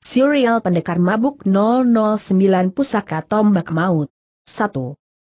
Serial Pendekar Mabuk 009 Pusaka Tombak Maut 1.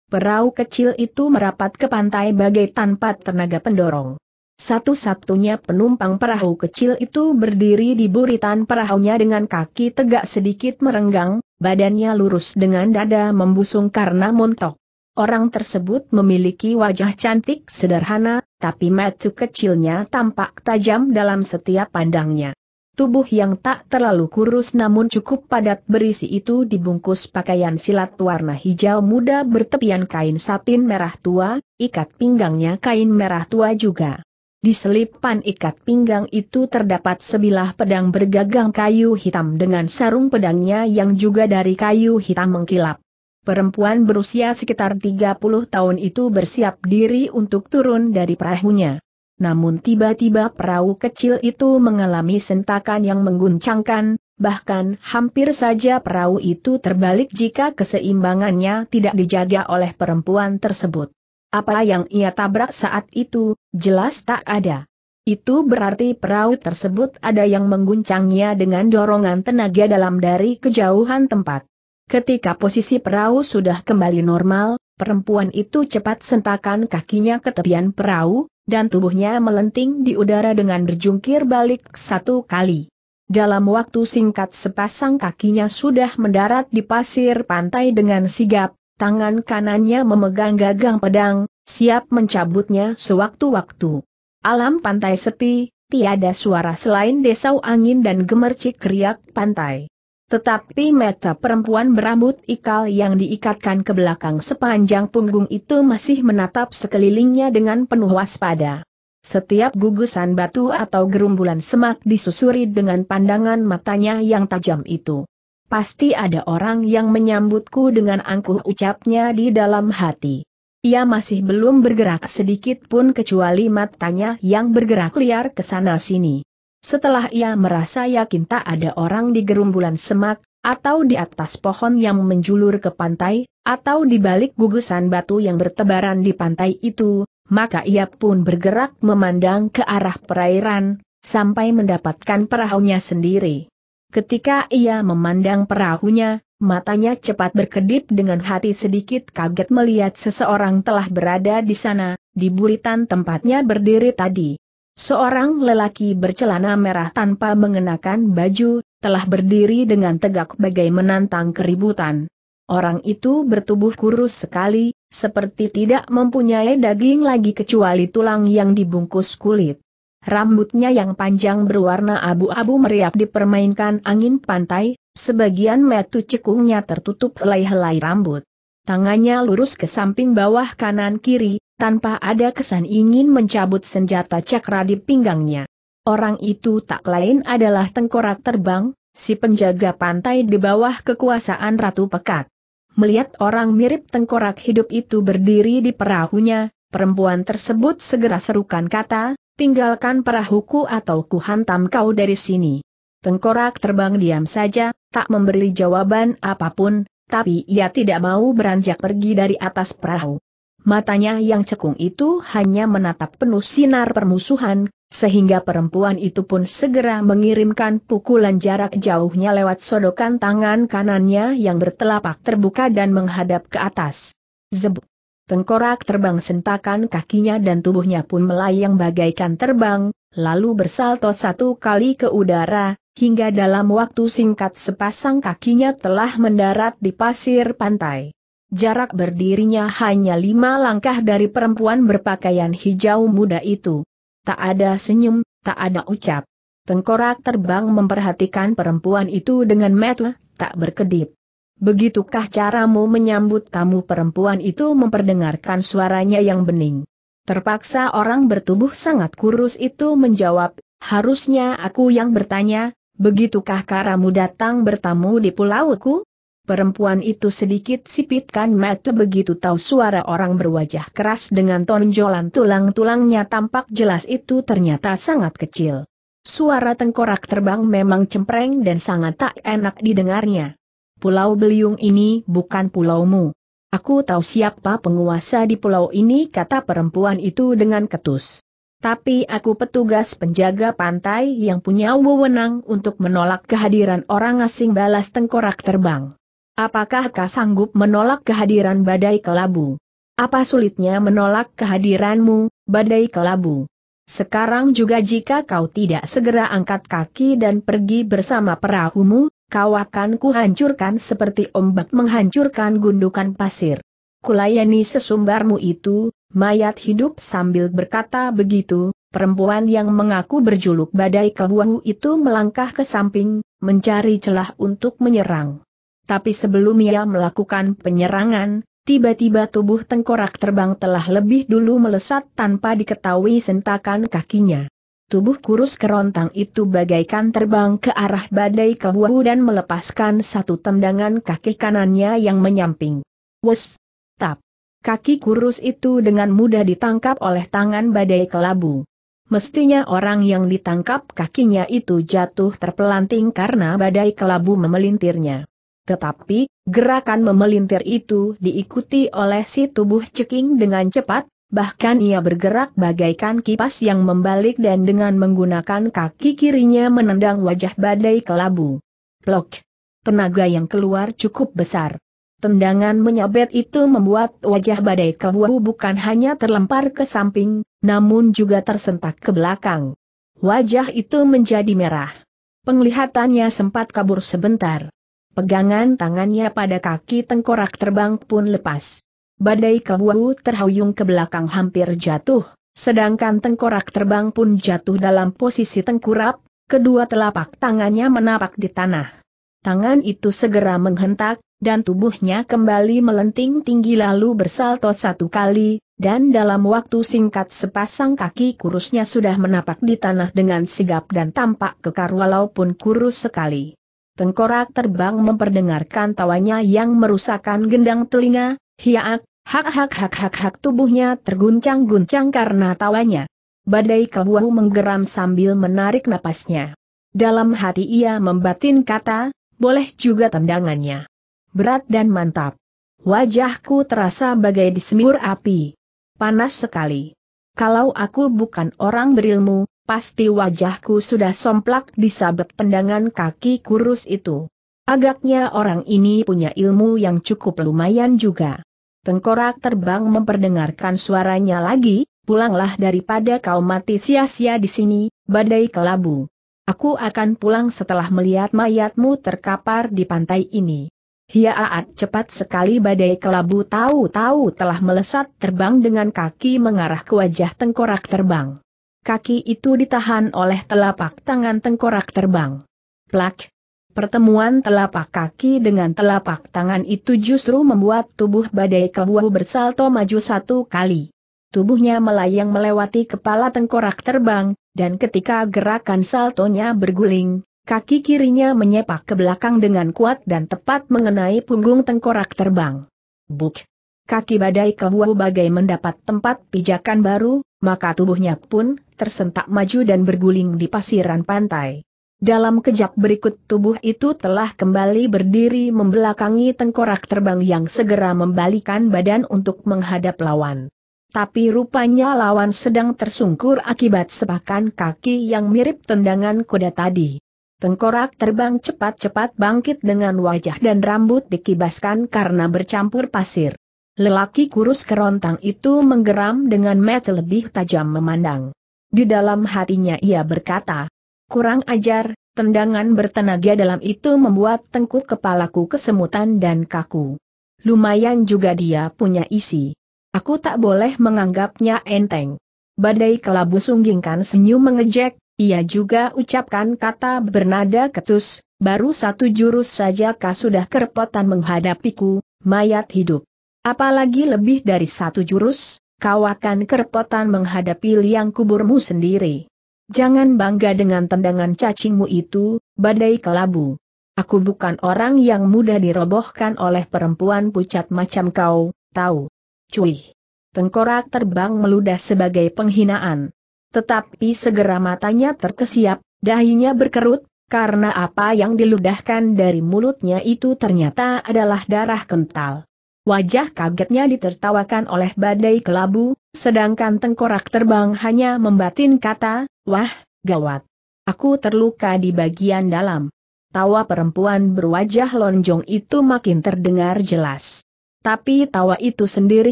Perahu kecil itu merapat ke pantai bagai tanpa tenaga pendorong. Satu-satunya penumpang perahu kecil itu berdiri di buritan perahunya dengan kaki tegak sedikit merenggang, badannya lurus dengan dada membusung karena montok. Orang tersebut memiliki wajah cantik sederhana, tapi mata kecilnya tampak tajam dalam setiap pandangnya. Tubuh yang tak terlalu kurus namun cukup padat berisi itu dibungkus pakaian silat warna hijau muda bertepian kain satin merah tua, ikat pinggangnya kain merah tua juga. Di selipan ikat pinggang itu terdapat sebilah pedang bergagang kayu hitam dengan sarung pedangnya yang juga dari kayu hitam mengkilap. Perempuan berusia sekitar 30 tahun itu bersiap diri untuk turun dari perahunya. Namun tiba-tiba perahu kecil itu mengalami sentakan yang mengguncangkan, bahkan hampir saja perahu itu terbalik jika keseimbangannya tidak dijaga oleh perempuan tersebut. Apa yang ia tabrak saat itu, jelas tak ada. Itu berarti perahu tersebut ada yang mengguncangnya dengan dorongan tenaga dalam dari kejauhan tempat. Ketika posisi perahu sudah kembali normal, perempuan itu cepat sentakan kakinya ke tepian perahu, dan tubuhnya melenting di udara dengan berjungkir balik satu kali. Dalam waktu singkat sepasang kakinya sudah mendarat di pasir pantai dengan sigap, tangan kanannya memegang gagang pedang, siap mencabutnya sewaktu-waktu. Alam pantai sepi, tiada suara selain desau angin dan gemercik riak pantai. Tetapi mata perempuan berambut ikal yang diikatkan ke belakang sepanjang punggung itu masih menatap sekelilingnya dengan penuh waspada. Setiap gugusan batu atau gerumbulan semak disusuri dengan pandangan matanya yang tajam itu. Pasti ada orang yang menyambutku dengan angkuh ucapnya di dalam hati. Ia masih belum bergerak sedikit pun kecuali matanya yang bergerak liar ke sana sini. Setelah ia merasa yakin tak ada orang di gerumbulan semak, atau di atas pohon yang menjulur ke pantai, atau di balik gugusan batu yang bertebaran di pantai itu, maka ia pun bergerak memandang ke arah perairan, sampai mendapatkan perahunya sendiri. Ketika ia memandang perahunya, matanya cepat berkedip dengan hati sedikit kaget melihat seseorang telah berada di sana, di buritan tempatnya berdiri tadi. Seorang lelaki bercelana merah tanpa mengenakan baju, telah berdiri dengan tegak bagai menantang keributan. Orang itu bertubuh kurus sekali, seperti tidak mempunyai daging lagi kecuali tulang yang dibungkus kulit. Rambutnya yang panjang berwarna abu-abu meriap dipermainkan angin pantai, sebagian metu cekungnya tertutup helai-helai rambut. Tangannya lurus ke samping bawah kanan kiri, tanpa ada kesan ingin mencabut senjata cakra di pinggangnya. Orang itu tak lain adalah tengkorak terbang, si penjaga pantai di bawah kekuasaan Ratu Pekat. Melihat orang mirip tengkorak hidup itu berdiri di perahunya, perempuan tersebut segera serukan kata, tinggalkan perahuku atau kuhantam kau dari sini. Tengkorak terbang diam saja, tak memberi jawaban apapun, tapi ia tidak mau beranjak pergi dari atas perahu. Matanya yang cekung itu hanya menatap penuh sinar permusuhan, sehingga perempuan itu pun segera mengirimkan pukulan jarak jauhnya lewat sodokan tangan kanannya yang bertelapak terbuka dan menghadap ke atas. Zeb. Tengkorak terbang sentakan kakinya dan tubuhnya pun melayang bagaikan terbang, lalu bersalto satu kali ke udara, hingga dalam waktu singkat sepasang kakinya telah mendarat di pasir pantai jarak berdirinya hanya lima langkah dari perempuan berpakaian hijau muda itu. Tak ada senyum, tak ada ucap. Tengkorak terbang memperhatikan perempuan itu dengan metu, tak berkedip. Begitukah caramu menyambut tamu perempuan itu memperdengarkan suaranya yang bening. Terpaksa orang bertubuh sangat kurus itu menjawab, harusnya aku yang bertanya, begitukah karamu datang bertamu di pulauku? Perempuan itu sedikit sipitkan mata begitu tahu suara orang berwajah keras dengan tonjolan tulang-tulangnya tampak jelas itu ternyata sangat kecil. Suara tengkorak terbang memang cempreng dan sangat tak enak didengarnya. Pulau Beliung ini bukan pulaumu. Aku tahu siapa penguasa di pulau ini kata perempuan itu dengan ketus. Tapi aku petugas penjaga pantai yang punya wewenang untuk menolak kehadiran orang asing balas tengkorak terbang. Apakah kau sanggup menolak kehadiran badai kelabu? Apa sulitnya menolak kehadiranmu, badai kelabu? Sekarang juga jika kau tidak segera angkat kaki dan pergi bersama perahumu, kau akan kuhancurkan seperti ombak menghancurkan gundukan pasir. Kulayani sesumbarmu itu, mayat hidup sambil berkata begitu, perempuan yang mengaku berjuluk badai kelabu itu melangkah ke samping, mencari celah untuk menyerang. Tapi sebelum ia melakukan penyerangan, tiba-tiba tubuh tengkorak terbang telah lebih dulu melesat tanpa diketahui sentakan kakinya. Tubuh kurus kerontang itu bagaikan terbang ke arah badai kehuau dan melepaskan satu tendangan kaki kanannya yang menyamping. Wes! Tap! Kaki kurus itu dengan mudah ditangkap oleh tangan badai kelabu. Mestinya orang yang ditangkap kakinya itu jatuh terpelanting karena badai kelabu memelintirnya. Tetapi, gerakan memelintir itu diikuti oleh si tubuh ceking dengan cepat, bahkan ia bergerak bagaikan kipas yang membalik dan dengan menggunakan kaki kirinya menendang wajah badai kelabu. Plok! Tenaga yang keluar cukup besar. Tendangan menyabet itu membuat wajah badai kelabu bukan hanya terlempar ke samping, namun juga tersentak ke belakang. Wajah itu menjadi merah. Penglihatannya sempat kabur sebentar. Pegangan tangannya pada kaki tengkorak terbang pun lepas. Badai kebuahu terhuyung ke belakang hampir jatuh, sedangkan tengkorak terbang pun jatuh dalam posisi tengkurap, kedua telapak tangannya menapak di tanah. Tangan itu segera menghentak, dan tubuhnya kembali melenting tinggi lalu bersalto satu kali, dan dalam waktu singkat sepasang kaki kurusnya sudah menapak di tanah dengan sigap dan tampak kekar walaupun kurus sekali. Tengkorak terbang memperdengarkan tawanya yang merusakkan gendang telinga, hiak, hak hak hak hak hak tubuhnya terguncang-guncang karena tawanya. Badai kebuahu menggeram sambil menarik napasnya. Dalam hati ia membatin kata, boleh juga tendangannya. Berat dan mantap. Wajahku terasa bagai disemur api. Panas sekali. Kalau aku bukan orang berilmu, pasti wajahku sudah somplak disabet tendangan kaki kurus itu. Agaknya orang ini punya ilmu yang cukup lumayan juga. Tengkorak terbang memperdengarkan suaranya lagi, pulanglah daripada kau mati sia-sia di sini, badai kelabu. Aku akan pulang setelah melihat mayatmu terkapar di pantai ini. Hiaat cepat sekali badai kelabu tahu-tahu telah melesat terbang dengan kaki mengarah ke wajah tengkorak terbang kaki itu ditahan oleh telapak tangan tengkorak terbang. Plak! Pertemuan telapak kaki dengan telapak tangan itu justru membuat tubuh badai kebuah bersalto maju satu kali. Tubuhnya melayang melewati kepala tengkorak terbang, dan ketika gerakan saltonya berguling, kaki kirinya menyepak ke belakang dengan kuat dan tepat mengenai punggung tengkorak terbang. Buk! kaki badai kehuau bagai mendapat tempat pijakan baru, maka tubuhnya pun tersentak maju dan berguling di pasiran pantai. Dalam kejap berikut tubuh itu telah kembali berdiri membelakangi tengkorak terbang yang segera membalikan badan untuk menghadap lawan. Tapi rupanya lawan sedang tersungkur akibat sepakan kaki yang mirip tendangan kuda tadi. Tengkorak terbang cepat-cepat bangkit dengan wajah dan rambut dikibaskan karena bercampur pasir. Lelaki kurus kerontang itu menggeram dengan mata lebih tajam memandang. Di dalam hatinya ia berkata, kurang ajar, tendangan bertenaga dalam itu membuat tengkuk kepalaku kesemutan dan kaku. Lumayan juga dia punya isi. Aku tak boleh menganggapnya enteng. Badai kelabu sunggingkan senyum mengejek, ia juga ucapkan kata bernada ketus, baru satu jurus saja kau sudah kerepotan menghadapiku, mayat hidup. Apalagi lebih dari satu jurus, kau akan kerepotan menghadapi liang kuburmu sendiri. Jangan bangga dengan tendangan cacingmu itu, badai kelabu. Aku bukan orang yang mudah dirobohkan oleh perempuan pucat macam kau, tahu. Cuih. Tengkorak terbang meludah sebagai penghinaan. Tetapi segera matanya terkesiap, dahinya berkerut, karena apa yang diludahkan dari mulutnya itu ternyata adalah darah kental. Wajah kagetnya ditertawakan oleh badai kelabu, sedangkan tengkorak terbang hanya membatin kata, wah, gawat. Aku terluka di bagian dalam. Tawa perempuan berwajah lonjong itu makin terdengar jelas. Tapi tawa itu sendiri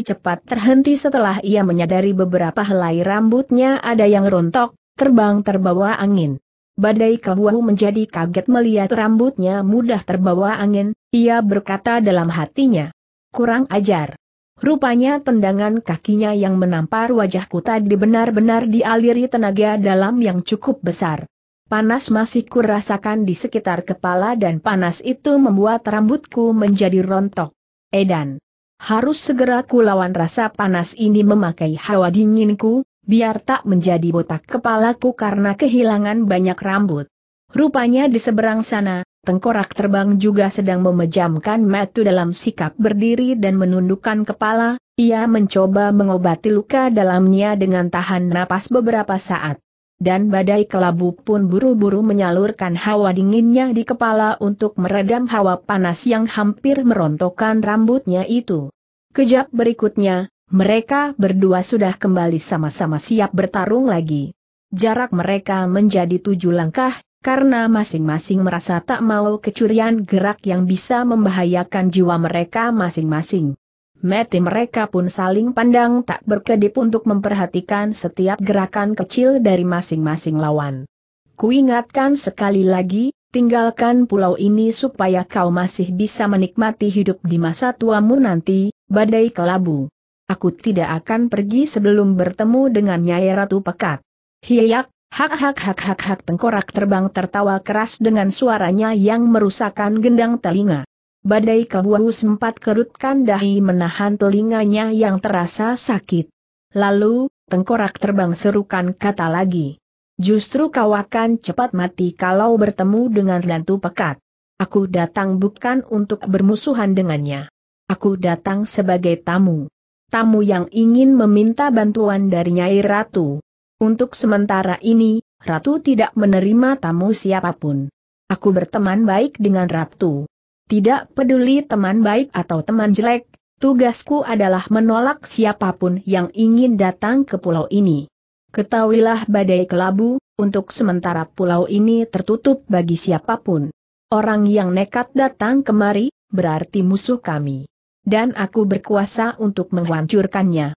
cepat terhenti setelah ia menyadari beberapa helai rambutnya ada yang rontok, terbang terbawa angin. Badai kelabu menjadi kaget melihat rambutnya mudah terbawa angin, ia berkata dalam hatinya. Kurang ajar. Rupanya tendangan kakinya yang menampar wajahku tadi benar-benar dialiri tenaga dalam yang cukup besar. Panas masih kurasakan di sekitar kepala dan panas itu membuat rambutku menjadi rontok. Edan. Harus segera kulawan rasa panas ini memakai hawa dinginku, biar tak menjadi botak kepalaku karena kehilangan banyak rambut. Rupanya di seberang sana, tengkorak terbang juga sedang memejamkan mata dalam sikap berdiri dan menundukkan kepala, ia mencoba mengobati luka dalamnya dengan tahan napas beberapa saat. Dan badai kelabu pun buru-buru menyalurkan hawa dinginnya di kepala untuk meredam hawa panas yang hampir merontokkan rambutnya itu. Kejap berikutnya, mereka berdua sudah kembali sama-sama siap bertarung lagi. Jarak mereka menjadi tujuh langkah, karena masing-masing merasa tak mau kecurian gerak yang bisa membahayakan jiwa mereka masing-masing. Mati mereka pun saling pandang tak berkedip untuk memperhatikan setiap gerakan kecil dari masing-masing lawan. Kuingatkan sekali lagi, tinggalkan pulau ini supaya kau masih bisa menikmati hidup di masa tuamu nanti, badai kelabu. Aku tidak akan pergi sebelum bertemu dengan Nyai Ratu Pekat. Hiyak, Hak hak hak hak hak tengkorak terbang tertawa keras dengan suaranya yang merusakkan gendang telinga. Badai kehuahu sempat kerutkan dahi menahan telinganya yang terasa sakit. Lalu, tengkorak terbang serukan kata lagi. Justru kau akan cepat mati kalau bertemu dengan Lantu Pekat. Aku datang bukan untuk bermusuhan dengannya. Aku datang sebagai tamu. Tamu yang ingin meminta bantuan dari Nyai Ratu. Untuk sementara ini, Ratu tidak menerima tamu siapapun. Aku berteman baik dengan Ratu. Tidak peduli teman baik atau teman jelek, tugasku adalah menolak siapapun yang ingin datang ke pulau ini. Ketahuilah badai kelabu, untuk sementara pulau ini tertutup bagi siapapun. Orang yang nekat datang kemari, berarti musuh kami. Dan aku berkuasa untuk menghancurkannya.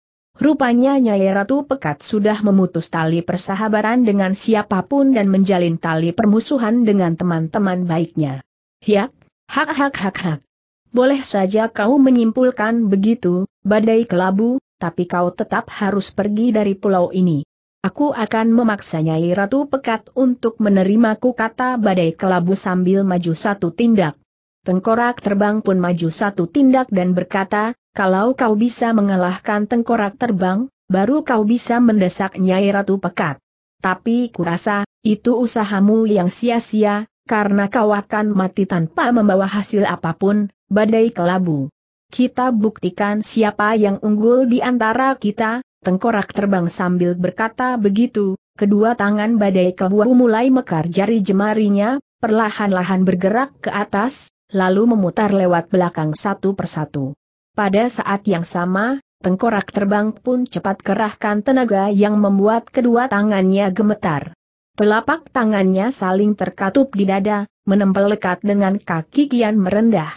Rupanya Nyai Ratu Pekat sudah memutus tali persahabatan dengan siapapun dan menjalin tali permusuhan dengan teman-teman baiknya. Hiak, hak hak hak hak. Boleh saja kau menyimpulkan begitu, badai kelabu, tapi kau tetap harus pergi dari pulau ini. Aku akan memaksa Nyai Ratu Pekat untuk menerimaku kata badai kelabu sambil maju satu tindak. Tengkorak terbang pun maju satu tindak dan berkata, kalau kau bisa mengalahkan tengkorak terbang, baru kau bisa mendesak Nyai Ratu Pekat. Tapi kurasa, itu usahamu yang sia-sia, karena kau akan mati tanpa membawa hasil apapun, badai kelabu. Kita buktikan siapa yang unggul di antara kita, tengkorak terbang sambil berkata begitu, kedua tangan badai kelabu mulai mekar jari jemarinya, perlahan-lahan bergerak ke atas, lalu memutar lewat belakang satu persatu. Pada saat yang sama, tengkorak terbang pun cepat kerahkan tenaga yang membuat kedua tangannya gemetar. Telapak tangannya saling terkatup di dada, menempel lekat dengan kaki kian merendah.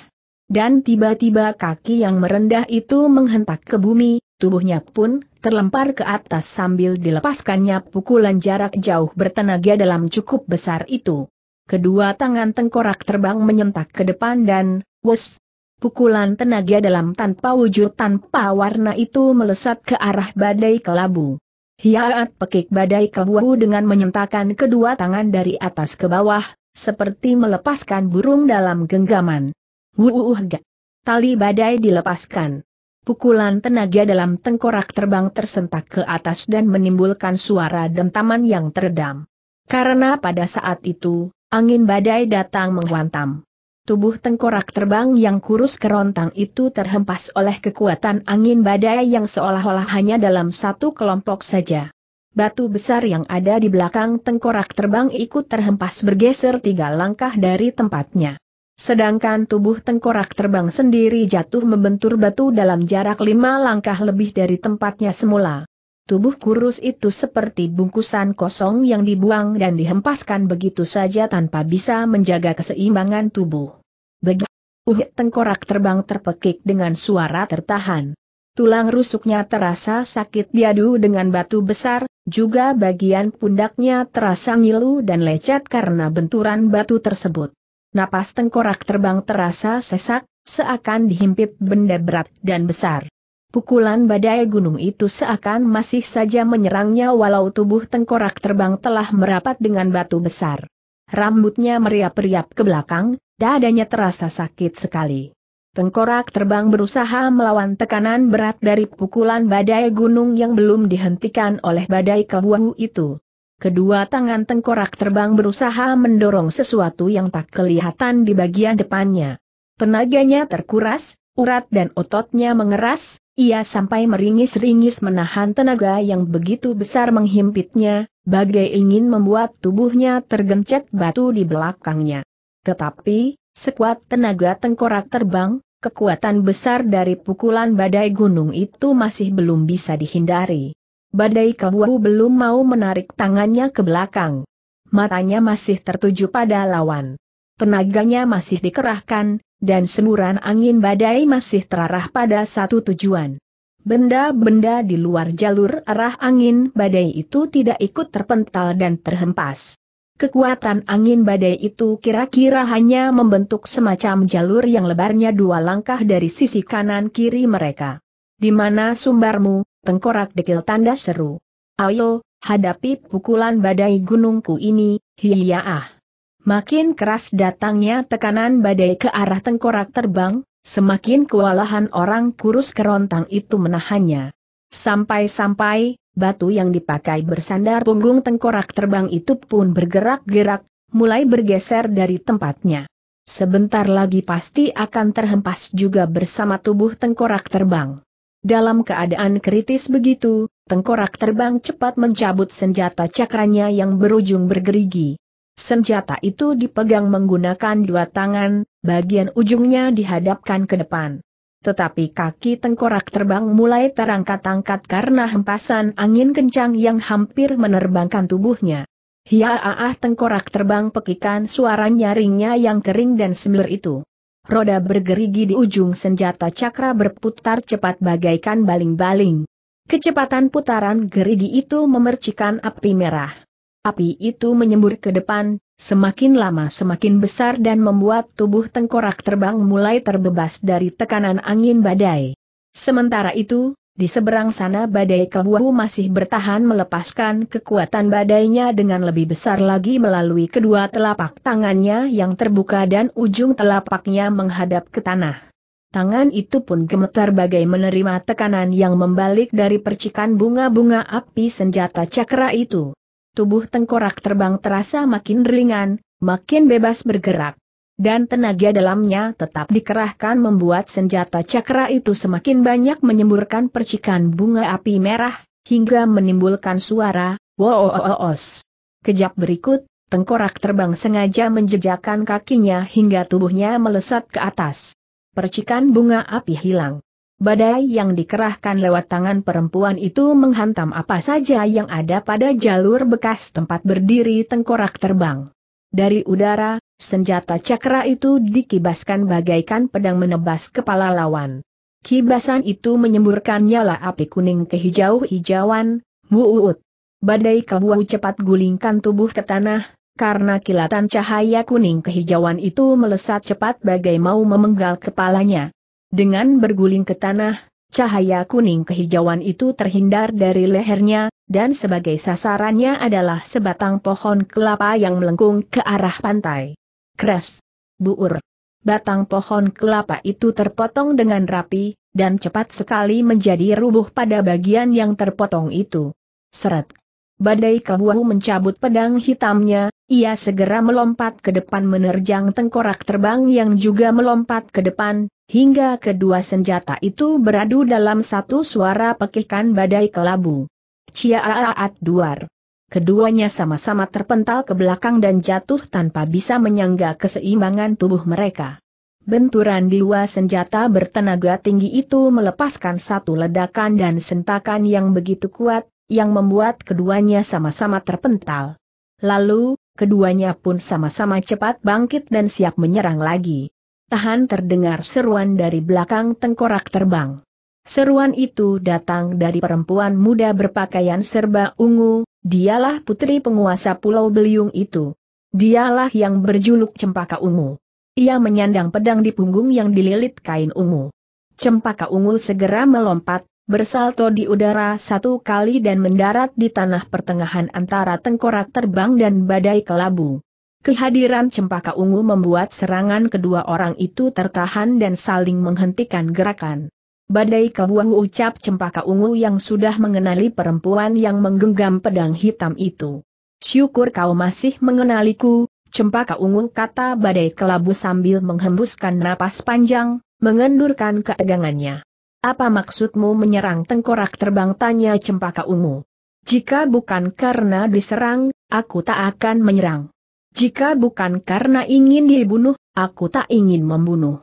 Dan tiba-tiba kaki yang merendah itu menghentak ke bumi, tubuhnya pun terlempar ke atas sambil dilepaskannya pukulan jarak jauh bertenaga dalam cukup besar itu. Kedua tangan tengkorak terbang menyentak ke depan dan, wes, Pukulan tenaga dalam tanpa wujud tanpa warna itu melesat ke arah badai kelabu. Hiaat pekik badai kelabu dengan menyentakan kedua tangan dari atas ke bawah, seperti melepaskan burung dalam genggaman. Wuuhga. Tali badai dilepaskan. Pukulan tenaga dalam tengkorak terbang tersentak ke atas dan menimbulkan suara dentaman yang teredam. Karena pada saat itu, angin badai datang menghantam. Tubuh tengkorak terbang yang kurus kerontang itu terhempas oleh kekuatan angin badai yang seolah-olah hanya dalam satu kelompok saja. Batu besar yang ada di belakang tengkorak terbang ikut terhempas bergeser tiga langkah dari tempatnya. Sedangkan tubuh tengkorak terbang sendiri jatuh membentur batu dalam jarak lima langkah lebih dari tempatnya semula. Tubuh kurus itu seperti bungkusan kosong yang dibuang dan dihempaskan begitu saja tanpa bisa menjaga keseimbangan tubuh. Begitu uh, tengkorak terbang terpekik dengan suara tertahan. Tulang rusuknya terasa sakit diadu dengan batu besar, juga bagian pundaknya terasa ngilu dan lecet karena benturan batu tersebut. Napas tengkorak terbang terasa sesak, seakan dihimpit benda berat dan besar. Pukulan badai gunung itu seakan masih saja menyerangnya walau tubuh tengkorak terbang telah merapat dengan batu besar. Rambutnya meriap-riap ke belakang, dadanya terasa sakit sekali. Tengkorak terbang berusaha melawan tekanan berat dari pukulan badai gunung yang belum dihentikan oleh badai kewahu itu. Kedua tangan tengkorak terbang berusaha mendorong sesuatu yang tak kelihatan di bagian depannya. Tenaganya terkuras, urat dan ototnya mengeras, ia sampai meringis-ringis menahan tenaga yang begitu besar menghimpitnya, bagai ingin membuat tubuhnya tergencet batu di belakangnya. Tetapi, sekuat tenaga tengkorak terbang, kekuatan besar dari pukulan badai gunung itu masih belum bisa dihindari. Badai Kawu belum mau menarik tangannya ke belakang. Matanya masih tertuju pada lawan. Tenaganya masih dikerahkan, dan semburan angin badai masih terarah pada satu tujuan. Benda-benda di luar jalur arah angin badai itu tidak ikut terpental dan terhempas. Kekuatan angin badai itu kira-kira hanya membentuk semacam jalur yang lebarnya dua langkah dari sisi kanan kiri mereka. Di mana sumbarmu, tengkorak dekil tanda seru. Ayo, hadapi pukulan badai gunungku ini, hiya Makin keras datangnya tekanan badai ke arah tengkorak terbang, semakin kewalahan orang kurus kerontang itu menahannya. Sampai-sampai, batu yang dipakai bersandar punggung tengkorak terbang itu pun bergerak-gerak, mulai bergeser dari tempatnya. Sebentar lagi pasti akan terhempas juga bersama tubuh tengkorak terbang. Dalam keadaan kritis begitu, tengkorak terbang cepat mencabut senjata cakranya yang berujung bergerigi. Senjata itu dipegang menggunakan dua tangan, bagian ujungnya dihadapkan ke depan. Tetapi kaki tengkorak terbang mulai terangkat-angkat karena hempasan angin kencang yang hampir menerbangkan tubuhnya. Hiaaah tengkorak terbang pekikan suara nyaringnya yang kering dan sembelir itu. Roda bergerigi di ujung senjata cakra berputar cepat bagaikan baling-baling. Kecepatan putaran gerigi itu memercikan api merah. Api itu menyembur ke depan, semakin lama semakin besar dan membuat tubuh tengkorak terbang mulai terbebas dari tekanan angin badai. Sementara itu, di seberang sana badai kebuahu masih bertahan melepaskan kekuatan badainya dengan lebih besar lagi melalui kedua telapak tangannya yang terbuka dan ujung telapaknya menghadap ke tanah. Tangan itu pun gemetar bagai menerima tekanan yang membalik dari percikan bunga-bunga api senjata cakra itu tubuh tengkorak terbang terasa makin ringan, makin bebas bergerak. Dan tenaga dalamnya tetap dikerahkan membuat senjata cakra itu semakin banyak menyemburkan percikan bunga api merah, hingga menimbulkan suara, woos. Kejap berikut, tengkorak terbang sengaja menjejakkan kakinya hingga tubuhnya melesat ke atas. Percikan bunga api hilang. Badai yang dikerahkan lewat tangan perempuan itu menghantam apa saja yang ada pada jalur bekas tempat berdiri tengkorak terbang. Dari udara, senjata cakra itu dikibaskan bagaikan pedang menebas kepala lawan. Kibasan itu menyemburkan nyala api kuning ke hijau-hijauan, wuut. Badai kebuah cepat gulingkan tubuh ke tanah, karena kilatan cahaya kuning kehijauan itu melesat cepat bagai mau memenggal kepalanya. Dengan berguling ke tanah, cahaya kuning kehijauan itu terhindar dari lehernya, dan sebagai sasarannya adalah sebatang pohon kelapa yang melengkung ke arah pantai. Kres! Buur! Batang pohon kelapa itu terpotong dengan rapi, dan cepat sekali menjadi rubuh pada bagian yang terpotong itu. Seret! Badai kebuahu mencabut pedang hitamnya, ia segera melompat ke depan menerjang tengkorak terbang yang juga melompat ke depan, hingga kedua senjata itu beradu dalam satu suara pekikan badai kelabu. Ciaaat duar. Keduanya sama-sama terpental ke belakang dan jatuh tanpa bisa menyangga keseimbangan tubuh mereka. Benturan dua senjata bertenaga tinggi itu melepaskan satu ledakan dan sentakan yang begitu kuat, yang membuat keduanya sama-sama terpental. Lalu, keduanya pun sama-sama cepat bangkit dan siap menyerang lagi tahan terdengar seruan dari belakang tengkorak terbang. Seruan itu datang dari perempuan muda berpakaian serba ungu, dialah putri penguasa Pulau Beliung itu. Dialah yang berjuluk Cempaka Ungu. Ia menyandang pedang di punggung yang dililit kain ungu. Cempaka Ungu segera melompat, bersalto di udara satu kali dan mendarat di tanah pertengahan antara tengkorak terbang dan badai kelabu. Kehadiran cempaka ungu membuat serangan kedua orang itu tertahan dan saling menghentikan gerakan. Badai kebuah ucap cempaka ungu yang sudah mengenali perempuan yang menggenggam pedang hitam itu. Syukur kau masih mengenaliku, cempaka ungu kata badai kelabu sambil menghembuskan napas panjang, mengendurkan ketegangannya. Apa maksudmu menyerang tengkorak terbang tanya cempaka ungu? Jika bukan karena diserang, aku tak akan menyerang. Jika bukan karena ingin dibunuh, aku tak ingin membunuh.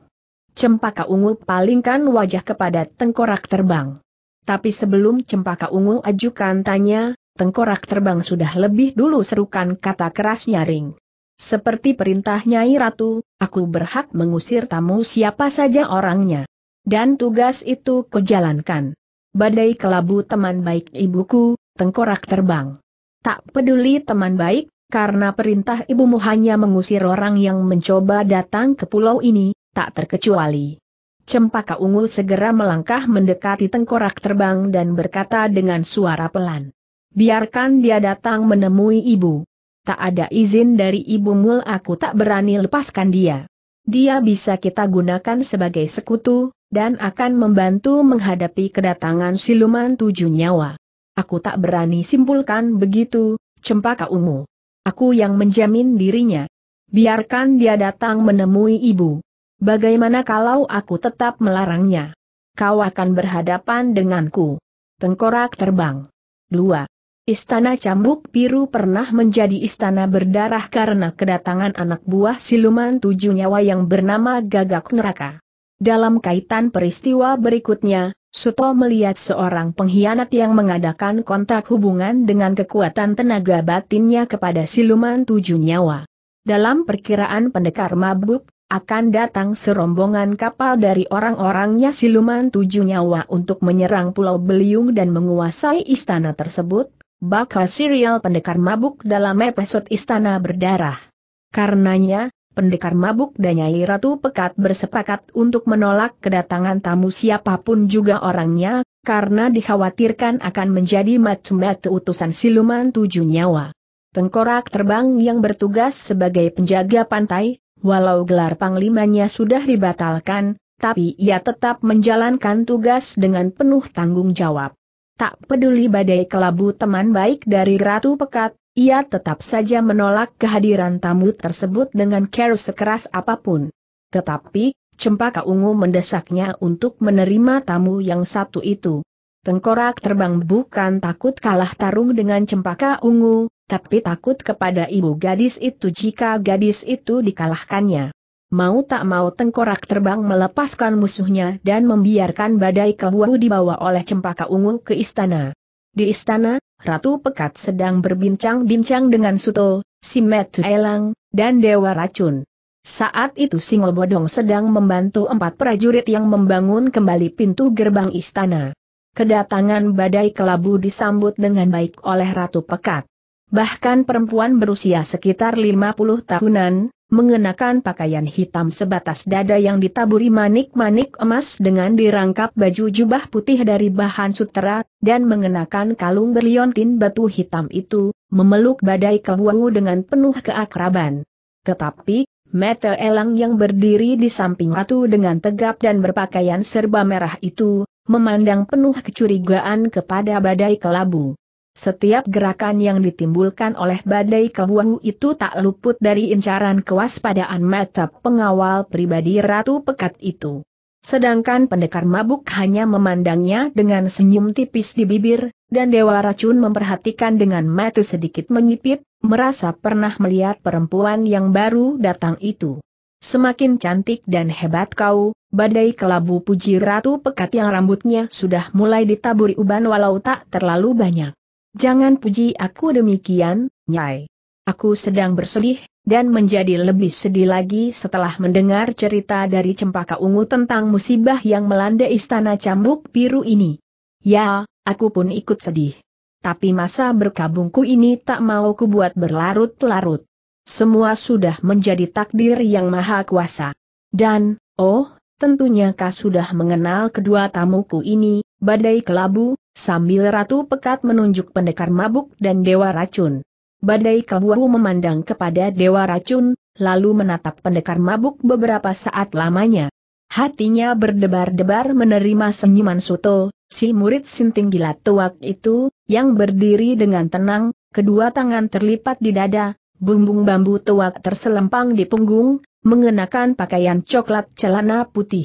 Cempaka ungu palingkan wajah kepada tengkorak terbang. Tapi sebelum cempaka ungu ajukan tanya, tengkorak terbang sudah lebih dulu serukan kata keras nyaring. Seperti perintah Nyai Ratu, aku berhak mengusir tamu siapa saja orangnya. Dan tugas itu jalankan. Badai kelabu teman baik ibuku, tengkorak terbang. Tak peduli teman baik, karena perintah ibumu hanya mengusir orang yang mencoba datang ke pulau ini, tak terkecuali. Cempaka ungu segera melangkah mendekati tengkorak terbang dan berkata dengan suara pelan. Biarkan dia datang menemui ibu. Tak ada izin dari ibu mul aku tak berani lepaskan dia. Dia bisa kita gunakan sebagai sekutu, dan akan membantu menghadapi kedatangan siluman tujuh nyawa. Aku tak berani simpulkan begitu, cempaka ungu. Aku yang menjamin dirinya. Biarkan dia datang menemui ibu. Bagaimana kalau aku tetap melarangnya? Kau akan berhadapan denganku. Tengkorak terbang. 2. Istana Cambuk Biru pernah menjadi istana berdarah karena kedatangan anak buah siluman tujuh nyawa yang bernama Gagak Neraka. Dalam kaitan peristiwa berikutnya, Suto melihat seorang pengkhianat yang mengadakan kontak hubungan dengan kekuatan tenaga batinnya kepada siluman tujuh nyawa. Dalam perkiraan pendekar mabuk, akan datang serombongan kapal dari orang-orangnya siluman tujuh nyawa untuk menyerang Pulau Beliung dan menguasai istana tersebut, bakal serial pendekar mabuk dalam episode Istana Berdarah. Karenanya, pendekar mabuk dan Nyai Ratu Pekat bersepakat untuk menolak kedatangan tamu siapapun juga orangnya, karena dikhawatirkan akan menjadi macam-macam utusan siluman tujuh nyawa. Tengkorak terbang yang bertugas sebagai penjaga pantai, walau gelar panglimanya sudah dibatalkan, tapi ia tetap menjalankan tugas dengan penuh tanggung jawab. Tak peduli badai kelabu teman baik dari Ratu Pekat, ia tetap saja menolak kehadiran tamu tersebut dengan care sekeras apapun. Tetapi, Cempaka Ungu mendesaknya untuk menerima tamu yang satu itu. Tengkorak terbang bukan takut kalah tarung dengan Cempaka Ungu, tapi takut kepada ibu gadis itu jika gadis itu dikalahkannya. Mau tak mau tengkorak terbang melepaskan musuhnya dan membiarkan badai kehuau dibawa oleh Cempaka Ungu ke istana. Di istana, Ratu Pekat sedang berbincang-bincang dengan Suto, Simetu Elang, dan Dewa Racun. Saat itu Singo Bodong sedang membantu empat prajurit yang membangun kembali pintu gerbang istana. Kedatangan badai kelabu disambut dengan baik oleh Ratu Pekat. Bahkan perempuan berusia sekitar 50 tahunan, mengenakan pakaian hitam sebatas dada yang ditaburi manik-manik emas dengan dirangkap baju jubah putih dari bahan sutera, dan mengenakan kalung berliontin batu hitam itu, memeluk badai kewu dengan penuh keakraban. Tetapi, Mata Elang yang berdiri di samping ratu dengan tegap dan berpakaian serba merah itu, memandang penuh kecurigaan kepada badai kelabu. Setiap gerakan yang ditimbulkan oleh badai kewahu itu tak luput dari incaran kewaspadaan mata pengawal pribadi Ratu Pekat itu. Sedangkan pendekar mabuk hanya memandangnya dengan senyum tipis di bibir, dan Dewa Racun memperhatikan dengan mata sedikit menyipit, merasa pernah melihat perempuan yang baru datang itu. Semakin cantik dan hebat kau, Badai kelabu puji ratu pekat yang rambutnya sudah mulai ditaburi uban walau tak terlalu banyak. Jangan puji aku demikian, Nyai. Aku sedang bersedih, dan menjadi lebih sedih lagi setelah mendengar cerita dari Cempaka Ungu tentang musibah yang melanda istana cambuk biru ini. Ya, aku pun ikut sedih. Tapi masa berkabungku ini tak mau kubuat berlarut-larut. Semua sudah menjadi takdir yang maha kuasa. Dan, oh, tentunya kau sudah mengenal kedua tamuku ini, Badai Kelabu, sambil Ratu Pekat menunjuk pendekar mabuk dan Dewa Racun. Badai Kabuahu memandang kepada Dewa Racun, lalu menatap pendekar mabuk beberapa saat lamanya. Hatinya berdebar-debar menerima senyuman Suto, si murid sinting gila tuak itu, yang berdiri dengan tenang, kedua tangan terlipat di dada, bumbung bambu tuak terselempang di punggung, mengenakan pakaian coklat celana putih.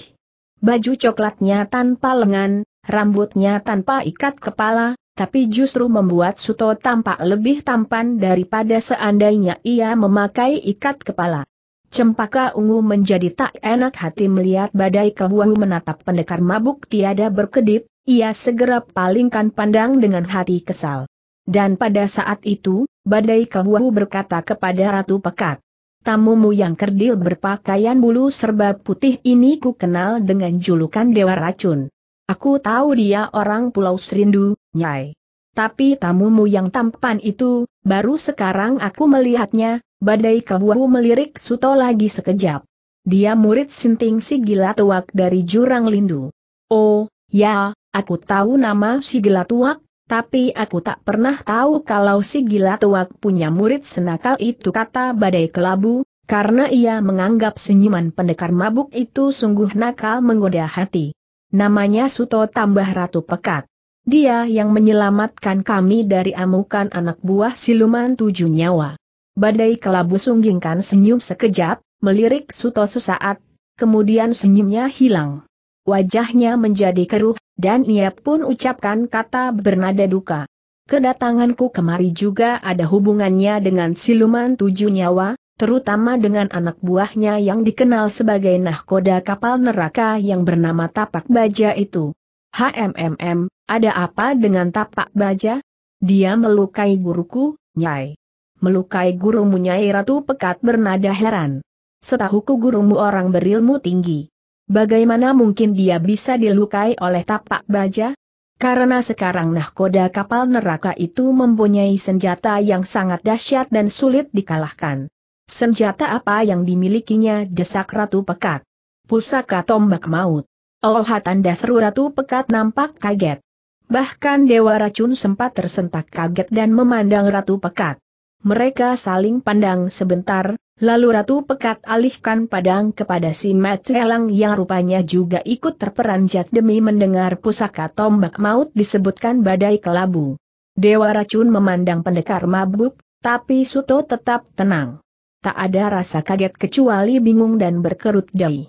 Baju coklatnya tanpa lengan, rambutnya tanpa ikat kepala, tapi justru membuat Suto tampak lebih tampan daripada seandainya ia memakai ikat kepala. Cempaka ungu menjadi tak enak hati melihat badai kebuahu menatap pendekar mabuk tiada berkedip, ia segera palingkan pandang dengan hati kesal. Dan pada saat itu, badai kebuahu berkata kepada Ratu Pekat, Tamumu yang kerdil berpakaian bulu serba putih ini ku kenal dengan julukan Dewa Racun. Aku tahu dia orang Pulau Serindu, Nyai. Tapi tamumu yang tampan itu, baru sekarang aku melihatnya, badai kebuahu melirik Suto lagi sekejap. Dia murid Sinting si gila tuak dari Jurang Lindu. Oh, ya, aku tahu nama si gila tuak, tapi aku tak pernah tahu kalau si gila tuak punya murid senakal itu kata badai kelabu, karena ia menganggap senyuman pendekar mabuk itu sungguh nakal menggoda hati. Namanya Suto tambah Ratu Pekat. Dia yang menyelamatkan kami dari amukan anak buah siluman tujuh nyawa. Badai kelabu sunggingkan senyum sekejap, melirik Suto sesaat, kemudian senyumnya hilang. Wajahnya menjadi keruh, dan ia pun ucapkan kata bernada duka. Kedatanganku kemari juga ada hubungannya dengan siluman tujuh nyawa, terutama dengan anak buahnya yang dikenal sebagai nahkoda kapal neraka yang bernama Tapak Baja itu. HMMM, ada apa dengan Tapak Baja? Dia melukai guruku, Nyai. Melukai gurumu Nyai Ratu Pekat bernada heran. Setahuku gurumu orang berilmu tinggi. Bagaimana mungkin dia bisa dilukai oleh Tapak Baja? Karena sekarang nahkoda kapal neraka itu mempunyai senjata yang sangat dahsyat dan sulit dikalahkan. Senjata apa yang dimilikinya desak Ratu Pekat? Pusaka tombak maut. Oh tanda seru Ratu Pekat nampak kaget. Bahkan Dewa Racun sempat tersentak kaget dan memandang Ratu Pekat. Mereka saling pandang sebentar, lalu Ratu Pekat alihkan padang kepada si Matrelang yang rupanya juga ikut terperanjat demi mendengar pusaka tombak maut disebutkan badai kelabu. Dewa Racun memandang pendekar mabuk, tapi Suto tetap tenang tak ada rasa kaget kecuali bingung dan berkerut dahi.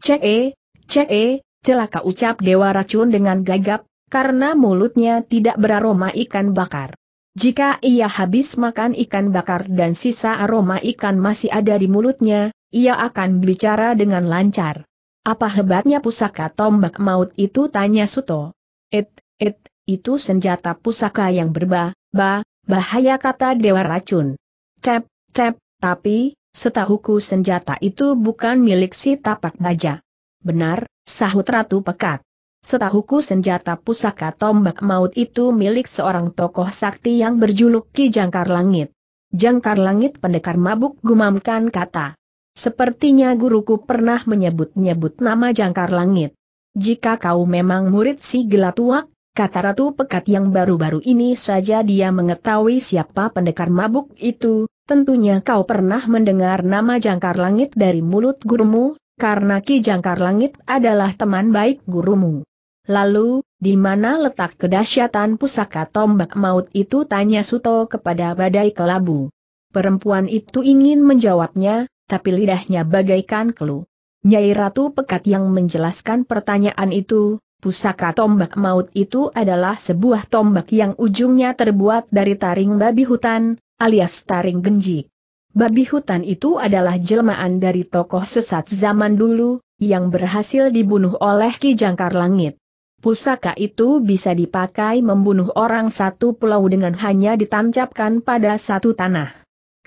Cee, cee, celaka ucap Dewa Racun dengan gagap, karena mulutnya tidak beraroma ikan bakar. Jika ia habis makan ikan bakar dan sisa aroma ikan masih ada di mulutnya, ia akan bicara dengan lancar. Apa hebatnya pusaka tombak maut itu tanya Suto. It, it, itu senjata pusaka yang berba, ba, bahaya kata Dewa Racun. Cep, cep, tapi, setahuku senjata itu bukan milik si tapak baja. Benar, sahut Ratu Pekat. Setahuku senjata pusaka tombak maut itu milik seorang tokoh sakti yang berjuluk Ki Jangkar Langit. Jangkar Langit pendekar mabuk gumamkan kata. Sepertinya guruku pernah menyebut-nyebut nama Jangkar Langit. Jika kau memang murid si gelatuak, kata Ratu Pekat yang baru-baru ini saja dia mengetahui siapa pendekar mabuk itu, tentunya kau pernah mendengar nama Jangkar Langit dari mulut gurumu, karena Ki Jangkar Langit adalah teman baik gurumu. Lalu, di mana letak kedahsyatan pusaka tombak maut itu tanya Suto kepada badai kelabu. Perempuan itu ingin menjawabnya, tapi lidahnya bagaikan kelu. Nyai Ratu Pekat yang menjelaskan pertanyaan itu, Pusaka tombak maut itu adalah sebuah tombak yang ujungnya terbuat dari taring babi hutan, alias taring genji. Babi hutan itu adalah jelmaan dari tokoh sesat zaman dulu, yang berhasil dibunuh oleh Ki Jangkar Langit. Pusaka itu bisa dipakai membunuh orang satu pulau dengan hanya ditancapkan pada satu tanah.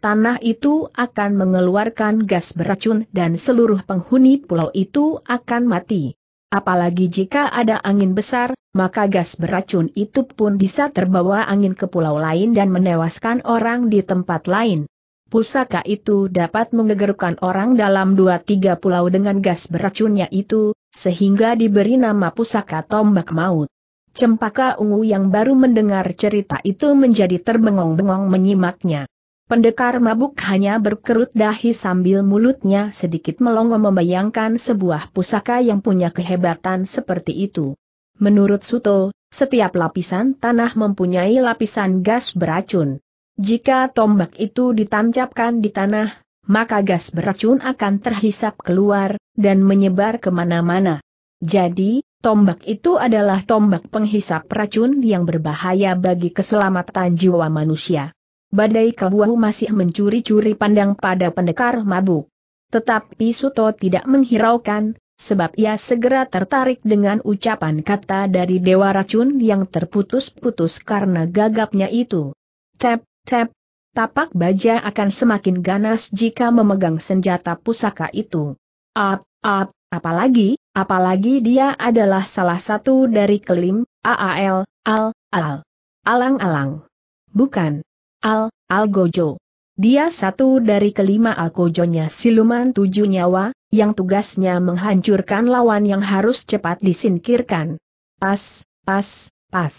Tanah itu akan mengeluarkan gas beracun dan seluruh penghuni pulau itu akan mati. Apalagi jika ada angin besar, maka gas beracun itu pun bisa terbawa angin ke pulau lain dan menewaskan orang di tempat lain. Pusaka itu dapat mengegerkan orang dalam dua tiga pulau dengan gas beracunnya itu, sehingga diberi nama pusaka tombak maut. Cempaka ungu yang baru mendengar cerita itu menjadi terbengong-bengong menyimaknya. Pendekar mabuk hanya berkerut dahi sambil mulutnya sedikit melongo membayangkan sebuah pusaka yang punya kehebatan seperti itu. Menurut Suto, setiap lapisan tanah mempunyai lapisan gas beracun. Jika tombak itu ditancapkan di tanah, maka gas beracun akan terhisap keluar, dan menyebar kemana-mana. Jadi, tombak itu adalah tombak penghisap racun yang berbahaya bagi keselamatan jiwa manusia. Badai Kabuahu masih mencuri-curi pandang pada pendekar mabuk. Tetapi Suto tidak menghiraukan, sebab ia segera tertarik dengan ucapan kata dari Dewa Racun yang terputus-putus karena gagapnya itu. Cep, cep, tapak baja akan semakin ganas jika memegang senjata pusaka itu. Up, up, apalagi, apalagi dia adalah salah satu dari kelim, AAL, AL, AL. Alang-alang. Bukan. Al, Algojo. Dia satu dari kelima Algojonya siluman tujuh nyawa, yang tugasnya menghancurkan lawan yang harus cepat disingkirkan. Pas, pas, pas.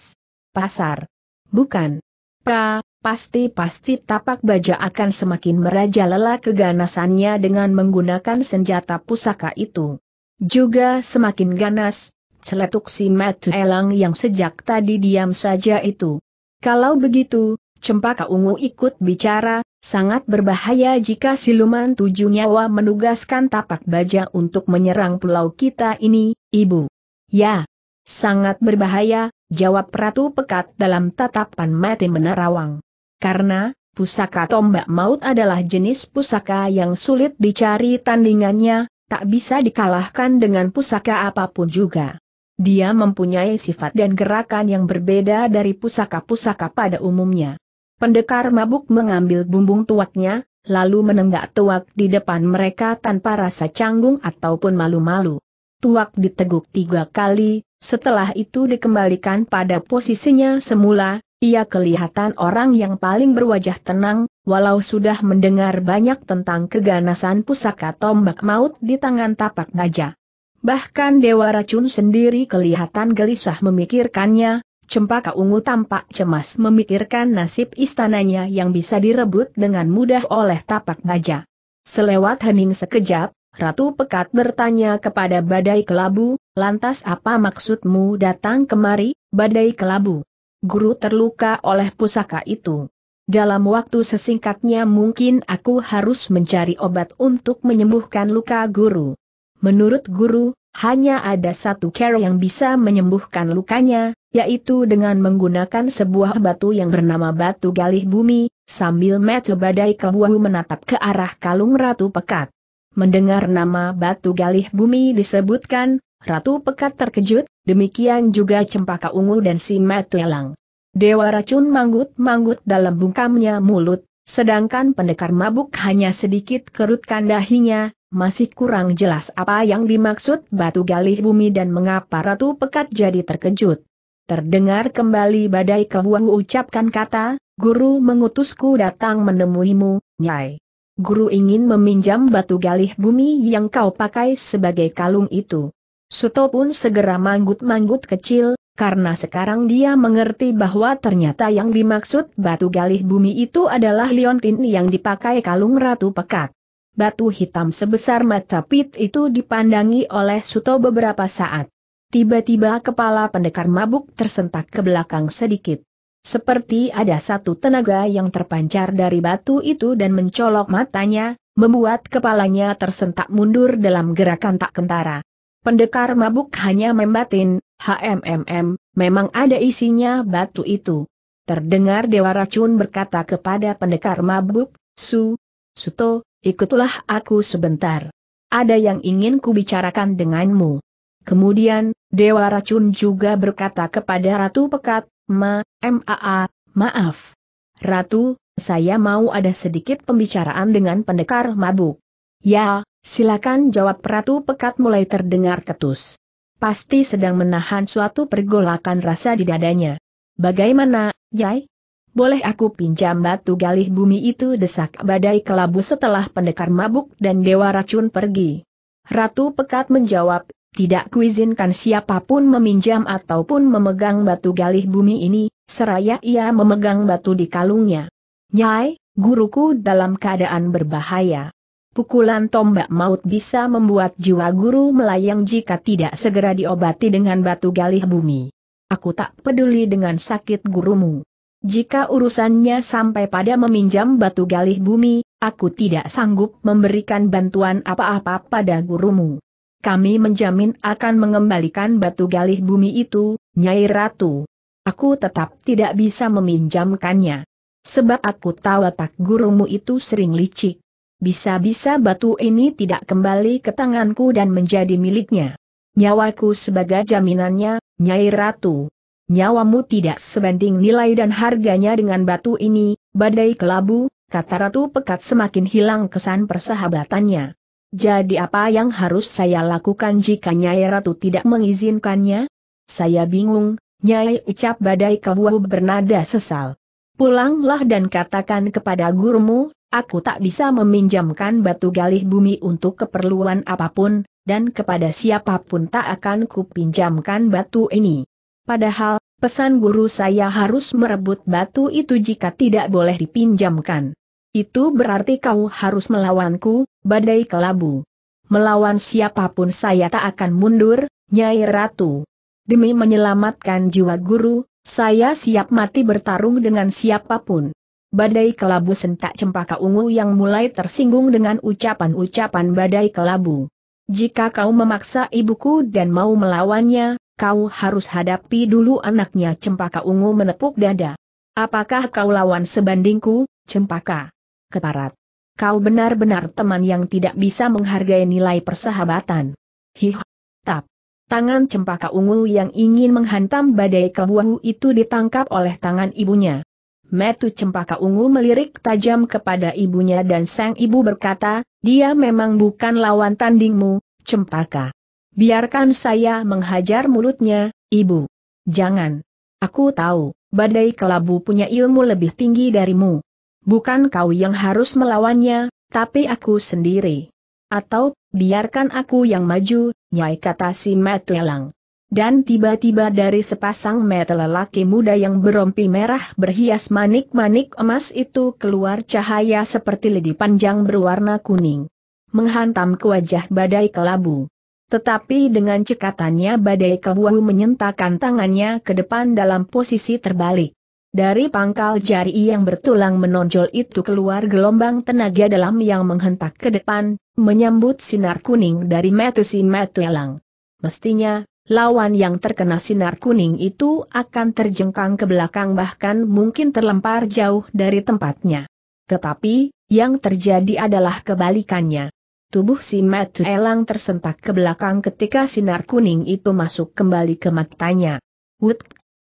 Pasar. Bukan. Pa, pasti-pasti tapak baja akan semakin merajalela keganasannya dengan menggunakan senjata pusaka itu. Juga semakin ganas, celetuk si Matu Elang yang sejak tadi diam saja itu. Kalau begitu, Cempaka Ungu ikut bicara, sangat berbahaya jika siluman tujuh nyawa menugaskan tapak baja untuk menyerang pulau kita ini, Ibu. Ya, sangat berbahaya, jawab Ratu Pekat dalam tatapan mati menerawang. Karena, pusaka tombak maut adalah jenis pusaka yang sulit dicari tandingannya, tak bisa dikalahkan dengan pusaka apapun juga. Dia mempunyai sifat dan gerakan yang berbeda dari pusaka-pusaka pada umumnya. Pendekar mabuk mengambil bumbung tuaknya, lalu menenggak tuak di depan mereka tanpa rasa canggung ataupun malu-malu. Tuak diteguk tiga kali, setelah itu dikembalikan pada posisinya semula, ia kelihatan orang yang paling berwajah tenang, walau sudah mendengar banyak tentang keganasan pusaka tombak maut di tangan tapak baja. Bahkan Dewa Racun sendiri kelihatan gelisah memikirkannya, Cempaka Ungu tampak cemas memikirkan nasib istananya yang bisa direbut dengan mudah oleh tapak baja. Selewat hening sekejap, Ratu Pekat bertanya kepada Badai Kelabu, lantas apa maksudmu datang kemari, Badai Kelabu? Guru terluka oleh pusaka itu. Dalam waktu sesingkatnya mungkin aku harus mencari obat untuk menyembuhkan luka guru. Menurut guru, hanya ada satu cara yang bisa menyembuhkan lukanya, yaitu dengan menggunakan sebuah batu yang bernama batu galih bumi, sambil Metu badai kebuahu menatap ke arah kalung Ratu Pekat. Mendengar nama batu galih bumi disebutkan, Ratu Pekat terkejut, demikian juga Cempaka Ungu dan si Elang. Dewa racun manggut-manggut dalam bungkamnya mulut, sedangkan pendekar mabuk hanya sedikit kerutkan dahinya, masih kurang jelas apa yang dimaksud batu galih bumi dan mengapa Ratu Pekat jadi terkejut. Terdengar kembali badai kebuang ucapkan kata, guru mengutusku datang menemuimu, Nyai. Guru ingin meminjam batu galih bumi yang kau pakai sebagai kalung itu. Suto pun segera manggut-manggut kecil, karena sekarang dia mengerti bahwa ternyata yang dimaksud batu galih bumi itu adalah liontin yang dipakai kalung ratu pekat. Batu hitam sebesar mata pit itu dipandangi oleh Suto beberapa saat. Tiba-tiba kepala pendekar mabuk tersentak ke belakang sedikit. Seperti ada satu tenaga yang terpancar dari batu itu dan mencolok matanya, membuat kepalanya tersentak mundur dalam gerakan tak kentara. Pendekar mabuk hanya membatin, HMMM, memang ada isinya batu itu. Terdengar Dewa Racun berkata kepada pendekar mabuk, Su, Suto, ikutlah aku sebentar. Ada yang ingin kubicarakan denganmu. Kemudian, Dewa Racun juga berkata kepada Ratu Pekat, Ma, MAA, maaf. Ratu, saya mau ada sedikit pembicaraan dengan pendekar mabuk. Ya, silakan jawab Ratu Pekat mulai terdengar ketus. Pasti sedang menahan suatu pergolakan rasa di dadanya. Bagaimana, Yai? Boleh aku pinjam batu galih bumi itu desak badai kelabu setelah pendekar mabuk dan dewa racun pergi. Ratu Pekat menjawab, tidak kuizinkan siapapun meminjam ataupun memegang batu galih bumi ini, seraya ia memegang batu di kalungnya. Nyai, guruku dalam keadaan berbahaya. Pukulan tombak maut bisa membuat jiwa guru melayang jika tidak segera diobati dengan batu galih bumi. Aku tak peduli dengan sakit gurumu. Jika urusannya sampai pada meminjam batu galih bumi, aku tidak sanggup memberikan bantuan apa-apa pada gurumu kami menjamin akan mengembalikan batu galih bumi itu, Nyai Ratu. Aku tetap tidak bisa meminjamkannya. Sebab aku tahu tak gurumu itu sering licik. Bisa-bisa batu ini tidak kembali ke tanganku dan menjadi miliknya. Nyawaku sebagai jaminannya, Nyai Ratu. Nyawamu tidak sebanding nilai dan harganya dengan batu ini, badai kelabu, kata Ratu Pekat semakin hilang kesan persahabatannya. Jadi apa yang harus saya lakukan jika Nyai Ratu tidak mengizinkannya? Saya bingung, Nyai ucap badai kebuah bernada sesal. Pulanglah dan katakan kepada gurumu, aku tak bisa meminjamkan batu galih bumi untuk keperluan apapun, dan kepada siapapun tak akan kupinjamkan batu ini. Padahal, pesan guru saya harus merebut batu itu jika tidak boleh dipinjamkan. Itu berarti kau harus melawanku, badai kelabu. Melawan siapapun saya tak akan mundur, Nyai Ratu. Demi menyelamatkan jiwa guru, saya siap mati bertarung dengan siapapun. Badai kelabu sentak cempaka ungu yang mulai tersinggung dengan ucapan-ucapan badai kelabu. Jika kau memaksa ibuku dan mau melawannya, kau harus hadapi dulu anaknya cempaka ungu menepuk dada. Apakah kau lawan sebandingku, cempaka? Keparat. Kau benar-benar teman yang tidak bisa menghargai nilai persahabatan. Hih, tap. Tangan cempaka ungu yang ingin menghantam badai kebuahu itu ditangkap oleh tangan ibunya. Metu cempaka ungu melirik tajam kepada ibunya dan sang ibu berkata, dia memang bukan lawan tandingmu, cempaka. Biarkan saya menghajar mulutnya, ibu. Jangan. Aku tahu, badai kelabu punya ilmu lebih tinggi darimu. Bukan kau yang harus melawannya, tapi aku sendiri. Atau, biarkan aku yang maju, nyai kata si Matelang. Dan tiba-tiba dari sepasang mata lelaki muda yang berompi merah berhias manik-manik emas itu keluar cahaya seperti lidi panjang berwarna kuning. Menghantam ke wajah badai kelabu. Tetapi dengan cekatannya badai kelabu menyentakkan tangannya ke depan dalam posisi terbalik. Dari pangkal jari yang bertulang menonjol itu keluar gelombang tenaga dalam yang menghentak ke depan, menyambut sinar kuning dari metu Elang. Mestinya, lawan yang terkena sinar kuning itu akan terjengkang ke belakang bahkan mungkin terlempar jauh dari tempatnya. Tetapi, yang terjadi adalah kebalikannya. Tubuh si Elang tersentak ke belakang ketika sinar kuning itu masuk kembali ke matanya. Wut!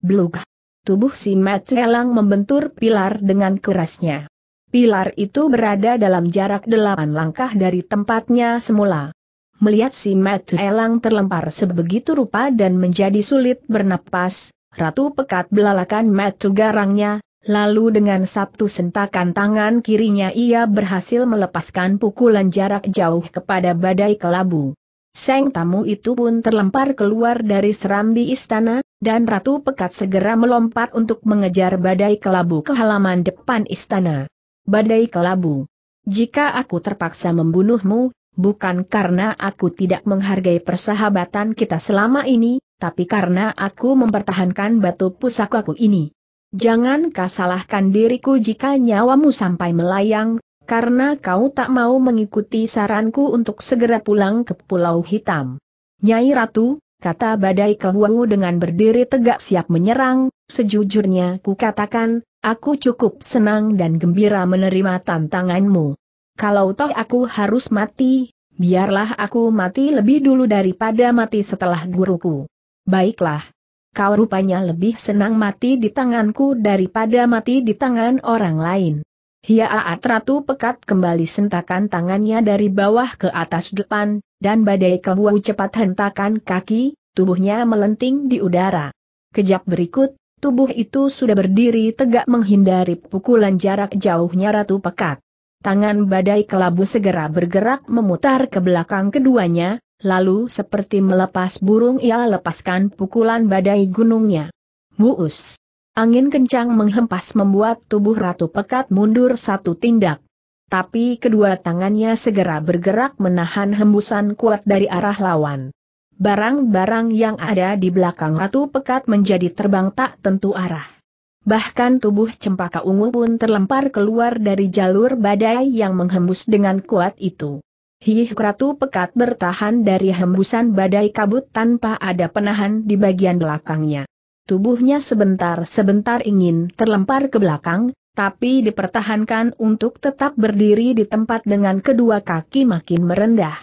Blugah! tubuh si Matt Elang membentur pilar dengan kerasnya. Pilar itu berada dalam jarak delapan langkah dari tempatnya semula. Melihat si Matt Elang terlempar sebegitu rupa dan menjadi sulit bernapas, Ratu Pekat belalakan matu garangnya, lalu dengan satu sentakan tangan kirinya ia berhasil melepaskan pukulan jarak jauh kepada badai kelabu. Seng tamu itu pun terlempar keluar dari serambi istana, dan Ratu Pekat segera melompat untuk mengejar badai kelabu ke halaman depan istana. Badai kelabu. Jika aku terpaksa membunuhmu, bukan karena aku tidak menghargai persahabatan kita selama ini, tapi karena aku mempertahankan batu pusakaku ini. Jangan kau diriku jika nyawamu sampai melayang, karena kau tak mau mengikuti saranku untuk segera pulang ke Pulau Hitam. Nyai Ratu, kata badai kehuau dengan berdiri tegak siap menyerang, sejujurnya ku katakan, aku cukup senang dan gembira menerima tantanganmu. Kalau toh aku harus mati, biarlah aku mati lebih dulu daripada mati setelah guruku. Baiklah. Kau rupanya lebih senang mati di tanganku daripada mati di tangan orang lain. Hiaat Ratu pekat kembali sentakan tangannya dari bawah ke atas depan, dan badai kehuau cepat hentakan kaki, tubuhnya melenting di udara. Kejap berikut, tubuh itu sudah berdiri tegak menghindari pukulan jarak jauhnya Ratu Pekat. Tangan badai kelabu segera bergerak memutar ke belakang keduanya, lalu seperti melepas burung ia lepaskan pukulan badai gunungnya. Muus! Angin kencang menghempas membuat tubuh Ratu Pekat mundur satu tindak tapi kedua tangannya segera bergerak menahan hembusan kuat dari arah lawan. Barang-barang yang ada di belakang Ratu Pekat menjadi terbang tak tentu arah. Bahkan tubuh cempaka ungu pun terlempar keluar dari jalur badai yang menghembus dengan kuat itu. Hih Ratu Pekat bertahan dari hembusan badai kabut tanpa ada penahan di bagian belakangnya. Tubuhnya sebentar-sebentar ingin terlempar ke belakang, tapi dipertahankan untuk tetap berdiri di tempat dengan kedua kaki makin merendah.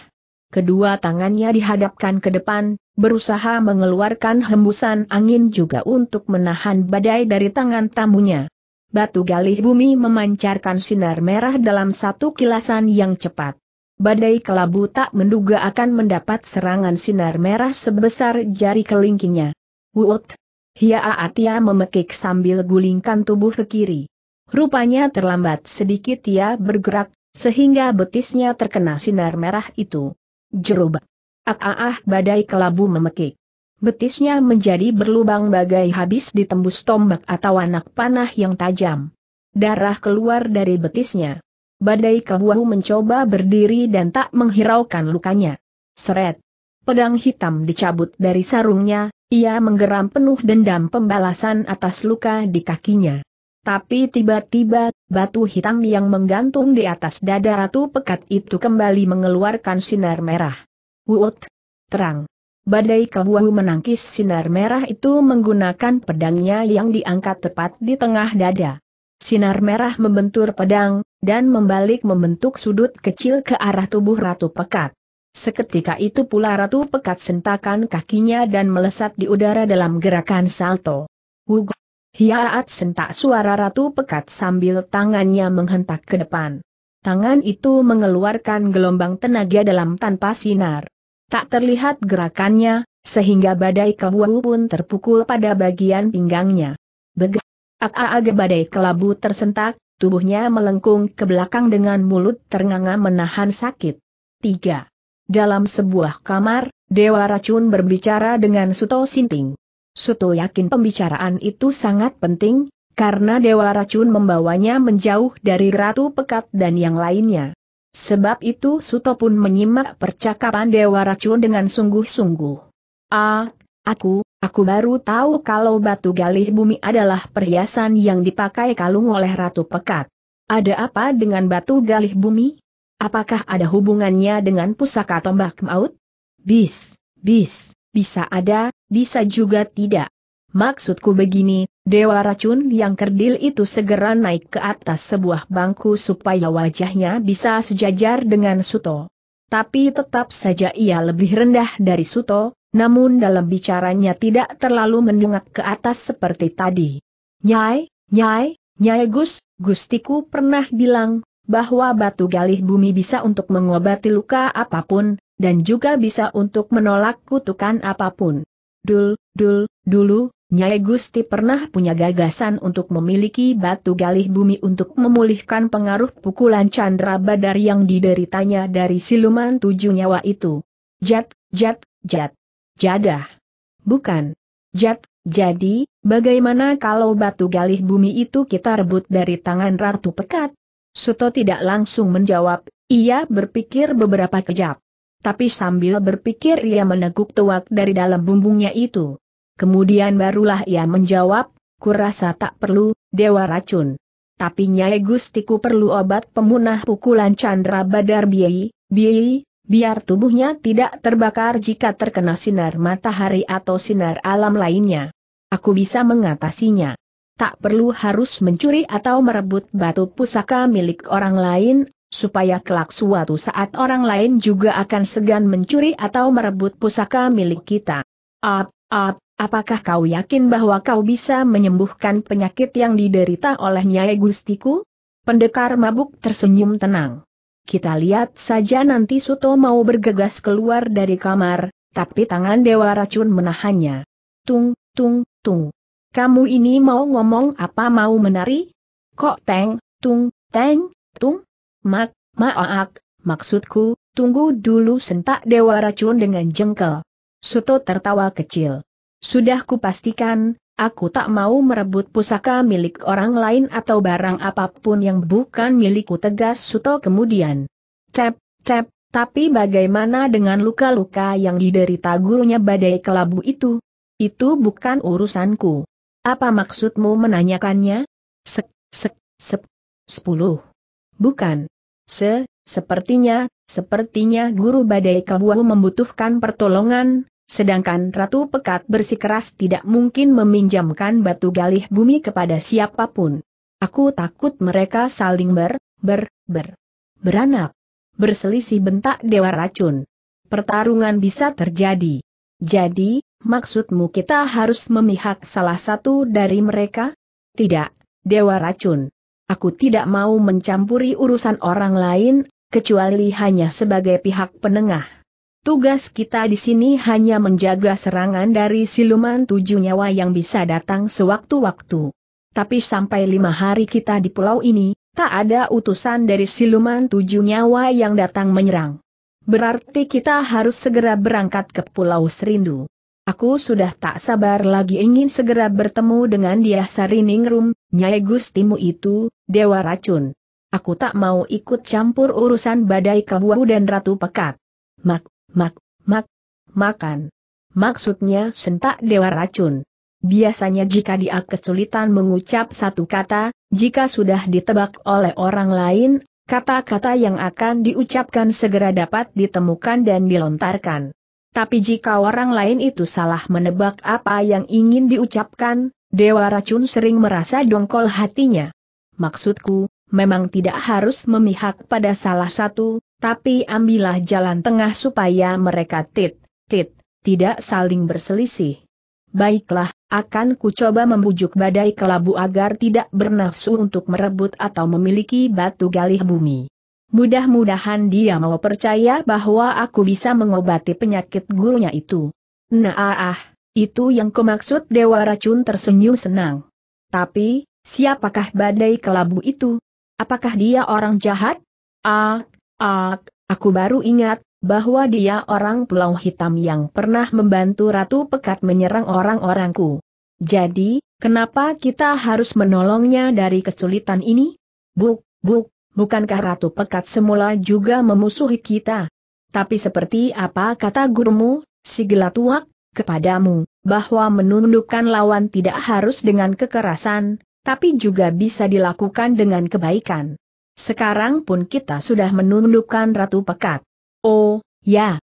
Kedua tangannya dihadapkan ke depan, berusaha mengeluarkan hembusan angin juga untuk menahan badai dari tangan tamunya. Batu galih bumi memancarkan sinar merah dalam satu kilasan yang cepat. Badai kelabu tak menduga akan mendapat serangan sinar merah sebesar jari kelingkingnya. Wut! Hia Atia memekik sambil gulingkan tubuh ke kiri. Rupanya terlambat sedikit ia bergerak, sehingga betisnya terkena sinar merah itu. Jerubah. Ah, ah, ah badai kelabu memekik. Betisnya menjadi berlubang bagai habis ditembus tombak atau anak panah yang tajam. Darah keluar dari betisnya. Badai kelabu mencoba berdiri dan tak menghiraukan lukanya. Seret. Pedang hitam dicabut dari sarungnya, ia menggeram penuh dendam pembalasan atas luka di kakinya. Tapi tiba-tiba, batu hitam yang menggantung di atas dada Ratu Pekat itu kembali mengeluarkan sinar merah. Wut! Terang! Badai Kehuahu menangkis sinar merah itu menggunakan pedangnya yang diangkat tepat di tengah dada. Sinar merah membentur pedang, dan membalik membentuk sudut kecil ke arah tubuh Ratu Pekat. Seketika itu pula Ratu Pekat sentakan kakinya dan melesat di udara dalam gerakan salto. Wugo! Hiaat sentak suara ratu pekat sambil tangannya menghentak ke depan. Tangan itu mengeluarkan gelombang tenaga dalam tanpa sinar. Tak terlihat gerakannya, sehingga badai kelabu pun terpukul pada bagian pinggangnya. Begah, ak badai kelabu tersentak, tubuhnya melengkung ke belakang dengan mulut ternganga menahan sakit. 3. Dalam sebuah kamar, Dewa Racun berbicara dengan Suto Sinting. Suto yakin pembicaraan itu sangat penting, karena Dewa Racun membawanya menjauh dari Ratu Pekat dan yang lainnya. Sebab itu Suto pun menyimak percakapan Dewa Racun dengan sungguh-sungguh. Ah, aku, aku baru tahu kalau batu galih bumi adalah perhiasan yang dipakai kalung oleh Ratu Pekat. Ada apa dengan batu galih bumi? Apakah ada hubungannya dengan pusaka tombak maut? Bis, bis, bisa ada, bisa juga tidak. Maksudku begini, dewa racun yang kerdil itu segera naik ke atas sebuah bangku supaya wajahnya bisa sejajar dengan Suto. Tapi tetap saja ia lebih rendah dari Suto, namun dalam bicaranya tidak terlalu mendungak ke atas seperti tadi. Nyai, Nyai, Nyai Gus, Gustiku pernah bilang, bahwa batu galih bumi bisa untuk mengobati luka apapun, dan juga bisa untuk menolak kutukan apapun. Dul, dul, dulu, Nyai Gusti pernah punya gagasan untuk memiliki batu galih bumi untuk memulihkan pengaruh pukulan Chandra Badar yang dideritanya dari siluman tujuh nyawa itu. Jat, jat, jat. Jadah. Bukan. Jat, jadi, bagaimana kalau batu galih bumi itu kita rebut dari tangan Ratu Pekat? Suto tidak langsung menjawab, ia berpikir beberapa kejap. Tapi sambil berpikir ia meneguk tuak dari dalam bumbungnya itu. Kemudian barulah ia menjawab, kurasa tak perlu, dewa racun. Tapi Nyai Gustiku perlu obat pemunah pukulan Chandra Badar biyi biyi biar tubuhnya tidak terbakar jika terkena sinar matahari atau sinar alam lainnya. Aku bisa mengatasinya. Tak perlu harus mencuri atau merebut batu pusaka milik orang lain, supaya kelak suatu saat orang lain juga akan segan mencuri atau merebut pusaka milik kita. Ap, ap, apakah kau yakin bahwa kau bisa menyembuhkan penyakit yang diderita oleh Nyai Gustiku? Pendekar mabuk tersenyum tenang. Kita lihat saja nanti Suto mau bergegas keluar dari kamar, tapi tangan Dewa Racun menahannya. Tung, tung, tung. Kamu ini mau ngomong apa mau menari? Kok teng, tung, teng, tung? Mak, maak, maksudku, tunggu dulu sentak Dewa Racun dengan jengkel. Suto tertawa kecil. Sudah kupastikan, aku tak mau merebut pusaka milik orang lain atau barang apapun yang bukan milikku tegas Suto kemudian. Cep, cep, tapi bagaimana dengan luka-luka yang diderita gurunya badai kelabu itu? Itu bukan urusanku. Apa maksudmu menanyakannya? Sek, sek, sep, sepuluh. Bukan. Se, sepertinya, sepertinya guru badai kebuahu membutuhkan pertolongan, sedangkan Ratu Pekat bersikeras tidak mungkin meminjamkan batu galih bumi kepada siapapun. Aku takut mereka saling ber, ber, ber, beranak. Berselisih bentak Dewa Racun. Pertarungan bisa terjadi. Jadi, maksudmu kita harus memihak salah satu dari mereka? Tidak, Dewa Racun. Aku tidak mau mencampuri urusan orang lain, kecuali hanya sebagai pihak penengah. Tugas kita di sini hanya menjaga serangan dari siluman tujuh nyawa yang bisa datang sewaktu-waktu. Tapi sampai lima hari kita di pulau ini, tak ada utusan dari siluman tujuh nyawa yang datang menyerang. Berarti kita harus segera berangkat ke Pulau Serindu. Aku sudah tak sabar lagi ingin segera bertemu dengan dia Sariningrum, Nyai Gustimu itu, Dewa Racun. Aku tak mau ikut campur urusan badai kebuahu dan Ratu Pekat. Mak, mak, mak, makan. Maksudnya sentak Dewa Racun. Biasanya jika dia kesulitan mengucap satu kata, jika sudah ditebak oleh orang lain, kata-kata yang akan diucapkan segera dapat ditemukan dan dilontarkan. Tapi jika orang lain itu salah menebak apa yang ingin diucapkan, Dewa Racun sering merasa dongkol hatinya. Maksudku, memang tidak harus memihak pada salah satu, tapi ambillah jalan tengah supaya mereka tit, tit, tidak saling berselisih. Baiklah, akan kucoba membujuk badai kelabu agar tidak bernafsu untuk merebut atau memiliki batu galih bumi. Mudah-mudahan dia mau percaya bahwa aku bisa mengobati penyakit gurunya itu. Nah ah, ah itu yang kumaksud Dewa Racun tersenyum senang. Tapi, siapakah badai kelabu itu? Apakah dia orang jahat? Ah, ah, aku baru ingat, bahwa dia orang pulau hitam yang pernah membantu Ratu Pekat menyerang orang-orangku. Jadi, kenapa kita harus menolongnya dari kesulitan ini? Buk, buk, bukankah Ratu Pekat semula juga memusuhi kita? Tapi seperti apa kata gurumu, si gelatuak, kepadamu, bahwa menundukkan lawan tidak harus dengan kekerasan, tapi juga bisa dilakukan dengan kebaikan. Sekarang pun kita sudah menundukkan Ratu Pekat. Oh, ya.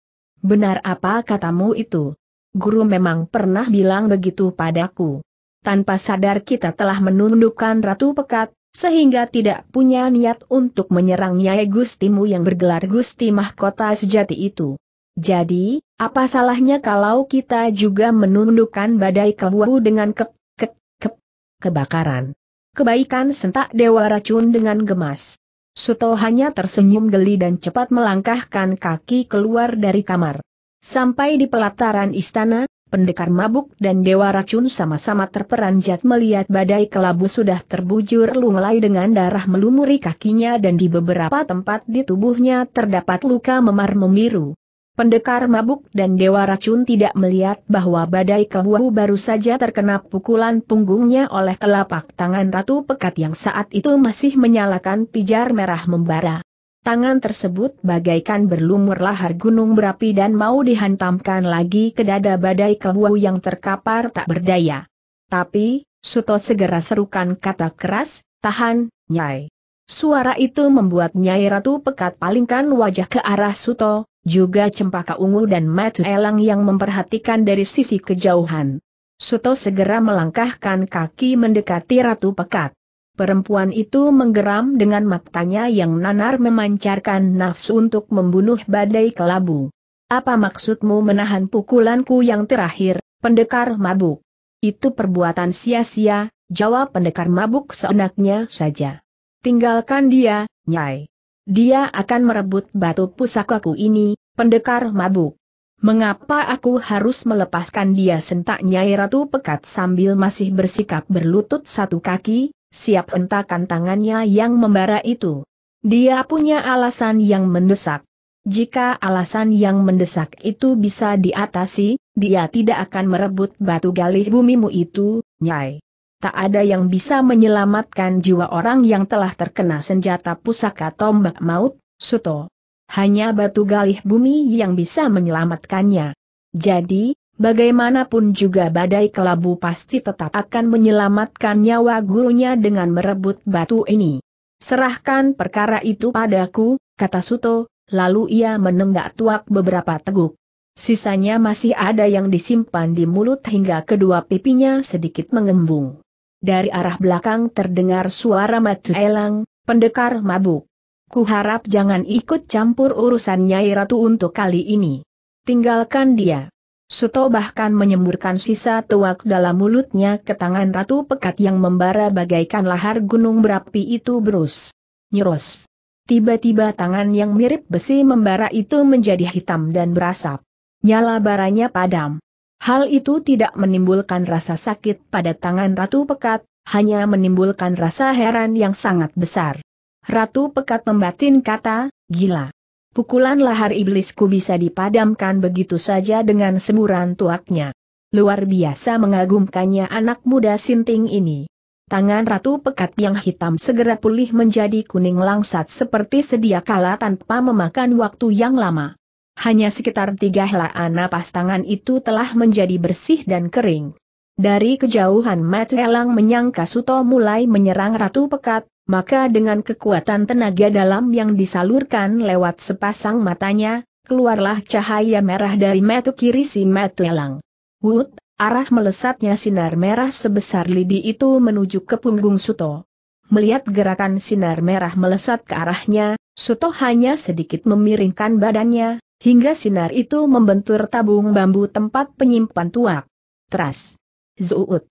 Benar apa katamu itu? Guru memang pernah bilang begitu padaku. Tanpa sadar kita telah menundukkan Ratu Pekat, sehingga tidak punya niat untuk menyerang Nyai Gustimu yang bergelar Gusti Mahkota sejati itu. Jadi, apa salahnya kalau kita juga menundukkan badai kewu dengan ke, ke, ke, kebakaran? Kebaikan sentak Dewa Racun dengan gemas. Suto hanya tersenyum geli dan cepat melangkahkan kaki keluar dari kamar. Sampai di pelataran istana, pendekar mabuk dan dewa racun sama-sama terperanjat melihat badai kelabu sudah terbujur lunglai dengan darah melumuri kakinya dan di beberapa tempat di tubuhnya terdapat luka memar memiru. Pendekar mabuk dan dewa racun tidak melihat bahwa badai kelabu baru saja terkena pukulan punggungnya oleh telapak tangan Ratu Pekat yang saat itu masih menyalakan pijar merah membara. Tangan tersebut bagaikan berlumur lahar gunung berapi dan mau dihantamkan lagi ke dada badai kewu yang terkapar tak berdaya. Tapi, Suto segera serukan kata keras, tahan, Nyai. Suara itu membuat Nyai Ratu Pekat palingkan wajah ke arah Suto, juga cempaka ungu dan matu elang yang memperhatikan dari sisi kejauhan. Suto segera melangkahkan kaki mendekati Ratu Pekat. Perempuan itu menggeram dengan matanya yang nanar memancarkan nafsu untuk membunuh badai kelabu. Apa maksudmu menahan pukulanku yang terakhir, pendekar mabuk? Itu perbuatan sia-sia, jawab pendekar mabuk seenaknya saja. Tinggalkan dia, Nyai. Dia akan merebut batu pusakaku ini, pendekar mabuk. Mengapa aku harus melepaskan dia sentak Nyai Ratu Pekat sambil masih bersikap berlutut satu kaki, siap hentakan tangannya yang membara itu. Dia punya alasan yang mendesak. Jika alasan yang mendesak itu bisa diatasi, dia tidak akan merebut batu galih bumimu itu, Nyai. Tak ada yang bisa menyelamatkan jiwa orang yang telah terkena senjata pusaka tombak maut, Suto. Hanya batu galih bumi yang bisa menyelamatkannya. Jadi, Bagaimanapun juga badai kelabu pasti tetap akan menyelamatkan nyawa gurunya dengan merebut batu ini. Serahkan perkara itu padaku, kata Suto, lalu ia menenggak tuak beberapa teguk. Sisanya masih ada yang disimpan di mulut hingga kedua pipinya sedikit mengembung. Dari arah belakang terdengar suara matu elang, pendekar mabuk. Kuharap jangan ikut campur urusan Nyai Ratu untuk kali ini. Tinggalkan dia. Suto bahkan menyemburkan sisa tuak dalam mulutnya ke tangan Ratu Pekat yang membara bagaikan lahar gunung berapi itu berus. Nyeros. Tiba-tiba tangan yang mirip besi membara itu menjadi hitam dan berasap. Nyala baranya padam. Hal itu tidak menimbulkan rasa sakit pada tangan Ratu Pekat, hanya menimbulkan rasa heran yang sangat besar. Ratu Pekat membatin kata, gila pukulan lahar iblisku bisa dipadamkan begitu saja dengan semburan tuaknya. Luar biasa mengagumkannya anak muda sinting ini. Tangan Ratu Pekat yang hitam segera pulih menjadi kuning langsat seperti sedia kala tanpa memakan waktu yang lama. Hanya sekitar tiga helaan napas tangan itu telah menjadi bersih dan kering. Dari kejauhan Matt Elang menyangka Suto mulai menyerang Ratu Pekat, maka dengan kekuatan tenaga dalam yang disalurkan lewat sepasang matanya, keluarlah cahaya merah dari metu kiri si metu elang. Wut, arah melesatnya sinar merah sebesar lidi itu menuju ke punggung Suto. Melihat gerakan sinar merah melesat ke arahnya, Suto hanya sedikit memiringkan badannya, hingga sinar itu membentur tabung bambu tempat penyimpan tuak. Teras. Zuut.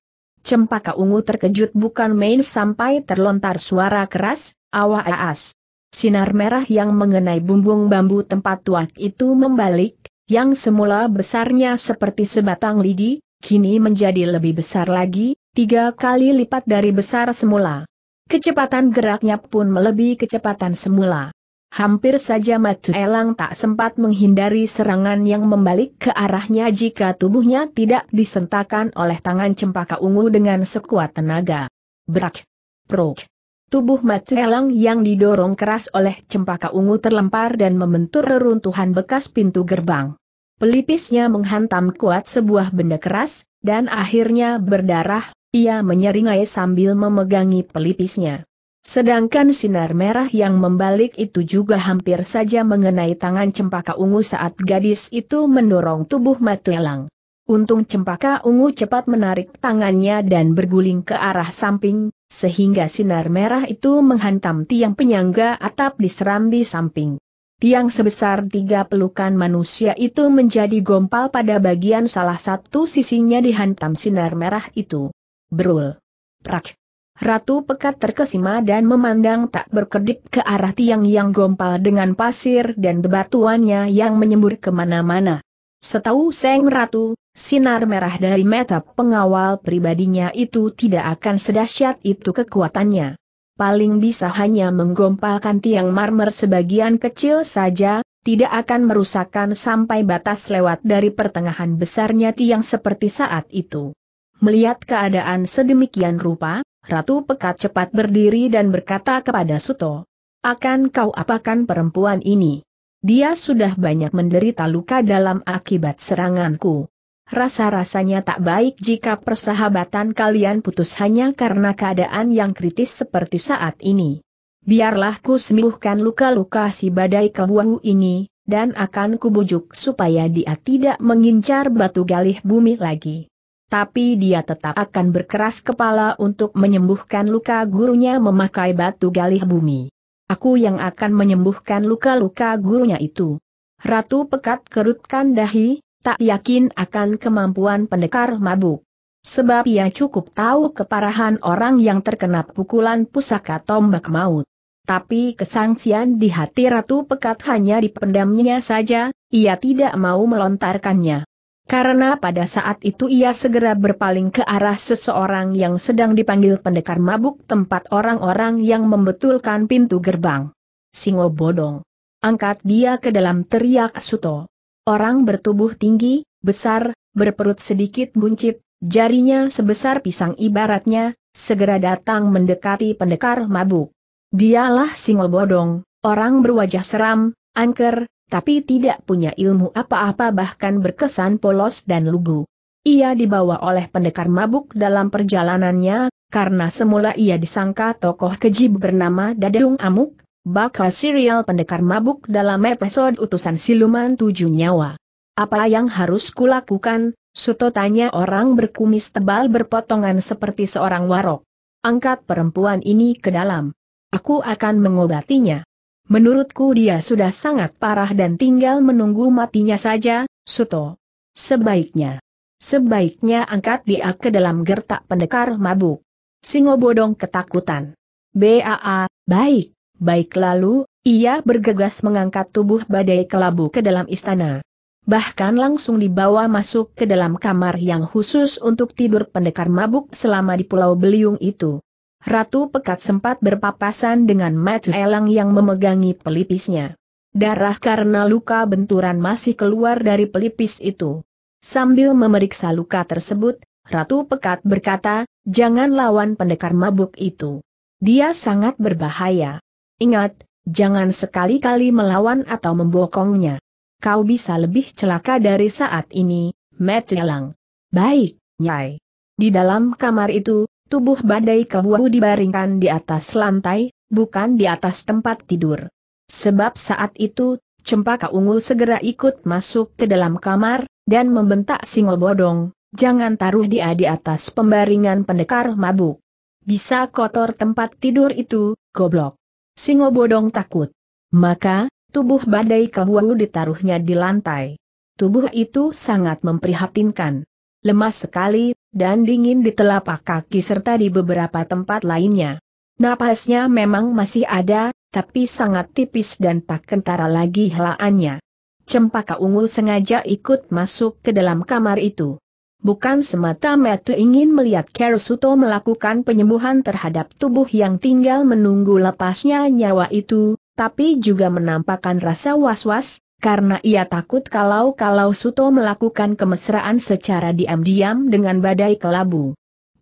Cempaka ungu terkejut bukan main sampai terlontar suara keras, awa aas. Sinar merah yang mengenai bumbung bambu tempat tuak itu membalik, yang semula besarnya seperti sebatang lidi, kini menjadi lebih besar lagi, tiga kali lipat dari besar semula. Kecepatan geraknya pun melebihi kecepatan semula. Hampir saja Matu Elang tak sempat menghindari serangan yang membalik ke arahnya jika tubuhnya tidak disentakan oleh tangan cempaka ungu dengan sekuat tenaga. Brak! Prok! Tubuh Matu Elang yang didorong keras oleh cempaka ungu terlempar dan membentur reruntuhan bekas pintu gerbang. Pelipisnya menghantam kuat sebuah benda keras, dan akhirnya berdarah, ia menyeringai sambil memegangi pelipisnya. Sedangkan sinar merah yang membalik itu juga hampir saja mengenai tangan cempaka ungu saat gadis itu mendorong tubuh Matuelang. Untung cempaka ungu cepat menarik tangannya dan berguling ke arah samping, sehingga sinar merah itu menghantam tiang penyangga atap di serambi samping. Tiang sebesar tiga pelukan manusia itu menjadi gompal pada bagian salah satu sisinya dihantam sinar merah itu. Berul. Prak. Ratu Pekat terkesima dan memandang tak berkedip ke arah tiang yang gompal dengan pasir dan bebatuannya yang menyembur kemana-mana. Setahu Seng Ratu, sinar merah dari mata pengawal pribadinya itu tidak akan sedahsyat itu kekuatannya. Paling bisa hanya menggompalkan tiang marmer sebagian kecil saja, tidak akan merusakkan sampai batas lewat dari pertengahan besarnya tiang seperti saat itu. Melihat keadaan sedemikian rupa, Ratu Pekat cepat berdiri dan berkata kepada Suto, akan kau apakan perempuan ini? Dia sudah banyak menderita luka dalam akibat seranganku. Rasa-rasanya tak baik jika persahabatan kalian putus hanya karena keadaan yang kritis seperti saat ini. Biarlah ku sembuhkan luka-luka si badai kebuahu ini, dan akan kubujuk supaya dia tidak mengincar batu galih bumi lagi tapi dia tetap akan berkeras kepala untuk menyembuhkan luka gurunya memakai batu galih bumi. Aku yang akan menyembuhkan luka-luka gurunya itu. Ratu pekat kerutkan dahi, tak yakin akan kemampuan pendekar mabuk. Sebab ia cukup tahu keparahan orang yang terkena pukulan pusaka tombak maut. Tapi kesangsian di hati Ratu Pekat hanya dipendamnya saja, ia tidak mau melontarkannya. Karena pada saat itu ia segera berpaling ke arah seseorang yang sedang dipanggil pendekar mabuk tempat orang-orang yang membetulkan pintu gerbang. Singo bodong. Angkat dia ke dalam teriak Suto. Orang bertubuh tinggi, besar, berperut sedikit buncit, jarinya sebesar pisang ibaratnya, segera datang mendekati pendekar mabuk. Dialah Singo Bodong, orang berwajah seram, angker, tapi tidak punya ilmu apa-apa bahkan berkesan polos dan lugu. Ia dibawa oleh pendekar mabuk dalam perjalanannya, karena semula ia disangka tokoh keji bernama Dadung Amuk, bakal serial pendekar mabuk dalam episode utusan siluman tujuh nyawa. Apa yang harus kulakukan? Suto tanya orang berkumis tebal berpotongan seperti seorang warok. Angkat perempuan ini ke dalam. Aku akan mengobatinya. Menurutku dia sudah sangat parah dan tinggal menunggu matinya saja, Suto. Sebaiknya. Sebaiknya angkat dia ke dalam gertak pendekar mabuk. Singobodong ketakutan. BAA, baik, baik lalu, ia bergegas mengangkat tubuh badai kelabu ke dalam istana. Bahkan langsung dibawa masuk ke dalam kamar yang khusus untuk tidur pendekar mabuk selama di Pulau Beliung itu. Ratu Pekat sempat berpapasan dengan Matu Elang yang memegangi pelipisnya. Darah karena luka benturan masih keluar dari pelipis itu. Sambil memeriksa luka tersebut, Ratu Pekat berkata, jangan lawan pendekar mabuk itu. Dia sangat berbahaya. Ingat, jangan sekali-kali melawan atau membokongnya. Kau bisa lebih celaka dari saat ini, Matu Elang. Baik, Nyai. Di dalam kamar itu, Tubuh badai kewu dibaringkan di atas lantai, bukan di atas tempat tidur. Sebab saat itu, cempaka ungu segera ikut masuk ke dalam kamar, dan membentak singo bodong, jangan taruh dia di atas pembaringan pendekar mabuk. Bisa kotor tempat tidur itu, goblok. Singo bodong takut. Maka, tubuh badai kewu ditaruhnya di lantai. Tubuh itu sangat memprihatinkan lemas sekali, dan dingin di telapak kaki serta di beberapa tempat lainnya. Napasnya memang masih ada, tapi sangat tipis dan tak kentara lagi helaannya. Cempaka ungu sengaja ikut masuk ke dalam kamar itu. Bukan semata-mata ingin melihat Kersuto melakukan penyembuhan terhadap tubuh yang tinggal menunggu lepasnya nyawa itu, tapi juga menampakkan rasa was-was, karena ia takut kalau-kalau Suto melakukan kemesraan secara diam-diam dengan badai kelabu.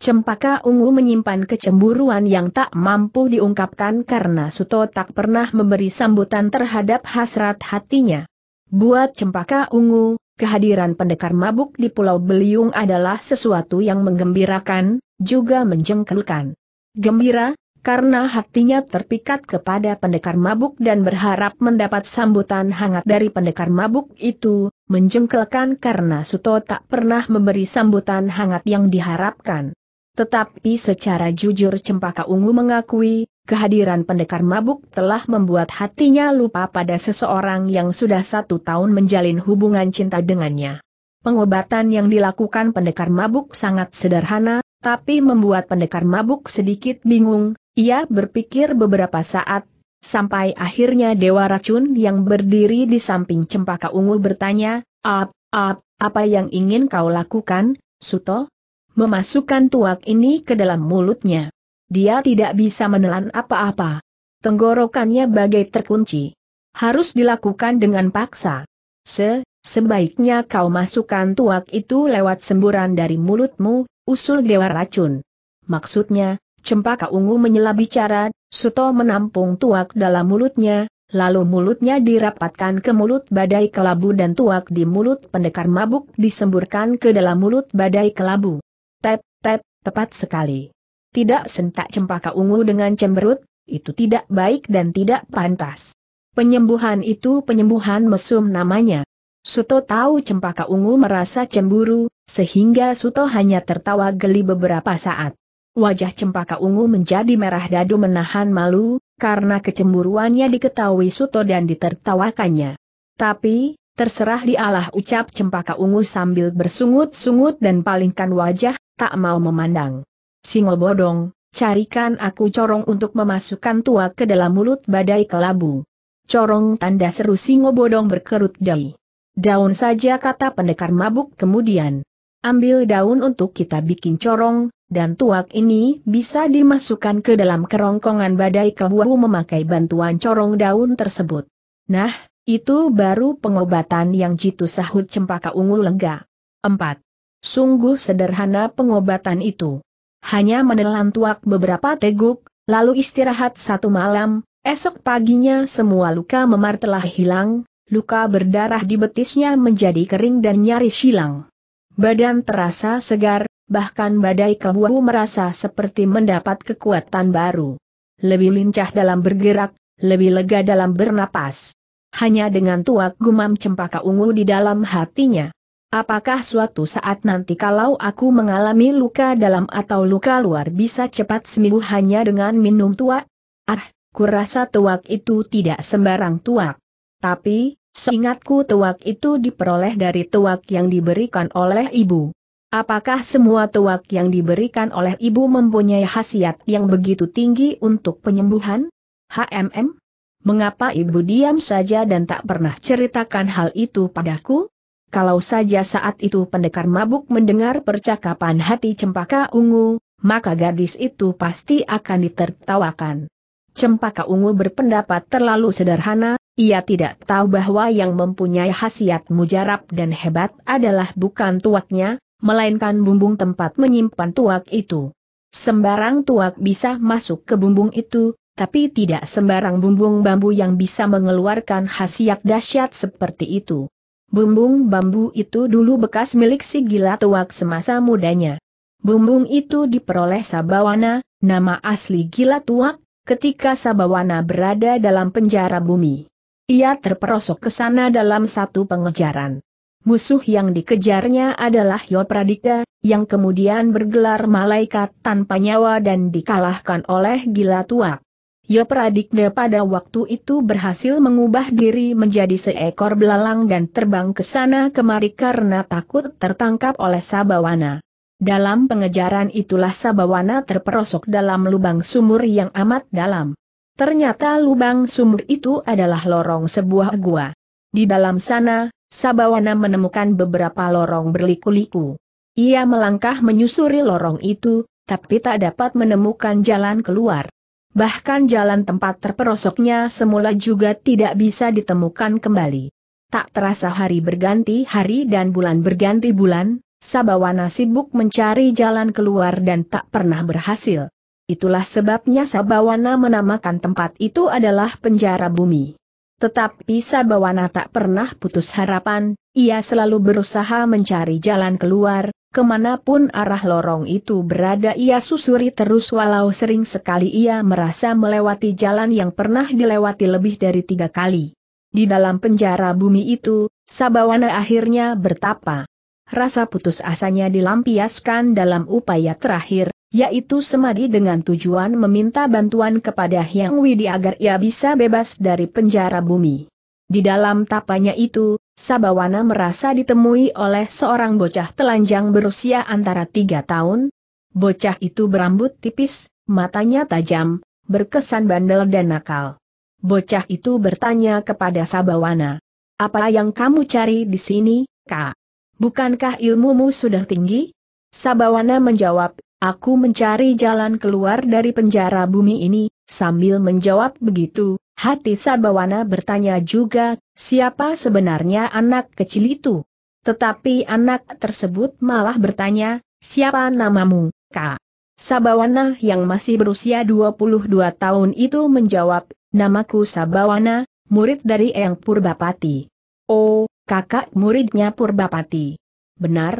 Cempaka ungu menyimpan kecemburuan yang tak mampu diungkapkan karena Suto tak pernah memberi sambutan terhadap hasrat hatinya. Buat cempaka ungu, kehadiran pendekar mabuk di Pulau Beliung adalah sesuatu yang menggembirakan, juga menjengkelkan. Gembira, karena hatinya terpikat kepada pendekar mabuk dan berharap mendapat sambutan hangat dari pendekar mabuk itu, menjengkelkan karena Suto tak pernah memberi sambutan hangat yang diharapkan. Tetapi secara jujur Cempaka Ungu mengakui, kehadiran pendekar mabuk telah membuat hatinya lupa pada seseorang yang sudah satu tahun menjalin hubungan cinta dengannya. Pengobatan yang dilakukan pendekar mabuk sangat sederhana, tapi membuat pendekar mabuk sedikit bingung, ia berpikir beberapa saat, sampai akhirnya Dewa Racun yang berdiri di samping cempaka ungu bertanya, Ap, ap, apa yang ingin kau lakukan, Suto? Memasukkan tuak ini ke dalam mulutnya. Dia tidak bisa menelan apa-apa. Tenggorokannya bagai terkunci. Harus dilakukan dengan paksa. Se, sebaiknya kau masukkan tuak itu lewat semburan dari mulutmu, usul Dewa Racun. Maksudnya, Cempaka ungu menyela bicara, Suto menampung tuak dalam mulutnya, lalu mulutnya dirapatkan ke mulut badai kelabu dan tuak di mulut pendekar mabuk disemburkan ke dalam mulut badai kelabu. Tep, tep, tepat sekali. Tidak sentak cempaka ungu dengan cemberut, itu tidak baik dan tidak pantas. Penyembuhan itu penyembuhan mesum namanya. Suto tahu cempaka ungu merasa cemburu, sehingga Suto hanya tertawa geli beberapa saat. Wajah cempaka ungu menjadi merah dadu menahan malu, karena kecemburuannya diketahui Suto dan ditertawakannya. Tapi, terserah dialah ucap cempaka ungu sambil bersungut-sungut dan palingkan wajah, tak mau memandang. Singo bodong, carikan aku corong untuk memasukkan tua ke dalam mulut badai kelabu. Corong tanda seru singo bodong berkerut dai. Daun saja kata pendekar mabuk kemudian. Ambil daun untuk kita bikin corong, dan tuak ini bisa dimasukkan ke dalam kerongkongan badai kebuahu memakai bantuan corong daun tersebut. Nah, itu baru pengobatan yang jitu sahut cempaka ungu lega. 4. Sungguh sederhana pengobatan itu. Hanya menelan tuak beberapa teguk, lalu istirahat satu malam, esok paginya semua luka memar telah hilang, luka berdarah di betisnya menjadi kering dan nyaris hilang. Badan terasa segar, bahkan badai kebuahu merasa seperti mendapat kekuatan baru. Lebih lincah dalam bergerak, lebih lega dalam bernapas. Hanya dengan tuak gumam cempaka ungu di dalam hatinya. Apakah suatu saat nanti kalau aku mengalami luka dalam atau luka luar bisa cepat sembuh hanya dengan minum tuak? Ah, kurasa tuak itu tidak sembarang tuak. Tapi, Seingatku tuak itu diperoleh dari tuak yang diberikan oleh ibu. Apakah semua tuak yang diberikan oleh ibu mempunyai khasiat yang begitu tinggi untuk penyembuhan? HMM? Mengapa ibu diam saja dan tak pernah ceritakan hal itu padaku? Kalau saja saat itu pendekar mabuk mendengar percakapan hati cempaka ungu, maka gadis itu pasti akan ditertawakan. Cempaka ungu berpendapat terlalu sederhana, ia tidak tahu bahwa yang mempunyai khasiat mujarab dan hebat adalah bukan tuaknya, melainkan bumbung tempat menyimpan tuak itu. Sembarang tuak bisa masuk ke bumbung itu, tapi tidak sembarang bumbung bambu yang bisa mengeluarkan khasiat dahsyat seperti itu. Bumbung bambu itu dulu bekas milik si gila tuak semasa mudanya. Bumbung itu diperoleh Sabawana, nama asli gila tuak, ketika Sabawana berada dalam penjara bumi. Ia terperosok ke sana dalam satu pengejaran. Musuh yang dikejarnya adalah Yo yang kemudian bergelar malaikat tanpa nyawa dan dikalahkan oleh gila tua. Yo pada waktu itu berhasil mengubah diri menjadi seekor belalang dan terbang ke sana kemari karena takut tertangkap oleh Sabawana. Dalam pengejaran itulah Sabawana terperosok dalam lubang sumur yang amat dalam. Ternyata lubang sumur itu adalah lorong sebuah gua. Di dalam sana, Sabawana menemukan beberapa lorong berliku-liku. Ia melangkah menyusuri lorong itu, tapi tak dapat menemukan jalan keluar. Bahkan jalan tempat terperosoknya semula juga tidak bisa ditemukan kembali. Tak terasa hari berganti hari dan bulan berganti bulan, Sabawana sibuk mencari jalan keluar dan tak pernah berhasil. Itulah sebabnya Sabawana menamakan tempat itu adalah penjara bumi. Tetapi Sabawana tak pernah putus harapan, ia selalu berusaha mencari jalan keluar, kemanapun arah lorong itu berada ia susuri terus walau sering sekali ia merasa melewati jalan yang pernah dilewati lebih dari tiga kali. Di dalam penjara bumi itu, Sabawana akhirnya bertapa. Rasa putus asanya dilampiaskan dalam upaya terakhir, yaitu semadi dengan tujuan meminta bantuan kepada Hyang Widi agar ia bisa bebas dari penjara bumi. Di dalam tapanya itu, Sabawana merasa ditemui oleh seorang bocah telanjang berusia antara tiga tahun. Bocah itu berambut tipis, matanya tajam, berkesan bandel dan nakal. Bocah itu bertanya kepada Sabawana, apa yang kamu cari di sini, kak? Bukankah ilmumu sudah tinggi? Sabawana menjawab, Aku mencari jalan keluar dari penjara bumi ini, sambil menjawab begitu, hati Sabawana bertanya juga, siapa sebenarnya anak kecil itu? Tetapi anak tersebut malah bertanya, siapa namamu, kak? Sabawana yang masih berusia 22 tahun itu menjawab, namaku Sabawana, murid dari Eyang Purbapati. Oh, kakak muridnya Purbapati. Benar,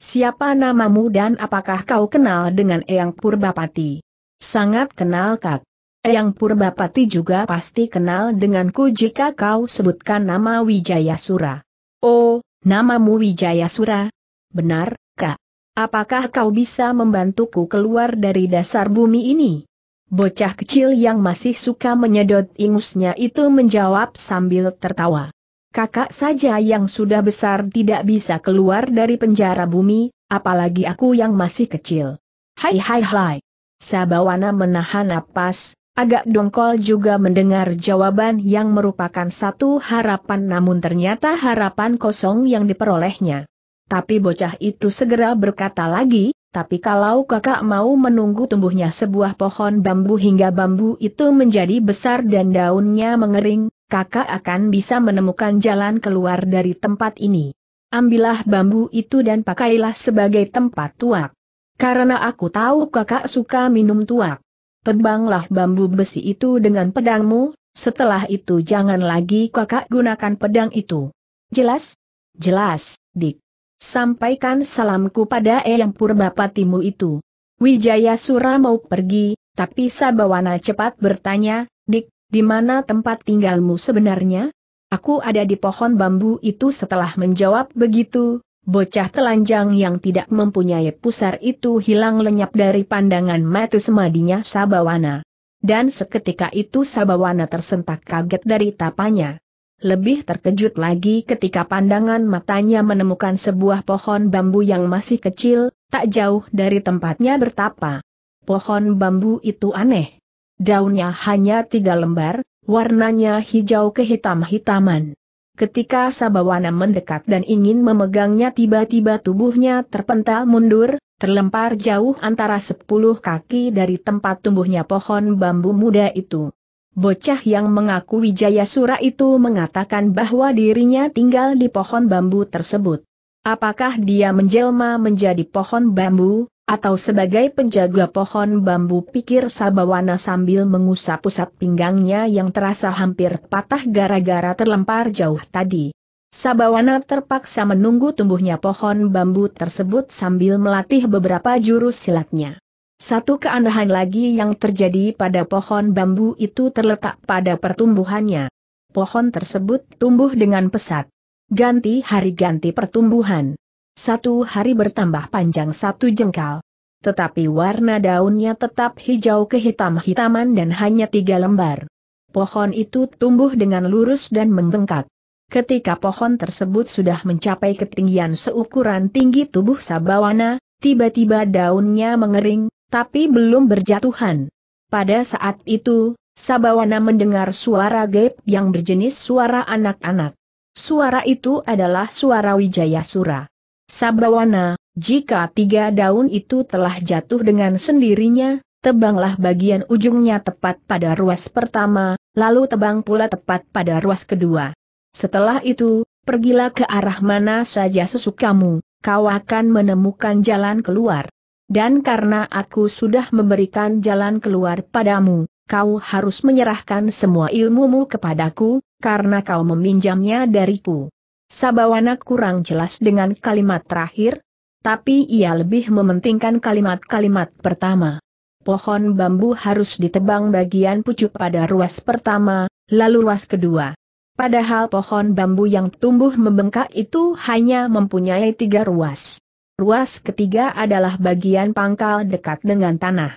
Siapa namamu dan apakah kau kenal dengan Eyang Purbapati? Sangat kenal kak. Eyang Purbapati juga pasti kenal denganku jika kau sebutkan nama Wijayasura. Oh, namamu Wijayasura? Benar, kak. Apakah kau bisa membantuku keluar dari dasar bumi ini? Bocah kecil yang masih suka menyedot ingusnya itu menjawab sambil tertawa kakak saja yang sudah besar tidak bisa keluar dari penjara bumi, apalagi aku yang masih kecil. Hai hai hai. Sabawana menahan napas, agak dongkol juga mendengar jawaban yang merupakan satu harapan namun ternyata harapan kosong yang diperolehnya. Tapi bocah itu segera berkata lagi, tapi kalau kakak mau menunggu tumbuhnya sebuah pohon bambu hingga bambu itu menjadi besar dan daunnya mengering, kakak akan bisa menemukan jalan keluar dari tempat ini. Ambillah bambu itu dan pakailah sebagai tempat tuak. Karena aku tahu kakak suka minum tuak. Tebanglah bambu besi itu dengan pedangmu, setelah itu jangan lagi kakak gunakan pedang itu. Jelas? Jelas, Dik. Sampaikan salamku pada Eyang Purbapatimu itu. Wijaya Sura mau pergi, tapi Sabawana cepat bertanya, Dik, di mana tempat tinggalmu sebenarnya? Aku ada di pohon bambu itu setelah menjawab begitu, bocah telanjang yang tidak mempunyai pusar itu hilang lenyap dari pandangan mata semadinya Sabawana. Dan seketika itu Sabawana tersentak kaget dari tapanya. Lebih terkejut lagi ketika pandangan matanya menemukan sebuah pohon bambu yang masih kecil, tak jauh dari tempatnya bertapa. Pohon bambu itu aneh Daunnya hanya tiga lembar, warnanya hijau kehitam-hitaman. Ketika Sabawana mendekat dan ingin memegangnya tiba-tiba tubuhnya terpental mundur, terlempar jauh antara sepuluh kaki dari tempat tumbuhnya pohon bambu muda itu. Bocah yang Wijaya Wijayasura itu mengatakan bahwa dirinya tinggal di pohon bambu tersebut. Apakah dia menjelma menjadi pohon bambu, atau sebagai penjaga pohon bambu pikir Sabawana sambil mengusap-usap pinggangnya yang terasa hampir patah gara-gara terlempar jauh tadi. Sabawana terpaksa menunggu tumbuhnya pohon bambu tersebut sambil melatih beberapa jurus silatnya. Satu keanehan lagi yang terjadi pada pohon bambu itu terletak pada pertumbuhannya. Pohon tersebut tumbuh dengan pesat. Ganti hari ganti pertumbuhan satu hari bertambah panjang satu jengkal. Tetapi warna daunnya tetap hijau kehitam-hitaman dan hanya tiga lembar. Pohon itu tumbuh dengan lurus dan membengkak. Ketika pohon tersebut sudah mencapai ketinggian seukuran tinggi tubuh Sabawana, tiba-tiba daunnya mengering, tapi belum berjatuhan. Pada saat itu, Sabawana mendengar suara gap yang berjenis suara anak-anak. Suara itu adalah suara Wijayasura. Sabawana, jika tiga daun itu telah jatuh dengan sendirinya, tebanglah bagian ujungnya tepat pada ruas pertama, lalu tebang pula tepat pada ruas kedua. Setelah itu, pergilah ke arah mana saja sesukamu, kau akan menemukan jalan keluar. Dan karena aku sudah memberikan jalan keluar padamu, kau harus menyerahkan semua ilmumu kepadaku, karena kau meminjamnya dariku. Sabawana kurang jelas dengan kalimat terakhir, tapi ia lebih mementingkan kalimat-kalimat pertama. Pohon bambu harus ditebang bagian pucuk pada ruas pertama, lalu ruas kedua. Padahal pohon bambu yang tumbuh membengkak itu hanya mempunyai tiga ruas. Ruas ketiga adalah bagian pangkal dekat dengan tanah.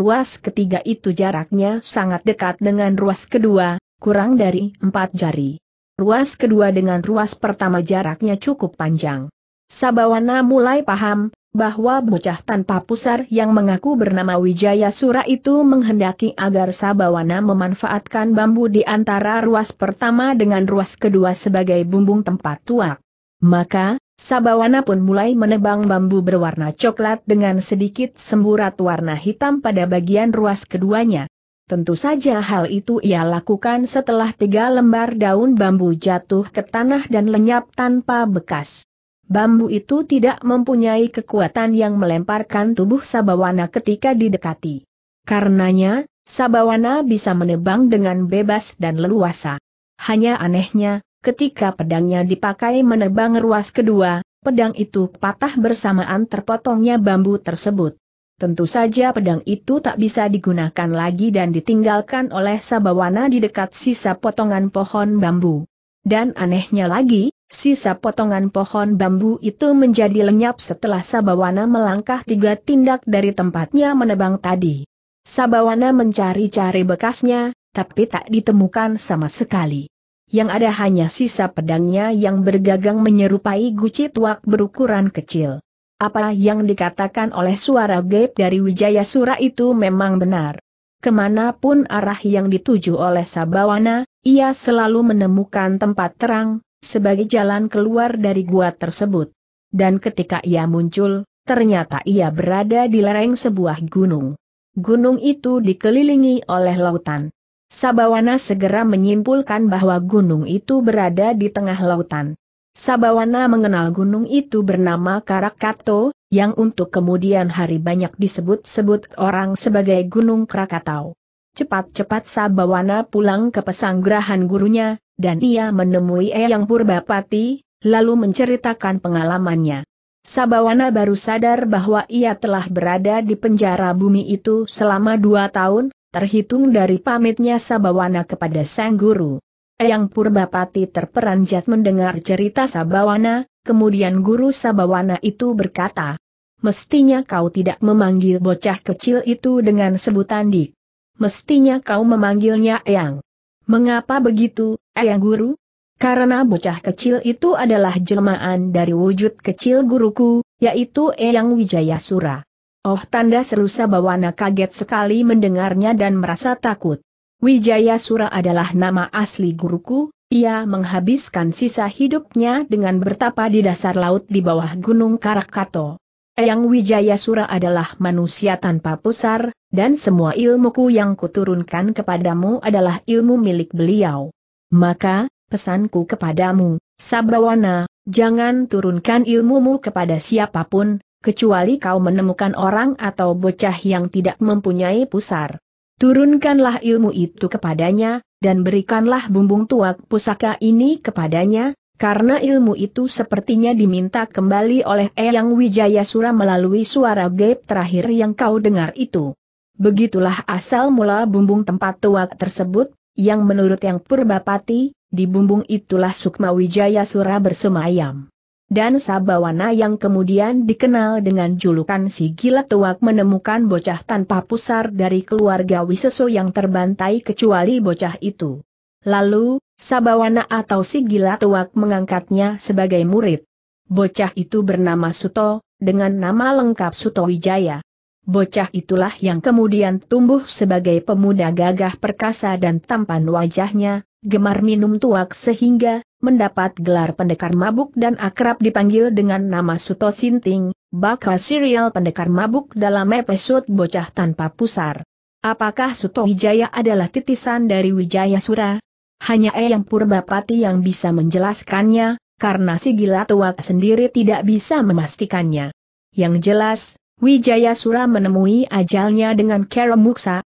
Ruas ketiga itu jaraknya sangat dekat dengan ruas kedua, kurang dari empat jari. Ruas kedua dengan ruas pertama jaraknya cukup panjang. Sabawana mulai paham, bahwa bocah tanpa pusar yang mengaku bernama Wijaya Sura itu menghendaki agar Sabawana memanfaatkan bambu di antara ruas pertama dengan ruas kedua sebagai bumbung tempat tuak. Maka, Sabawana pun mulai menebang bambu berwarna coklat dengan sedikit semburat warna hitam pada bagian ruas keduanya. Tentu saja hal itu ia lakukan setelah tiga lembar daun bambu jatuh ke tanah dan lenyap tanpa bekas. Bambu itu tidak mempunyai kekuatan yang melemparkan tubuh Sabawana ketika didekati. Karenanya, Sabawana bisa menebang dengan bebas dan leluasa. Hanya anehnya, ketika pedangnya dipakai menebang ruas kedua, pedang itu patah bersamaan terpotongnya bambu tersebut. Tentu saja pedang itu tak bisa digunakan lagi dan ditinggalkan oleh Sabawana di dekat sisa potongan pohon bambu. Dan anehnya lagi, sisa potongan pohon bambu itu menjadi lenyap setelah Sabawana melangkah tiga tindak dari tempatnya menebang tadi. Sabawana mencari-cari bekasnya, tapi tak ditemukan sama sekali. Yang ada hanya sisa pedangnya yang bergagang menyerupai guci tuak berukuran kecil. Apa yang dikatakan oleh suara gaib dari Wijaya Sura itu memang benar. Kemanapun arah yang dituju oleh Sabawana, ia selalu menemukan tempat terang, sebagai jalan keluar dari gua tersebut. Dan ketika ia muncul, ternyata ia berada di lereng sebuah gunung. Gunung itu dikelilingi oleh lautan. Sabawana segera menyimpulkan bahwa gunung itu berada di tengah lautan. Sabawana mengenal gunung itu bernama Karakato, yang untuk kemudian hari banyak disebut-sebut orang sebagai Gunung Krakatau. Cepat-cepat Sabawana pulang ke pesanggrahan gurunya, dan ia menemui Eyang Purbapati, lalu menceritakan pengalamannya. Sabawana baru sadar bahwa ia telah berada di penjara bumi itu selama dua tahun, terhitung dari pamitnya Sabawana kepada sang guru. Eyang Purbapati terperanjat mendengar cerita Sabawana, kemudian guru Sabawana itu berkata, Mestinya kau tidak memanggil bocah kecil itu dengan sebutan dik. Mestinya kau memanggilnya Eyang. Mengapa begitu, Eyang Guru? Karena bocah kecil itu adalah jelmaan dari wujud kecil guruku, yaitu Eyang Wijayasura. Oh tanda seru Sabawana kaget sekali mendengarnya dan merasa takut. Wijaya Sura adalah nama asli guruku, ia menghabiskan sisa hidupnya dengan bertapa di dasar laut di bawah Gunung Karakato. Yang Wijaya Sura adalah manusia tanpa pusar, dan semua ilmuku yang kuturunkan kepadamu adalah ilmu milik beliau. Maka, pesanku kepadamu, Sabawana, jangan turunkan ilmumu kepada siapapun, kecuali kau menemukan orang atau bocah yang tidak mempunyai pusar. Turunkanlah ilmu itu kepadanya, dan berikanlah bumbung tuak pusaka ini kepadanya, karena ilmu itu sepertinya diminta kembali oleh Eyang Wijayasura melalui suara gaib terakhir yang kau dengar itu. Begitulah asal mula bumbung tempat tuak tersebut, yang menurut yang Purbapati, di bumbung itulah Sukma Wijayasura bersemayam dan Sabawana yang kemudian dikenal dengan julukan si gila tuak menemukan bocah tanpa pusar dari keluarga Wiseso yang terbantai kecuali bocah itu. Lalu, Sabawana atau si gila tuak mengangkatnya sebagai murid. Bocah itu bernama Suto, dengan nama lengkap Suto Wijaya. Bocah itulah yang kemudian tumbuh sebagai pemuda gagah perkasa dan tampan wajahnya, gemar minum tuak sehingga mendapat gelar pendekar mabuk dan akrab dipanggil dengan nama Suto Sinting, bakal serial pendekar mabuk dalam episode Bocah Tanpa Pusar. Apakah Suto Wijaya adalah titisan dari Wijaya Sura? Hanya Eyang Purbapati yang bisa menjelaskannya, karena si gila tua sendiri tidak bisa memastikannya. Yang jelas, Wijaya Sura menemui ajalnya dengan Kera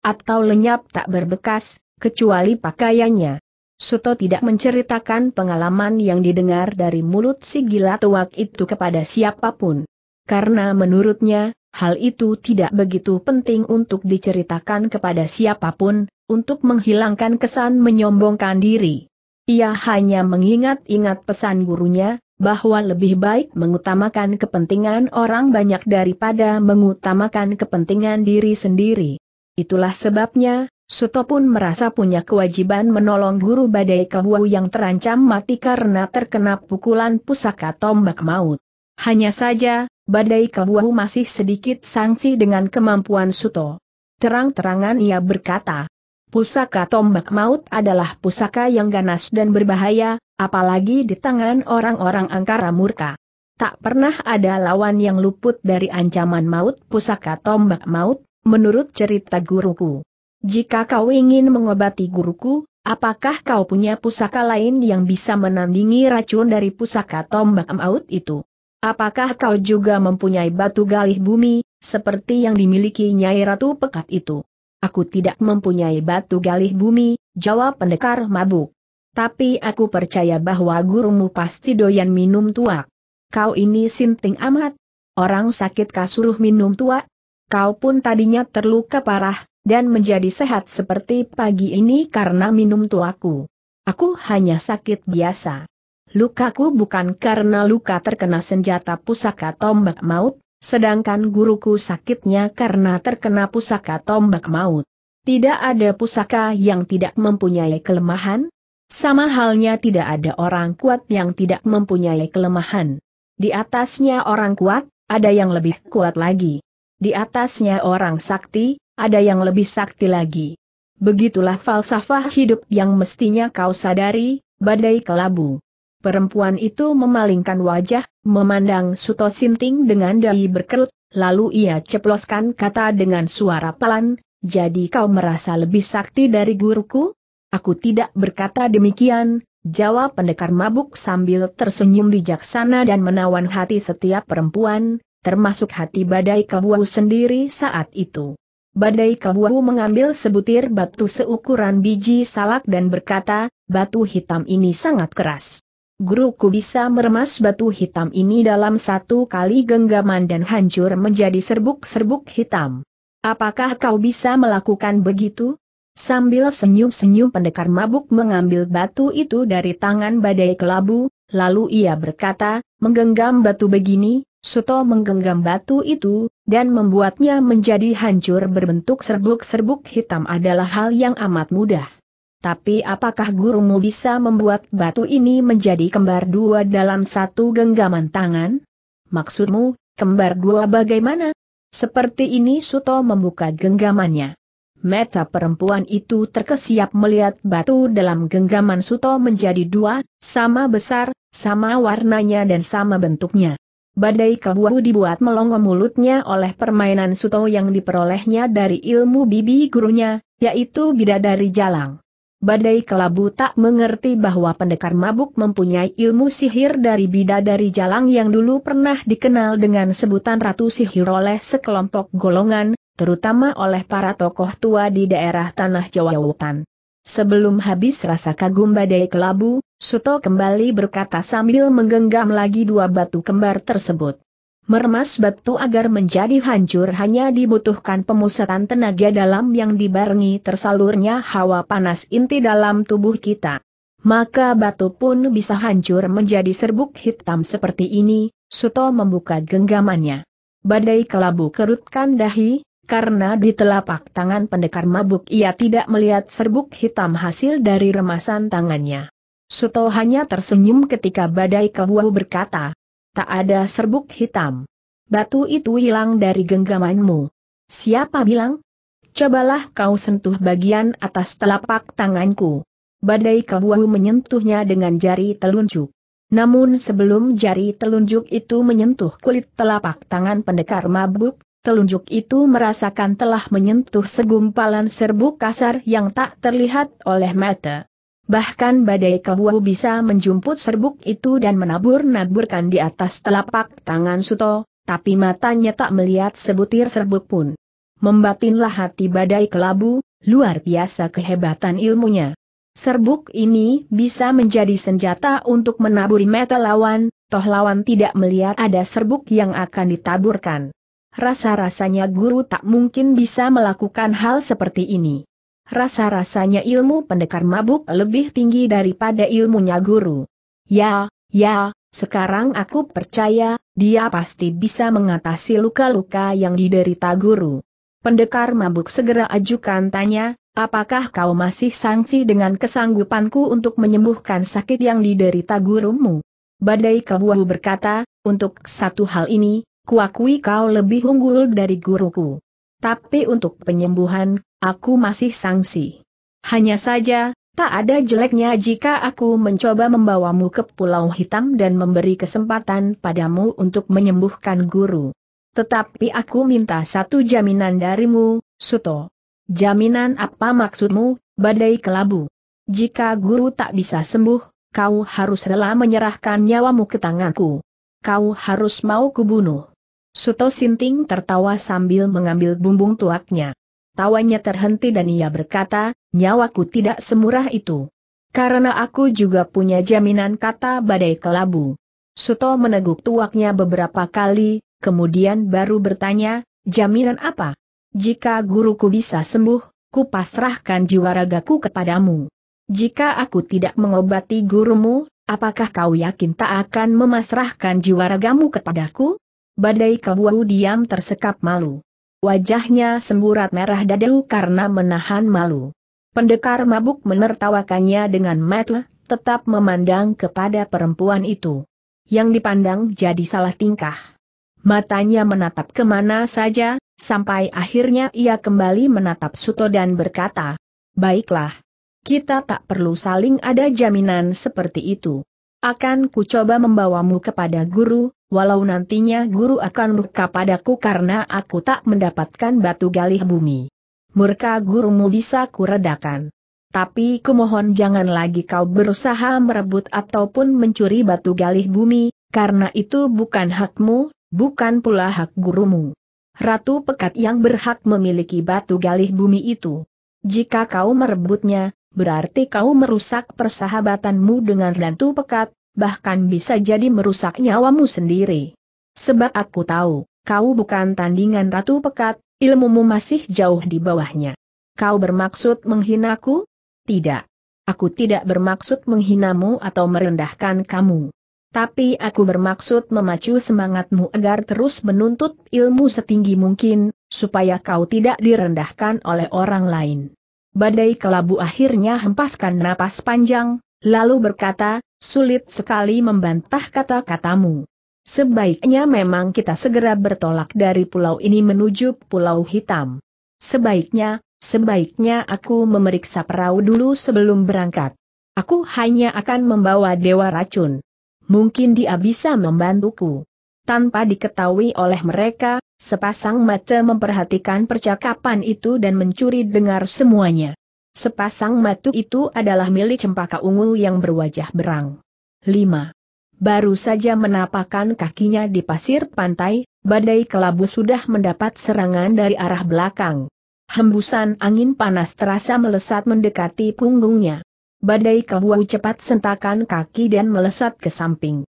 atau lenyap tak berbekas, kecuali pakaiannya. Suto tidak menceritakan pengalaman yang didengar dari mulut si gila tuak itu kepada siapapun. Karena menurutnya, hal itu tidak begitu penting untuk diceritakan kepada siapapun, untuk menghilangkan kesan menyombongkan diri. Ia hanya mengingat-ingat pesan gurunya, bahwa lebih baik mengutamakan kepentingan orang banyak daripada mengutamakan kepentingan diri sendiri. Itulah sebabnya, Suto pun merasa punya kewajiban menolong guru badai kehuau yang terancam mati karena terkena pukulan pusaka tombak maut. Hanya saja, badai kehuau masih sedikit sanksi dengan kemampuan Suto. Terang-terangan ia berkata, pusaka tombak maut adalah pusaka yang ganas dan berbahaya, apalagi di tangan orang-orang angkara murka. Tak pernah ada lawan yang luput dari ancaman maut pusaka tombak maut, menurut cerita guruku. Jika kau ingin mengobati guruku, apakah kau punya pusaka lain yang bisa menandingi racun dari pusaka tombak maut itu? Apakah kau juga mempunyai batu galih bumi, seperti yang dimiliki Nyai Ratu Pekat itu? Aku tidak mempunyai batu galih bumi, jawab pendekar mabuk. Tapi aku percaya bahwa gurumu pasti doyan minum tua. Kau ini sinting amat. Orang sakit kasuruh minum tua? Kau pun tadinya terluka parah, dan menjadi sehat seperti pagi ini karena minum tuaku. Aku hanya sakit biasa. Lukaku bukan karena luka terkena senjata pusaka tombak maut, sedangkan guruku sakitnya karena terkena pusaka tombak maut. Tidak ada pusaka yang tidak mempunyai kelemahan, sama halnya tidak ada orang kuat yang tidak mempunyai kelemahan. Di atasnya orang kuat, ada yang lebih kuat lagi. Di atasnya orang sakti, ada yang lebih sakti lagi. Begitulah falsafah hidup yang mestinya kau sadari, badai kelabu. Perempuan itu memalingkan wajah, memandang Suto Sinting dengan dahi berkerut, lalu ia ceploskan kata dengan suara pelan, jadi kau merasa lebih sakti dari guruku? Aku tidak berkata demikian, jawab pendekar mabuk sambil tersenyum bijaksana dan menawan hati setiap perempuan, termasuk hati badai kelabu sendiri saat itu. Badai Kelwu mengambil sebutir batu seukuran biji salak dan berkata, batu hitam ini sangat keras. Guruku bisa meremas batu hitam ini dalam satu kali genggaman dan hancur menjadi serbuk-serbuk hitam. Apakah kau bisa melakukan begitu? Sambil senyum-senyum pendekar mabuk mengambil batu itu dari tangan badai kelabu, lalu ia berkata, menggenggam batu begini, Suto menggenggam batu itu, dan membuatnya menjadi hancur berbentuk serbuk-serbuk hitam adalah hal yang amat mudah. Tapi apakah gurumu bisa membuat batu ini menjadi kembar dua dalam satu genggaman tangan? Maksudmu, kembar dua bagaimana? Seperti ini Suto membuka genggamannya. Meta perempuan itu terkesiap melihat batu dalam genggaman Suto menjadi dua, sama besar, sama warnanya dan sama bentuknya. Badai Kelabu dibuat melongo mulutnya oleh permainan suto yang diperolehnya dari ilmu bibi gurunya, yaitu bidadari jalang. Badai kelabu tak mengerti bahwa pendekar mabuk mempunyai ilmu sihir dari bidadari jalang yang dulu pernah dikenal dengan sebutan ratu sihir oleh sekelompok golongan, terutama oleh para tokoh tua di daerah Tanah Jawa Utan. Sebelum habis rasa kagum badai kelabu, Suto kembali berkata sambil menggenggam lagi dua batu kembar tersebut. Meremas batu agar menjadi hancur hanya dibutuhkan pemusatan tenaga dalam yang dibarengi tersalurnya hawa panas inti dalam tubuh kita. Maka batu pun bisa hancur menjadi serbuk hitam seperti ini, Suto membuka genggamannya. Badai kelabu kerutkan dahi, karena di telapak tangan pendekar mabuk ia tidak melihat serbuk hitam hasil dari remasan tangannya. Suto hanya tersenyum ketika badai kehuau berkata, Tak ada serbuk hitam. Batu itu hilang dari genggamanmu. Siapa bilang? Cobalah kau sentuh bagian atas telapak tanganku. Badai kehuau menyentuhnya dengan jari telunjuk. Namun sebelum jari telunjuk itu menyentuh kulit telapak tangan pendekar mabuk, telunjuk itu merasakan telah menyentuh segumpalan serbuk kasar yang tak terlihat oleh mata. Bahkan badai kebuahu bisa menjumput serbuk itu dan menabur-naburkan di atas telapak tangan Suto, tapi matanya tak melihat sebutir serbuk pun. Membatinlah hati badai kelabu, luar biasa kehebatan ilmunya. Serbuk ini bisa menjadi senjata untuk menaburi mata lawan, toh lawan tidak melihat ada serbuk yang akan ditaburkan. Rasa-rasanya guru tak mungkin bisa melakukan hal seperti ini. Rasa-rasanya ilmu pendekar mabuk lebih tinggi daripada ilmunya guru. Ya, ya, sekarang aku percaya, dia pasti bisa mengatasi luka-luka yang diderita guru. Pendekar mabuk segera ajukan tanya, apakah kau masih sangsi dengan kesanggupanku untuk menyembuhkan sakit yang diderita gurumu? Badai Kabuahu berkata, untuk satu hal ini, Kuakui kau lebih unggul dari guruku. Tapi untuk penyembuhan, aku masih sangsi. Hanya saja, tak ada jeleknya jika aku mencoba membawamu ke Pulau Hitam dan memberi kesempatan padamu untuk menyembuhkan guru. Tetapi aku minta satu jaminan darimu, Suto. Jaminan apa maksudmu, badai kelabu? Jika guru tak bisa sembuh, kau harus rela menyerahkan nyawamu ke tanganku. Kau harus mau kubunuh. Suto Sinting tertawa sambil mengambil bumbung tuaknya. Tawanya terhenti dan ia berkata, nyawaku tidak semurah itu. Karena aku juga punya jaminan kata badai kelabu. Suto meneguk tuaknya beberapa kali, kemudian baru bertanya, jaminan apa? Jika guruku bisa sembuh, ku pasrahkan jiwa ragaku kepadamu. Jika aku tidak mengobati gurumu, apakah kau yakin tak akan memasrahkan jiwa ragamu kepadaku? Badai kebuahu diam tersekap malu. Wajahnya semburat merah dadu karena menahan malu. Pendekar mabuk menertawakannya dengan mata, tetap memandang kepada perempuan itu. Yang dipandang jadi salah tingkah. Matanya menatap kemana saja, sampai akhirnya ia kembali menatap Suto dan berkata, Baiklah, kita tak perlu saling ada jaminan seperti itu. Akan kucoba membawamu kepada guru, walau nantinya guru akan murka padaku karena aku tak mendapatkan batu galih bumi. Murka gurumu bisa kuredakan. Tapi kumohon jangan lagi kau berusaha merebut ataupun mencuri batu galih bumi, karena itu bukan hakmu, bukan pula hak gurumu. Ratu pekat yang berhak memiliki batu galih bumi itu. Jika kau merebutnya, berarti kau merusak persahabatanmu dengan Ratu Pekat, bahkan bisa jadi merusak nyawamu sendiri. Sebab aku tahu, kau bukan tandingan Ratu Pekat, ilmumu masih jauh di bawahnya. Kau bermaksud menghinaku? Tidak. Aku tidak bermaksud menghinamu atau merendahkan kamu. Tapi aku bermaksud memacu semangatmu agar terus menuntut ilmu setinggi mungkin, supaya kau tidak direndahkan oleh orang lain. Badai kelabu akhirnya hempaskan napas panjang, lalu berkata, sulit sekali membantah kata-katamu. Sebaiknya memang kita segera bertolak dari pulau ini menuju pulau hitam. Sebaiknya, sebaiknya aku memeriksa perahu dulu sebelum berangkat. Aku hanya akan membawa dewa racun. Mungkin dia bisa membantuku. Tanpa diketahui oleh mereka, sepasang mata memperhatikan percakapan itu dan mencuri dengar semuanya. Sepasang mata itu adalah milik cempaka ungu yang berwajah berang. 5. Baru saja menapakkan kakinya di pasir pantai, badai kelabu sudah mendapat serangan dari arah belakang. Hembusan angin panas terasa melesat mendekati punggungnya. Badai kelabu cepat sentakan kaki dan melesat ke samping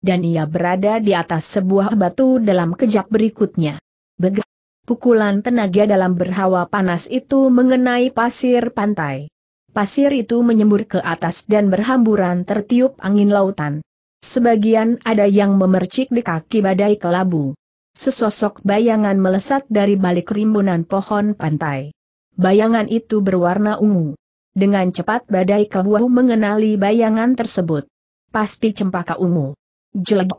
dan ia berada di atas sebuah batu dalam kejap berikutnya. Begitu. Pukulan tenaga dalam berhawa panas itu mengenai pasir pantai. Pasir itu menyembur ke atas dan berhamburan tertiup angin lautan. Sebagian ada yang memercik di kaki badai kelabu. Sesosok bayangan melesat dari balik rimbunan pohon pantai. Bayangan itu berwarna ungu. Dengan cepat badai kelabu mengenali bayangan tersebut. Pasti cempaka ungu. Jelek.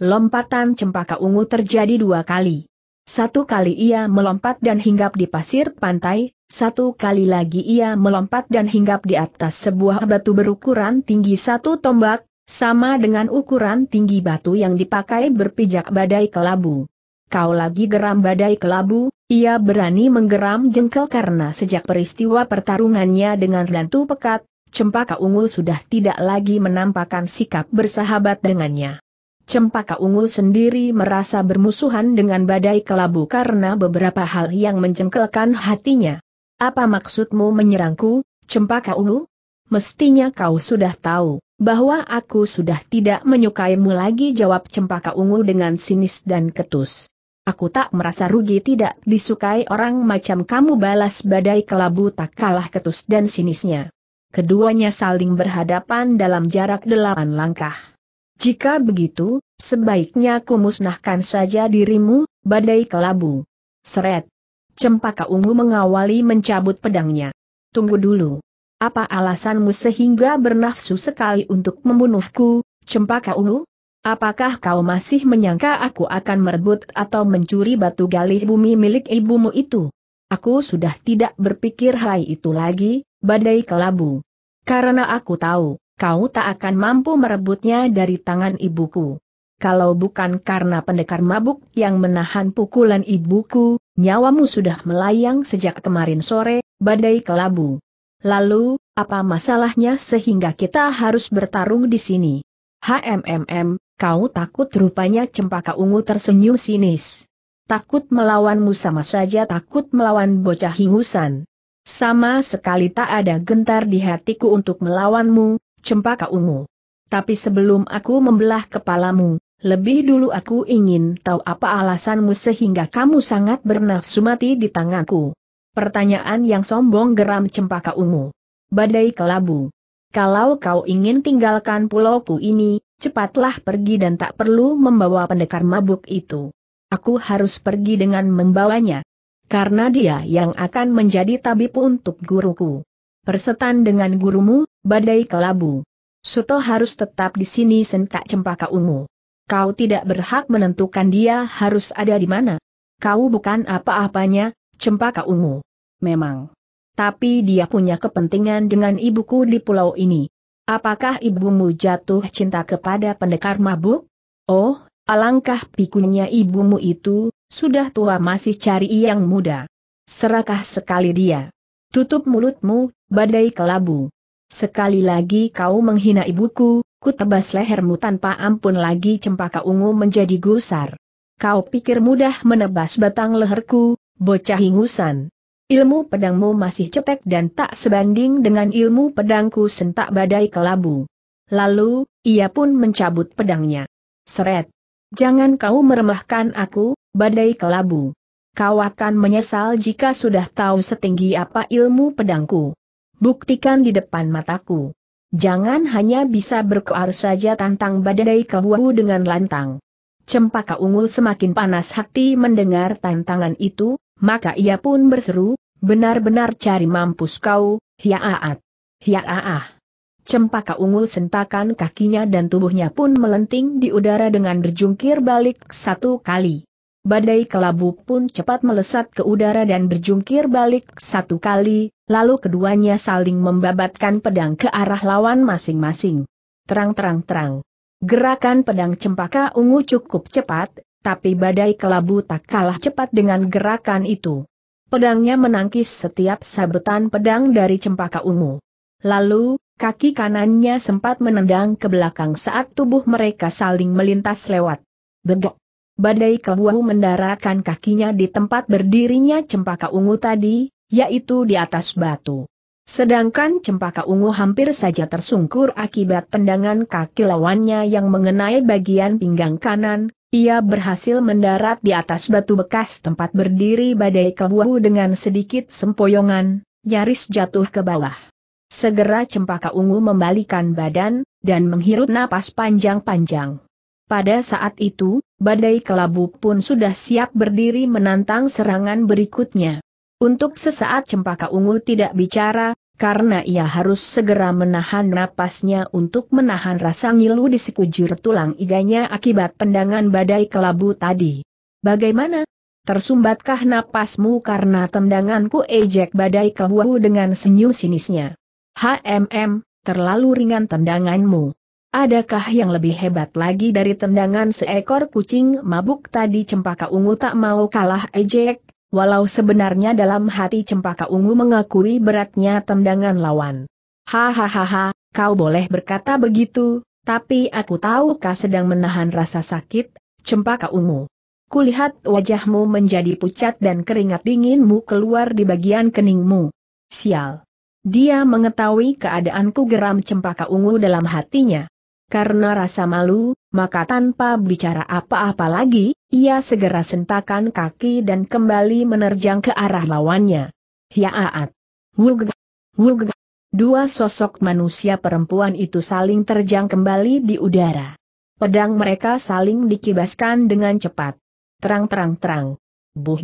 Lompatan cempaka ungu terjadi dua kali. Satu kali ia melompat dan hinggap di pasir pantai, satu kali lagi ia melompat dan hinggap di atas sebuah batu berukuran tinggi satu tombak, sama dengan ukuran tinggi batu yang dipakai berpijak badai kelabu. Kau lagi geram badai kelabu, ia berani menggeram jengkel karena sejak peristiwa pertarungannya dengan rantu Pekat, Cempaka Ungu sudah tidak lagi menampakkan sikap bersahabat dengannya. Cempaka Ungu sendiri merasa bermusuhan dengan badai kelabu karena beberapa hal yang mencengkelkan hatinya. Apa maksudmu menyerangku, Cempaka Ungu? Mestinya kau sudah tahu, bahwa aku sudah tidak menyukaimu lagi jawab Cempaka Ungu dengan sinis dan ketus. Aku tak merasa rugi tidak disukai orang macam kamu balas badai kelabu tak kalah ketus dan sinisnya keduanya saling berhadapan dalam jarak delapan langkah. Jika begitu, sebaiknya kumusnahkan saja dirimu, badai kelabu. Seret. Cempaka ungu mengawali mencabut pedangnya. Tunggu dulu. Apa alasanmu sehingga bernafsu sekali untuk membunuhku, cempaka ungu? Apakah kau masih menyangka aku akan merebut atau mencuri batu galih bumi milik ibumu itu? Aku sudah tidak berpikir hai itu lagi, badai kelabu. Karena aku tahu, kau tak akan mampu merebutnya dari tangan ibuku. Kalau bukan karena pendekar mabuk yang menahan pukulan ibuku, nyawamu sudah melayang sejak kemarin sore, badai kelabu. Lalu, apa masalahnya sehingga kita harus bertarung di sini? HMMM, kau takut rupanya cempaka ungu tersenyum sinis. Takut melawanmu sama saja takut melawan bocah hingusan. Sama sekali tak ada gentar di hatiku untuk melawanmu, cempaka ungu. Tapi sebelum aku membelah kepalamu, lebih dulu aku ingin tahu apa alasanmu sehingga kamu sangat bernafsu mati di tanganku. Pertanyaan yang sombong geram cempaka ungu. Badai kelabu. Kalau kau ingin tinggalkan pulauku ini, cepatlah pergi dan tak perlu membawa pendekar mabuk itu. Aku harus pergi dengan membawanya karena dia yang akan menjadi tabib untuk guruku. Persetan dengan gurumu, badai kelabu. Suto harus tetap di sini sentak cempaka ungu. Kau tidak berhak menentukan dia harus ada di mana. Kau bukan apa-apanya, cempaka ungu. Memang. Tapi dia punya kepentingan dengan ibuku di pulau ini. Apakah ibumu jatuh cinta kepada pendekar mabuk? Oh, alangkah pikunnya ibumu itu, sudah tua masih cari yang muda. Serakah sekali dia. Tutup mulutmu, badai kelabu. Sekali lagi kau menghina ibuku, ku tebas lehermu tanpa ampun lagi cempaka ungu menjadi gusar. Kau pikir mudah menebas batang leherku, bocah ingusan. Ilmu pedangmu masih cetek dan tak sebanding dengan ilmu pedangku sentak badai kelabu. Lalu, ia pun mencabut pedangnya. Seret. Jangan kau meremahkan aku, Badai kelabu. Kau akan menyesal jika sudah tahu setinggi apa ilmu pedangku. Buktikan di depan mataku. Jangan hanya bisa berkoar saja tantang badai Kelabu dengan lantang. Cempaka ungu semakin panas hati mendengar tantangan itu, maka ia pun berseru, benar-benar cari mampus kau, hiaaat, hiaaah. Cempaka ungu sentakan kakinya dan tubuhnya pun melenting di udara dengan berjungkir balik satu kali. Badai kelabu pun cepat melesat ke udara dan berjungkir balik satu kali, lalu keduanya saling membabatkan pedang ke arah lawan masing-masing. Terang-terang-terang. Gerakan pedang cempaka ungu cukup cepat, tapi badai kelabu tak kalah cepat dengan gerakan itu. Pedangnya menangkis setiap sabetan pedang dari cempaka ungu. Lalu, kaki kanannya sempat menendang ke belakang saat tubuh mereka saling melintas lewat. Bedok. Badai Kehuau mendaratkan kakinya di tempat berdirinya cempaka ungu tadi, yaitu di atas batu. Sedangkan cempaka ungu hampir saja tersungkur akibat pendangan kaki lawannya yang mengenai bagian pinggang kanan, ia berhasil mendarat di atas batu bekas tempat berdiri badai Kehuau dengan sedikit sempoyongan, nyaris jatuh ke bawah. Segera cempaka ungu membalikan badan, dan menghirup napas panjang-panjang. Pada saat itu, badai kelabu pun sudah siap berdiri menantang serangan berikutnya. Untuk sesaat cempaka ungu tidak bicara, karena ia harus segera menahan napasnya untuk menahan rasa ngilu di sekujur tulang iganya akibat pendangan badai kelabu tadi. Bagaimana? Tersumbatkah napasmu karena tendanganku ejek badai kelabu dengan senyum sinisnya? HMM, terlalu ringan tendanganmu. Adakah yang lebih hebat lagi dari tendangan seekor kucing mabuk tadi Cempaka Ungu tak mau kalah ejek, eh, walau sebenarnya dalam hati Cempaka Ungu mengakui beratnya tendangan lawan. Hahaha, kau boleh berkata begitu, tapi aku tahu kau sedang menahan rasa sakit, Cempaka Ungu. Kulihat wajahmu menjadi pucat dan keringat dinginmu keluar di bagian keningmu. Sial. Dia mengetahui keadaanku geram Cempaka Ungu dalam hatinya. Karena rasa malu, maka tanpa bicara apa-apa lagi, ia segera sentakan kaki dan kembali menerjang ke arah lawannya. Hiaat! Wulg! Wulg! Dua sosok manusia perempuan itu saling terjang kembali di udara. Pedang mereka saling dikibaskan dengan cepat. Terang-terang-terang. Buh!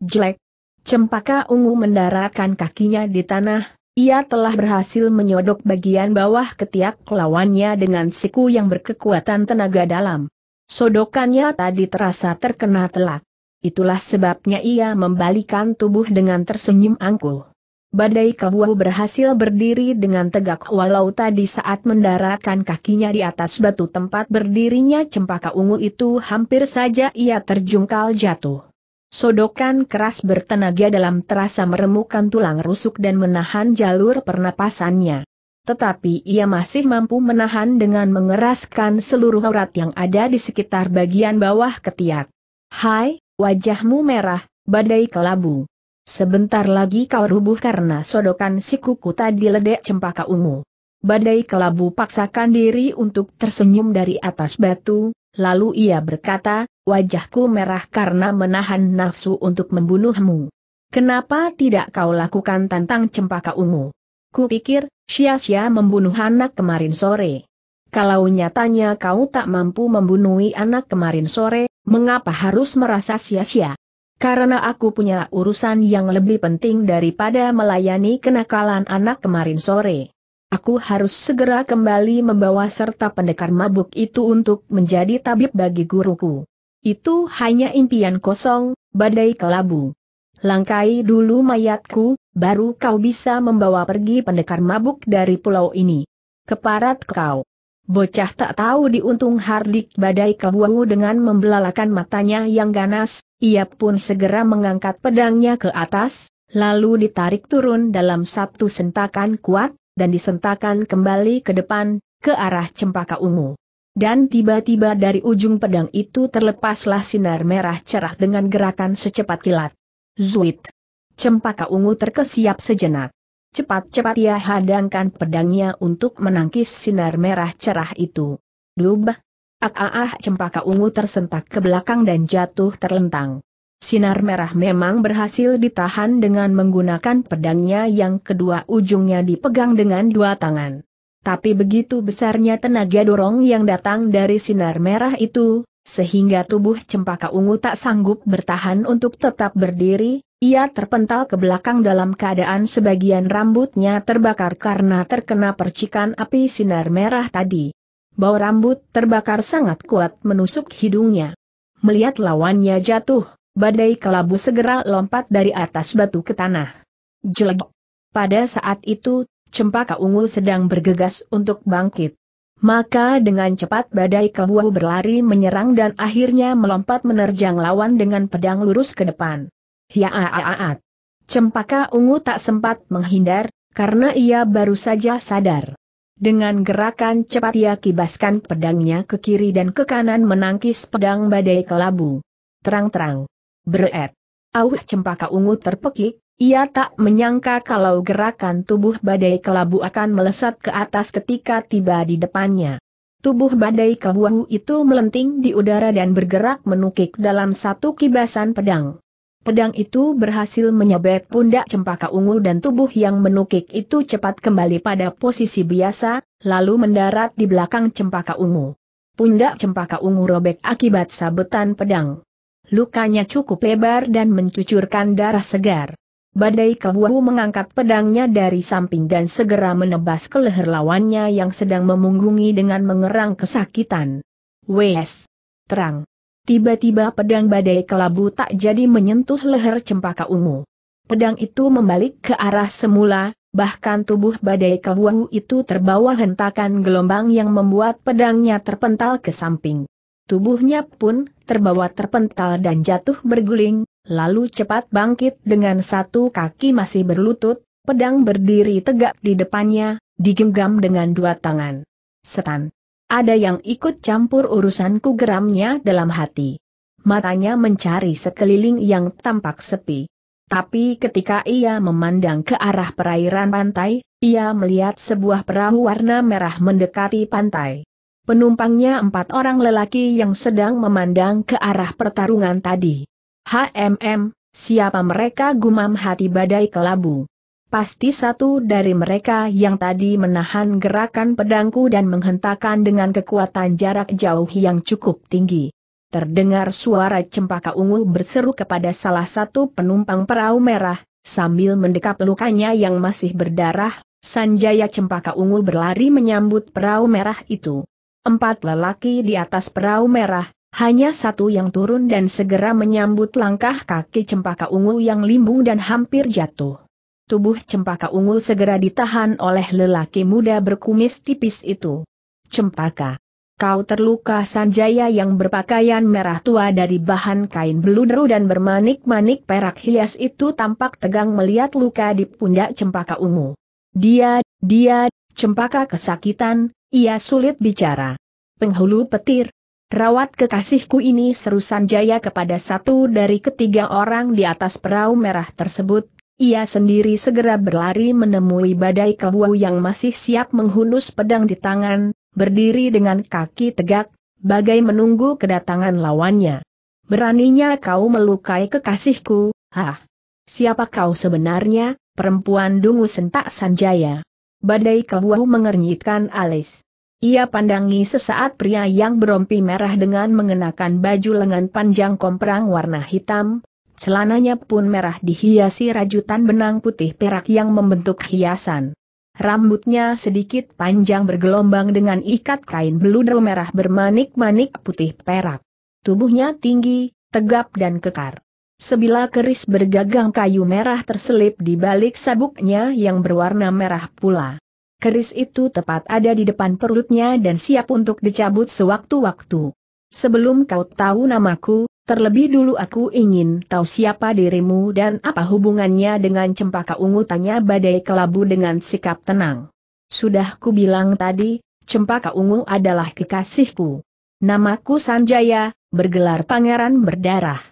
Jelek! Cempaka ungu mendaratkan kakinya di tanah, ia telah berhasil menyodok bagian bawah ketiak lawannya dengan siku yang berkekuatan tenaga dalam. Sodokannya tadi terasa terkena telak. Itulah sebabnya ia membalikan tubuh dengan tersenyum angkuh. Badai kabu berhasil berdiri dengan tegak walau tadi saat mendaratkan kakinya di atas batu tempat berdirinya cempaka ungu itu hampir saja ia terjungkal jatuh. Sodokan keras bertenaga dalam terasa meremukkan tulang rusuk dan menahan jalur pernapasannya. Tetapi ia masih mampu menahan dengan mengeraskan seluruh urat yang ada di sekitar bagian bawah ketiak. Hai, wajahmu merah, badai kelabu. Sebentar lagi kau rubuh karena sodokan si kuku tadi ledek cempaka ungu. Badai kelabu paksakan diri untuk tersenyum dari atas batu, Lalu ia berkata, wajahku merah karena menahan nafsu untuk membunuhmu. Kenapa tidak kau lakukan tantang cempaka ungu? Kupikir, sia-sia membunuh anak kemarin sore. Kalau nyatanya kau tak mampu membunuhi anak kemarin sore, mengapa harus merasa sia-sia? Karena aku punya urusan yang lebih penting daripada melayani kenakalan anak kemarin sore. Aku harus segera kembali membawa serta pendekar mabuk itu untuk menjadi tabib bagi guruku. Itu hanya impian kosong, badai kelabu. Langkai dulu mayatku, baru kau bisa membawa pergi pendekar mabuk dari pulau ini. Keparat kau. Bocah tak tahu diuntung Hardik badai kelabu dengan membelalakan matanya yang ganas, ia pun segera mengangkat pedangnya ke atas, lalu ditarik turun dalam satu sentakan kuat, dan disentakan kembali ke depan, ke arah cempaka ungu. Dan tiba-tiba dari ujung pedang itu terlepaslah sinar merah cerah dengan gerakan secepat kilat. Zuit! Cempaka ungu terkesiap sejenak. Cepat-cepat ia hadangkan pedangnya untuk menangkis sinar merah cerah itu. Dubah! Ah, ah, ah, cempaka ungu tersentak ke belakang dan jatuh terlentang. Sinar merah memang berhasil ditahan dengan menggunakan pedangnya yang kedua ujungnya dipegang dengan dua tangan. Tapi begitu besarnya tenaga dorong yang datang dari sinar merah itu, sehingga tubuh cempaka ungu tak sanggup bertahan untuk tetap berdiri, ia terpental ke belakang dalam keadaan sebagian rambutnya terbakar karena terkena percikan api sinar merah tadi. Bau rambut terbakar sangat kuat menusuk hidungnya. Melihat lawannya jatuh, Badai kelabu segera lompat dari atas batu ke tanah. Jelek. Pada saat itu, cempaka ungu sedang bergegas untuk bangkit. Maka dengan cepat badai kelabu berlari menyerang dan akhirnya melompat menerjang lawan dengan pedang lurus ke depan. Hiaaaat. Cempaka ungu tak sempat menghindar, karena ia baru saja sadar. Dengan gerakan cepat ia kibaskan pedangnya ke kiri dan ke kanan menangkis pedang badai kelabu. Terang-terang, Beret. Awih cempaka ungu terpekik, ia tak menyangka kalau gerakan tubuh badai kelabu akan melesat ke atas ketika tiba di depannya. Tubuh badai kelabu itu melenting di udara dan bergerak menukik dalam satu kibasan pedang. Pedang itu berhasil menyabet pundak cempaka ungu dan tubuh yang menukik itu cepat kembali pada posisi biasa, lalu mendarat di belakang cempaka ungu. Pundak cempaka ungu robek akibat sabetan pedang lukanya cukup lebar dan mencucurkan darah segar. Badai Kebuahu mengangkat pedangnya dari samping dan segera menebas ke leher lawannya yang sedang memunggungi dengan mengerang kesakitan. Wes. Terang. Tiba-tiba pedang badai kelabu tak jadi menyentuh leher cempaka ungu. Pedang itu membalik ke arah semula, bahkan tubuh badai Kelabu itu terbawa hentakan gelombang yang membuat pedangnya terpental ke samping. Tubuhnya pun terbawa terpental dan jatuh berguling, lalu cepat bangkit dengan satu kaki masih berlutut, pedang berdiri tegak di depannya, digenggam dengan dua tangan. Setan. Ada yang ikut campur urusanku geramnya dalam hati. Matanya mencari sekeliling yang tampak sepi. Tapi ketika ia memandang ke arah perairan pantai, ia melihat sebuah perahu warna merah mendekati pantai. Penumpangnya empat orang lelaki yang sedang memandang ke arah pertarungan tadi. HMM, siapa mereka gumam hati badai kelabu. Pasti satu dari mereka yang tadi menahan gerakan pedangku dan menghentakkan dengan kekuatan jarak jauh yang cukup tinggi. Terdengar suara cempaka ungu berseru kepada salah satu penumpang perahu merah, sambil mendekap lukanya yang masih berdarah, Sanjaya Cempaka Ungu berlari menyambut perahu merah itu. Empat lelaki di atas perahu merah, hanya satu yang turun dan segera menyambut langkah kaki cempaka ungu yang limbung dan hampir jatuh. Tubuh cempaka ungu segera ditahan oleh lelaki muda berkumis tipis itu. Cempaka, kau terluka Sanjaya yang berpakaian merah tua dari bahan kain beludru dan bermanik-manik perak hias itu tampak tegang melihat luka di pundak cempaka ungu. Dia, dia, cempaka kesakitan, ia sulit bicara. Penghulu petir. Rawat kekasihku ini seru Sanjaya kepada satu dari ketiga orang di atas perahu merah tersebut. Ia sendiri segera berlari menemui badai kewu yang masih siap menghunus pedang di tangan, berdiri dengan kaki tegak, bagai menunggu kedatangan lawannya. Beraninya kau melukai kekasihku, hah? Siapa kau sebenarnya, perempuan dungu sentak Sanjaya? Badai keluar mengernyitkan alis. Ia pandangi sesaat pria yang berompi merah dengan mengenakan baju lengan panjang komprang warna hitam, celananya pun merah dihiasi rajutan benang putih perak yang membentuk hiasan. Rambutnya sedikit panjang bergelombang dengan ikat kain beludru merah bermanik-manik putih perak. Tubuhnya tinggi, tegap dan kekar. Sebilah keris bergagang kayu merah terselip di balik sabuknya yang berwarna merah pula. Keris itu tepat ada di depan perutnya dan siap untuk dicabut sewaktu-waktu. Sebelum kau tahu namaku, terlebih dulu aku ingin tahu siapa dirimu dan apa hubungannya dengan cempaka ungu tanya badai kelabu dengan sikap tenang. Sudah ku bilang tadi, cempaka ungu adalah kekasihku. Namaku Sanjaya, bergelar pangeran berdarah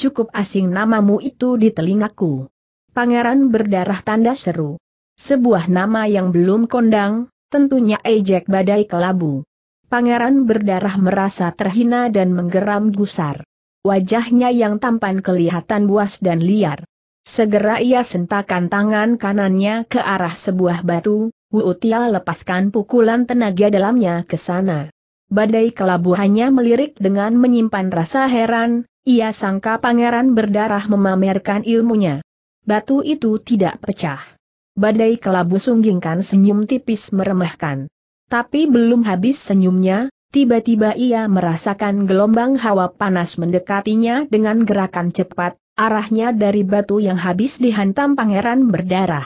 cukup asing namamu itu di telingaku. Pangeran berdarah tanda seru. Sebuah nama yang belum kondang, tentunya ejek badai kelabu. Pangeran berdarah merasa terhina dan menggeram gusar. Wajahnya yang tampan kelihatan buas dan liar. Segera ia sentakan tangan kanannya ke arah sebuah batu, Wuutia lepaskan pukulan tenaga dalamnya ke sana. Badai kelabu hanya melirik dengan menyimpan rasa heran, ia sangka pangeran berdarah memamerkan ilmunya. Batu itu tidak pecah. Badai kelabu sunggingkan senyum tipis meremehkan. Tapi belum habis senyumnya, tiba-tiba ia merasakan gelombang hawa panas mendekatinya dengan gerakan cepat, arahnya dari batu yang habis dihantam pangeran berdarah.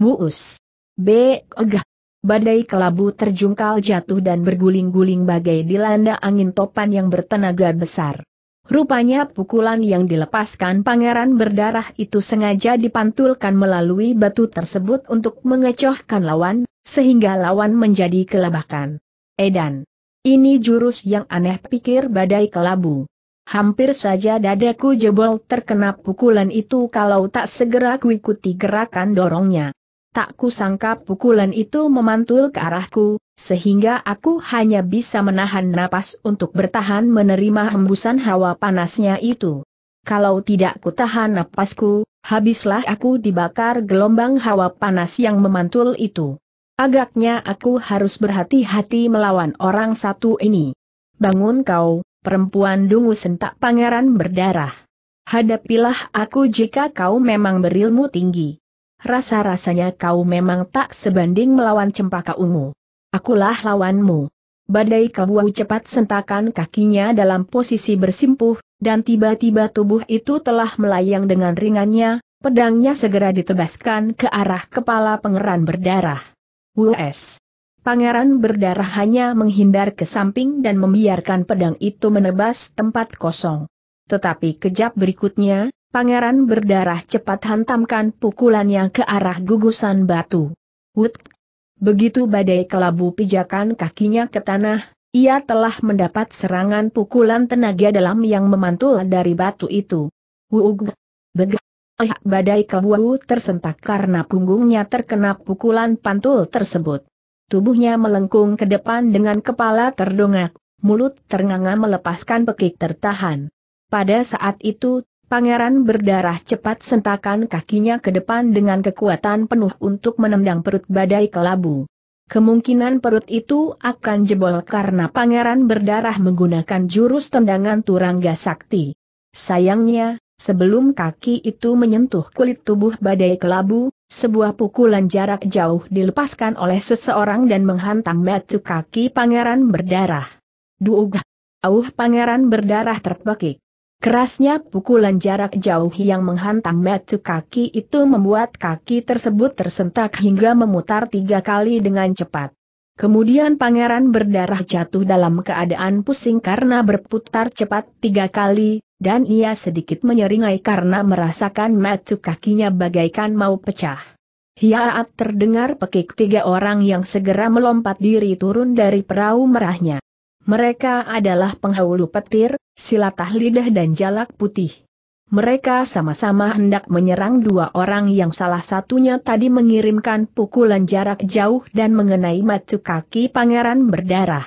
Muus. Begah. Badai kelabu terjungkal jatuh dan berguling-guling bagai dilanda angin topan yang bertenaga besar. Rupanya pukulan yang dilepaskan pangeran berdarah itu sengaja dipantulkan melalui batu tersebut untuk mengecohkan lawan, sehingga lawan menjadi kelabakan. Edan. Ini jurus yang aneh pikir badai kelabu. Hampir saja dadaku jebol terkena pukulan itu kalau tak segera kuikuti gerakan dorongnya tak kusangka pukulan itu memantul ke arahku, sehingga aku hanya bisa menahan napas untuk bertahan menerima hembusan hawa panasnya itu. Kalau tidak kutahan napasku, habislah aku dibakar gelombang hawa panas yang memantul itu. Agaknya aku harus berhati-hati melawan orang satu ini. Bangun kau, perempuan dungu sentak pangeran berdarah. Hadapilah aku jika kau memang berilmu tinggi rasa-rasanya kau memang tak sebanding melawan cempaka ungu. Akulah lawanmu. Badai kebuahu cepat sentakan kakinya dalam posisi bersimpuh, dan tiba-tiba tubuh itu telah melayang dengan ringannya, pedangnya segera ditebaskan ke arah kepala pangeran berdarah. US. Pangeran berdarah hanya menghindar ke samping dan membiarkan pedang itu menebas tempat kosong. Tetapi kejap berikutnya, Pangeran berdarah cepat hantamkan pukulannya ke arah gugusan batu. Wut! Begitu badai kelabu pijakan kakinya ke tanah, ia telah mendapat serangan pukulan tenaga dalam yang memantul dari batu itu. Wug! Beg. Eh, badai kelabu tersentak karena punggungnya terkena pukulan pantul tersebut. Tubuhnya melengkung ke depan dengan kepala terdongak, mulut ternganga melepaskan pekik tertahan. Pada saat itu, Pangeran berdarah cepat sentakan kakinya ke depan dengan kekuatan penuh untuk menendang perut badai kelabu. Kemungkinan perut itu akan jebol karena pangeran berdarah menggunakan jurus tendangan turangga sakti. Sayangnya, sebelum kaki itu menyentuh kulit tubuh badai kelabu, sebuah pukulan jarak jauh dilepaskan oleh seseorang dan menghantam metu kaki pangeran berdarah. Duugah! Auh pangeran berdarah terpekik. Kerasnya pukulan jarak jauh yang menghantam metu kaki itu membuat kaki tersebut tersentak hingga memutar tiga kali dengan cepat. Kemudian pangeran berdarah jatuh dalam keadaan pusing karena berputar cepat tiga kali, dan ia sedikit menyeringai karena merasakan metu kakinya bagaikan mau pecah. Hiaat terdengar pekik tiga orang yang segera melompat diri turun dari perahu merahnya. Mereka adalah penghulu petir, silatah lidah dan jalak putih. Mereka sama-sama hendak menyerang dua orang yang salah satunya tadi mengirimkan pukulan jarak jauh dan mengenai macu kaki pangeran berdarah.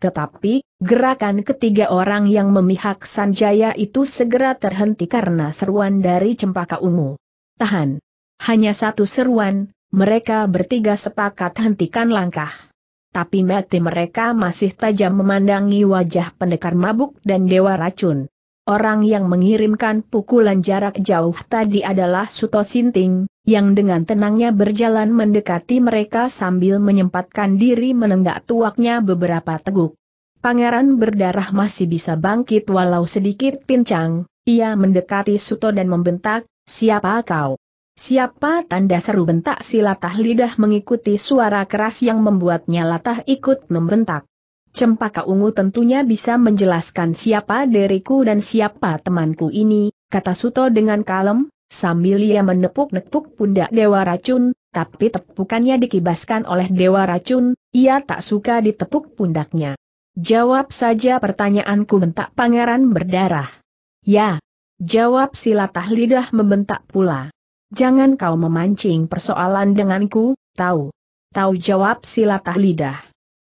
Tetapi, gerakan ketiga orang yang memihak Sanjaya itu segera terhenti karena seruan dari cempaka ungu. Tahan. Hanya satu seruan, mereka bertiga sepakat hentikan langkah tapi mati mereka masih tajam memandangi wajah pendekar mabuk dan dewa racun. Orang yang mengirimkan pukulan jarak jauh tadi adalah Suto Sinting, yang dengan tenangnya berjalan mendekati mereka sambil menyempatkan diri menenggak tuaknya beberapa teguk. Pangeran berdarah masih bisa bangkit walau sedikit pincang, ia mendekati Suto dan membentak, siapa kau? Siapa tanda seru bentak si latah lidah mengikuti suara keras yang membuatnya latah ikut membentak. Cempaka ungu tentunya bisa menjelaskan siapa deriku dan siapa temanku ini, kata Suto dengan kalem, sambil ia menepuk-nepuk pundak Dewa Racun, tapi tepukannya dikibaskan oleh Dewa Racun, ia tak suka ditepuk pundaknya. Jawab saja pertanyaanku bentak pangeran berdarah. Ya, jawab silatah lidah membentak pula. Jangan kau memancing persoalan denganku, tahu. Tahu jawab silatah lidah.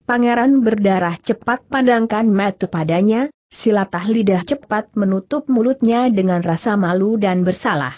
Pangeran berdarah cepat pandangkan metu padanya, silatah lidah cepat menutup mulutnya dengan rasa malu dan bersalah.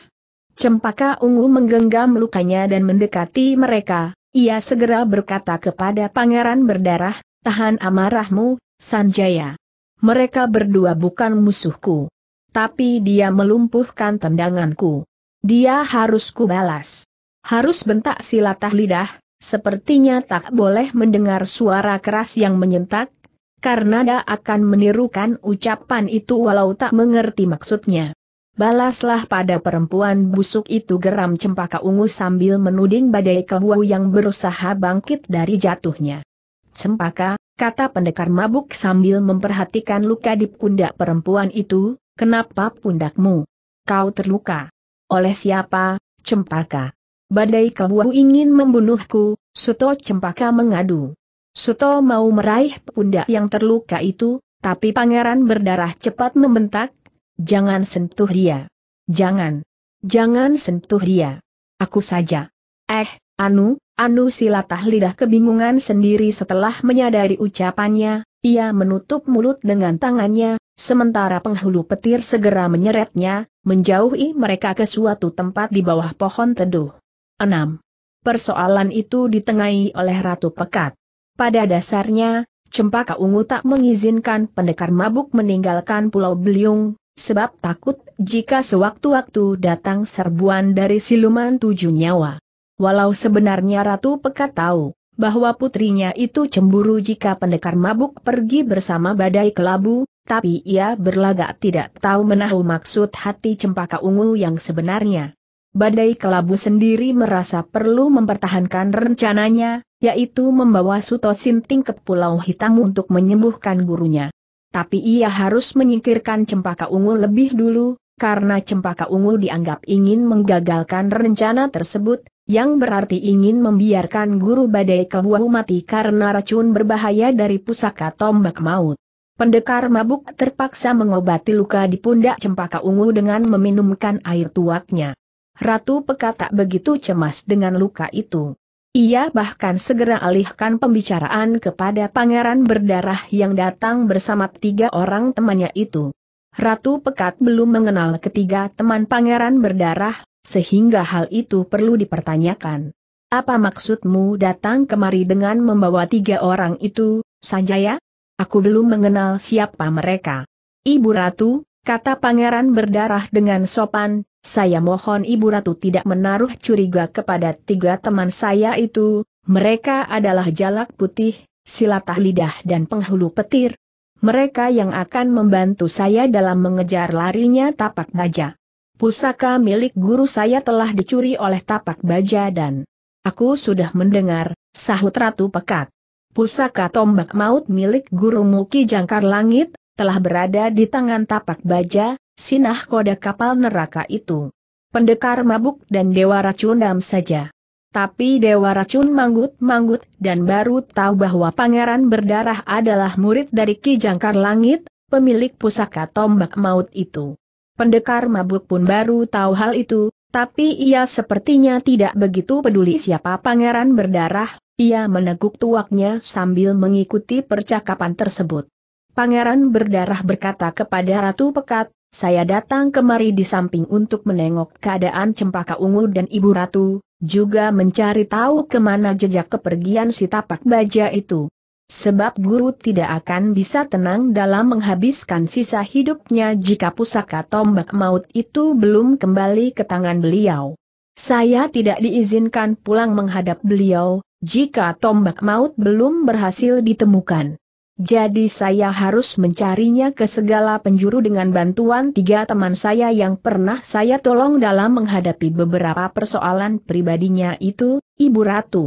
Cempaka ungu menggenggam lukanya dan mendekati mereka, ia segera berkata kepada pangeran berdarah, tahan amarahmu, Sanjaya. Mereka berdua bukan musuhku. Tapi dia melumpuhkan tendanganku. Dia harus kubalas. Harus bentak silatah lidah, sepertinya tak boleh mendengar suara keras yang menyentak, karena dia akan menirukan ucapan itu walau tak mengerti maksudnya. Balaslah pada perempuan busuk itu geram cempaka ungu sambil menuding badai kebu yang berusaha bangkit dari jatuhnya. Cempaka, kata pendekar mabuk sambil memperhatikan luka di pundak perempuan itu, kenapa pundakmu? Kau terluka. Oleh siapa? Cempaka. Badai kau ingin membunuhku, Suto Cempaka mengadu. Suto mau meraih pundak yang terluka itu, tapi pangeran berdarah cepat membentak, jangan sentuh dia. Jangan. Jangan sentuh dia. Aku saja. Eh, Anu, Anu silatah lidah kebingungan sendiri setelah menyadari ucapannya, ia menutup mulut dengan tangannya, sementara penghulu petir segera menyeretnya, menjauhi mereka ke suatu tempat di bawah pohon teduh. 6. Persoalan itu ditengahi oleh Ratu Pekat. Pada dasarnya, Cempaka Ungu tak mengizinkan pendekar mabuk meninggalkan Pulau Beliung, sebab takut jika sewaktu-waktu datang serbuan dari siluman tujuh nyawa. Walau sebenarnya Ratu Pekat tahu bahwa putrinya itu cemburu jika pendekar mabuk pergi bersama badai kelabu, tapi ia berlagak tidak tahu menahu maksud hati cempaka ungu yang sebenarnya. Badai kelabu sendiri merasa perlu mempertahankan rencananya, yaitu membawa Suto Sinting ke Pulau Hitam untuk menyembuhkan gurunya. Tapi ia harus menyingkirkan cempaka ungu lebih dulu, karena cempaka ungu dianggap ingin menggagalkan rencana tersebut, yang berarti ingin membiarkan guru badai kebuahu mati karena racun berbahaya dari pusaka tombak maut. Pendekar mabuk terpaksa mengobati luka di pundak cempaka ungu dengan meminumkan air tuaknya. Ratu pekat tak begitu cemas dengan luka itu. Ia bahkan segera alihkan pembicaraan kepada pangeran berdarah yang datang bersama tiga orang temannya itu. Ratu Pekat belum mengenal ketiga teman pangeran berdarah, sehingga hal itu perlu dipertanyakan. Apa maksudmu datang kemari dengan membawa tiga orang itu, Sanjaya? Aku belum mengenal siapa mereka. Ibu Ratu, kata pangeran berdarah dengan sopan, saya mohon Ibu Ratu tidak menaruh curiga kepada tiga teman saya itu, mereka adalah jalak putih, silatah lidah dan penghulu petir. Mereka yang akan membantu saya dalam mengejar larinya tapak baja pusaka milik guru saya telah dicuri oleh tapak baja dan... Aku sudah mendengar, sahut Ratu Pekat. Pusaka tombak maut milik guru Muki Jangkar Langit, telah berada di tangan tapak baja, sinah koda kapal neraka itu. Pendekar mabuk dan Dewa Racun dam saja. Tapi Dewa Racun manggut-manggut dan baru tahu bahwa pangeran berdarah adalah murid dari Ki Jangkar Langit, pemilik pusaka tombak maut itu. Pendekar mabuk pun baru tahu hal itu, tapi ia sepertinya tidak begitu peduli siapa pangeran berdarah, ia meneguk tuaknya sambil mengikuti percakapan tersebut. Pangeran berdarah berkata kepada Ratu Pekat, saya datang kemari di samping untuk menengok keadaan cempaka ungu dan ibu ratu, juga mencari tahu kemana jejak kepergian si tapak baja itu. Sebab guru tidak akan bisa tenang dalam menghabiskan sisa hidupnya jika pusaka tombak maut itu belum kembali ke tangan beliau. Saya tidak diizinkan pulang menghadap beliau, jika tombak maut belum berhasil ditemukan. Jadi saya harus mencarinya ke segala penjuru dengan bantuan tiga teman saya yang pernah saya tolong dalam menghadapi beberapa persoalan pribadinya itu, Ibu Ratu.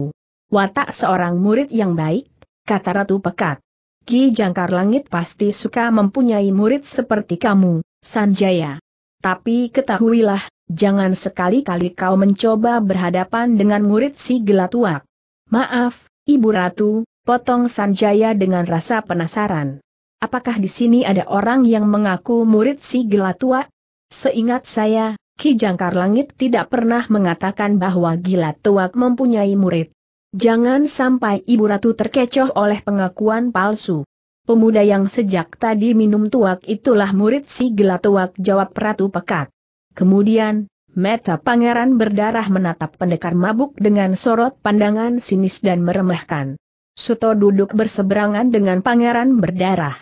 Watak seorang murid yang baik, kata Ratu Pekat. Ki Jangkar Langit pasti suka mempunyai murid seperti kamu, Sanjaya. Tapi ketahuilah, jangan sekali-kali kau mencoba berhadapan dengan murid si gelatuak. Maaf, Ibu Ratu, potong Sanjaya dengan rasa penasaran. Apakah di sini ada orang yang mengaku murid si gelatuak? Seingat saya, Ki Jangkar Langit tidak pernah mengatakan bahwa Gila mempunyai murid. Jangan sampai Ibu Ratu terkecoh oleh pengakuan palsu. Pemuda yang sejak tadi minum tuak itulah murid si gelat tuak jawab Ratu pekat. Kemudian, Meta pangeran berdarah menatap pendekar mabuk dengan sorot pandangan sinis dan meremehkan. Suto duduk berseberangan dengan pangeran berdarah.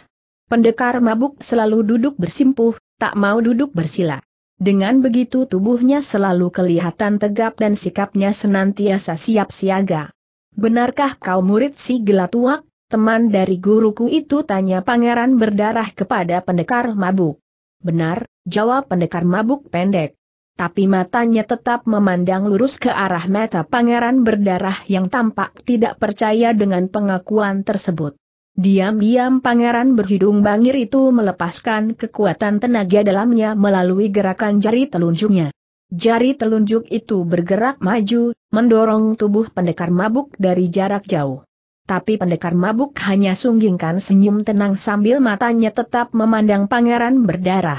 Pendekar mabuk selalu duduk bersimpuh, tak mau duduk bersila. Dengan begitu tubuhnya selalu kelihatan tegap dan sikapnya senantiasa siap siaga. Benarkah kau murid si gelatuak, teman dari guruku itu tanya pangeran berdarah kepada pendekar mabuk. Benar, jawab pendekar mabuk pendek. Tapi matanya tetap memandang lurus ke arah mata pangeran berdarah yang tampak tidak percaya dengan pengakuan tersebut. Diam-diam pangeran berhidung bangir itu melepaskan kekuatan tenaga dalamnya melalui gerakan jari telunjuknya. Jari telunjuk itu bergerak maju, mendorong tubuh pendekar mabuk dari jarak jauh. Tapi pendekar mabuk hanya sunggingkan senyum tenang sambil matanya tetap memandang pangeran berdarah.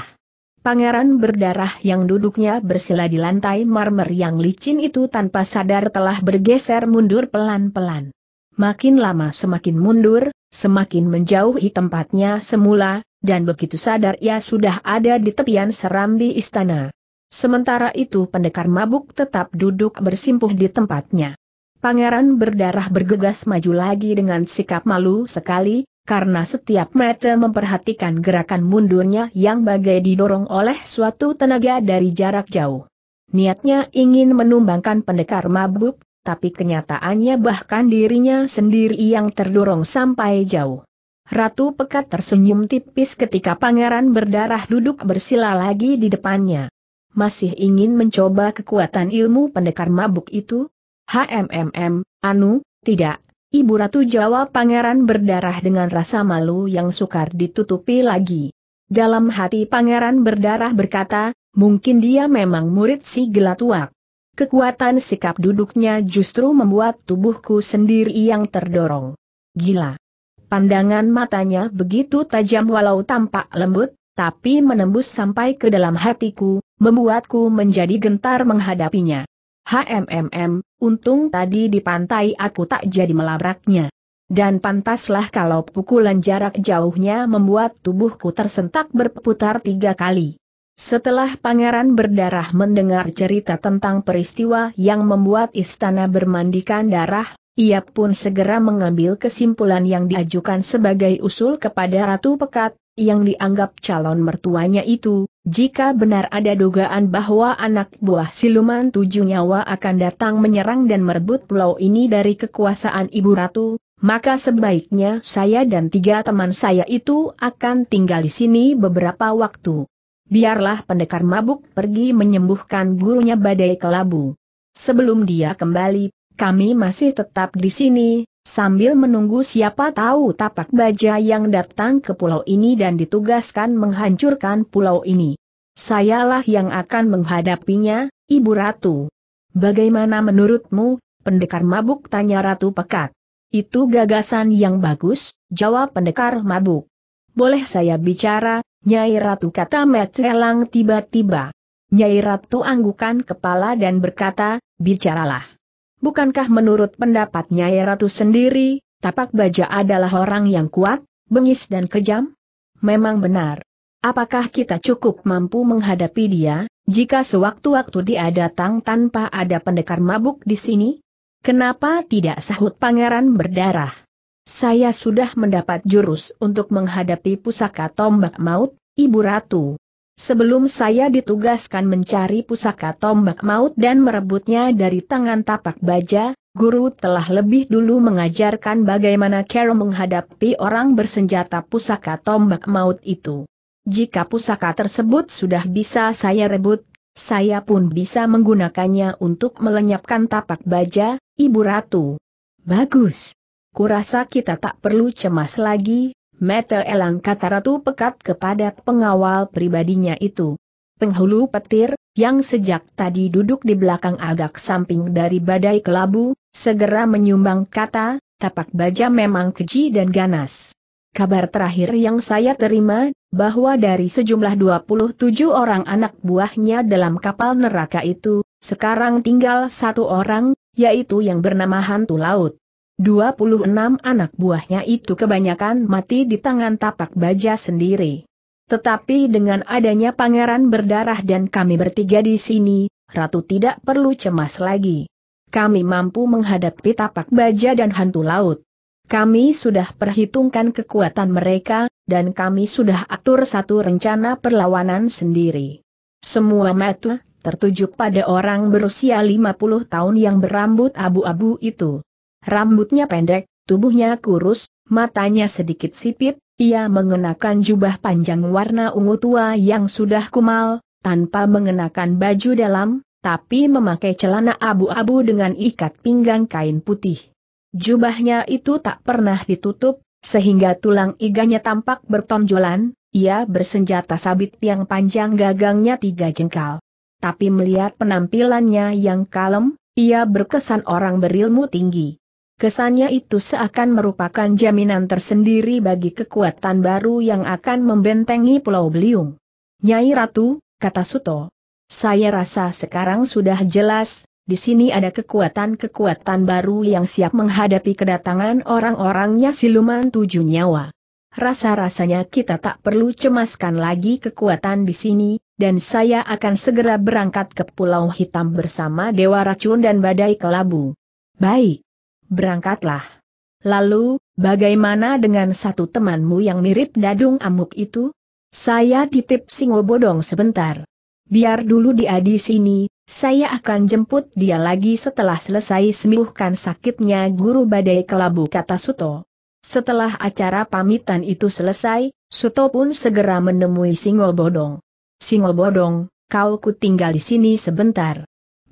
Pangeran berdarah yang duduknya bersila di lantai marmer yang licin itu tanpa sadar telah bergeser mundur pelan-pelan. Makin lama semakin mundur, semakin menjauhi tempatnya semula, dan begitu sadar ia sudah ada di tepian serambi istana. Sementara itu pendekar mabuk tetap duduk bersimpuh di tempatnya. Pangeran berdarah bergegas maju lagi dengan sikap malu sekali, karena setiap mata memperhatikan gerakan mundurnya yang bagai didorong oleh suatu tenaga dari jarak jauh. Niatnya ingin menumbangkan pendekar mabuk, tapi kenyataannya bahkan dirinya sendiri yang terdorong sampai jauh. Ratu Pekat tersenyum tipis ketika pangeran berdarah duduk bersila lagi di depannya masih ingin mencoba kekuatan ilmu pendekar mabuk itu? HMMM, Anu, tidak. Ibu Ratu jawab pangeran berdarah dengan rasa malu yang sukar ditutupi lagi. Dalam hati pangeran berdarah berkata, mungkin dia memang murid si gelatuak. Kekuatan sikap duduknya justru membuat tubuhku sendiri yang terdorong. Gila. Pandangan matanya begitu tajam walau tampak lembut, tapi menembus sampai ke dalam hatiku, membuatku menjadi gentar menghadapinya. HMMM, untung tadi di pantai aku tak jadi melabraknya. Dan pantaslah kalau pukulan jarak jauhnya membuat tubuhku tersentak berputar tiga kali. Setelah pangeran berdarah mendengar cerita tentang peristiwa yang membuat istana bermandikan darah, ia pun segera mengambil kesimpulan yang diajukan sebagai usul kepada Ratu Pekat, yang dianggap calon mertuanya itu, jika benar ada dugaan bahwa anak buah siluman tujuh nyawa akan datang menyerang dan merebut pulau ini dari kekuasaan Ibu Ratu, maka sebaiknya saya dan tiga teman saya itu akan tinggal di sini beberapa waktu. Biarlah pendekar mabuk pergi menyembuhkan gurunya badai kelabu. Sebelum dia kembali, kami masih tetap di sini, sambil menunggu siapa tahu tapak baja yang datang ke pulau ini dan ditugaskan menghancurkan pulau ini. Sayalah yang akan menghadapinya, Ibu Ratu. Bagaimana menurutmu, pendekar mabuk tanya Ratu Pekat. Itu gagasan yang bagus, jawab pendekar mabuk. Boleh saya bicara, Nyai Ratu kata Metelang tiba-tiba. Nyai Ratu anggukan kepala dan berkata, bicaralah. Bukankah menurut pendapat Nyai Ratu sendiri, tapak baja adalah orang yang kuat, bengis dan kejam? Memang benar. Apakah kita cukup mampu menghadapi dia, jika sewaktu-waktu dia datang tanpa ada pendekar mabuk di sini? Kenapa tidak sahut pangeran berdarah? Saya sudah mendapat jurus untuk menghadapi pusaka tombak maut, Ibu Ratu. Sebelum saya ditugaskan mencari pusaka tombak maut dan merebutnya dari tangan tapak baja, guru telah lebih dulu mengajarkan bagaimana Carol menghadapi orang bersenjata pusaka tombak maut itu. Jika pusaka tersebut sudah bisa saya rebut, saya pun bisa menggunakannya untuk melenyapkan tapak baja, Ibu Ratu. Bagus. Kurasa kita tak perlu cemas lagi, Mata elang kata ratu pekat kepada pengawal pribadinya itu. Penghulu petir, yang sejak tadi duduk di belakang agak samping dari badai kelabu, segera menyumbang kata, tapak baja memang keji dan ganas. Kabar terakhir yang saya terima, bahwa dari sejumlah 27 orang anak buahnya dalam kapal neraka itu, sekarang tinggal satu orang, yaitu yang bernama Hantu Laut. 26 anak buahnya itu kebanyakan mati di tangan tapak baja sendiri. Tetapi dengan adanya pangeran berdarah dan kami bertiga di sini, Ratu tidak perlu cemas lagi. Kami mampu menghadapi tapak baja dan hantu laut. Kami sudah perhitungkan kekuatan mereka, dan kami sudah atur satu rencana perlawanan sendiri. Semua mata tertuju pada orang berusia 50 tahun yang berambut abu-abu itu. Rambutnya pendek, tubuhnya kurus, matanya sedikit sipit, ia mengenakan jubah panjang warna ungu tua yang sudah kumal, tanpa mengenakan baju dalam, tapi memakai celana abu-abu dengan ikat pinggang kain putih. Jubahnya itu tak pernah ditutup, sehingga tulang iganya tampak bertonjolan, ia bersenjata sabit yang panjang gagangnya tiga jengkal. Tapi melihat penampilannya yang kalem, ia berkesan orang berilmu tinggi. Kesannya itu seakan merupakan jaminan tersendiri bagi kekuatan baru yang akan membentengi Pulau Beliung. Nyai Ratu, kata Suto. Saya rasa sekarang sudah jelas, di sini ada kekuatan-kekuatan baru yang siap menghadapi kedatangan orang-orangnya siluman tujuh nyawa. Rasa-rasanya kita tak perlu cemaskan lagi kekuatan di sini, dan saya akan segera berangkat ke Pulau Hitam bersama Dewa Racun dan Badai Kelabu. Baik. Berangkatlah. Lalu, bagaimana dengan satu temanmu yang mirip Dadung Amuk itu? Saya titip Singo Bodong sebentar. Biar dulu dia di sini, saya akan jemput dia lagi setelah selesai sembuhkan sakitnya guru badai kelabu kata Suto. Setelah acara pamitan itu selesai, Suto pun segera menemui Singo Bodong. Singo Bodong, kau ku tinggal di sini sebentar.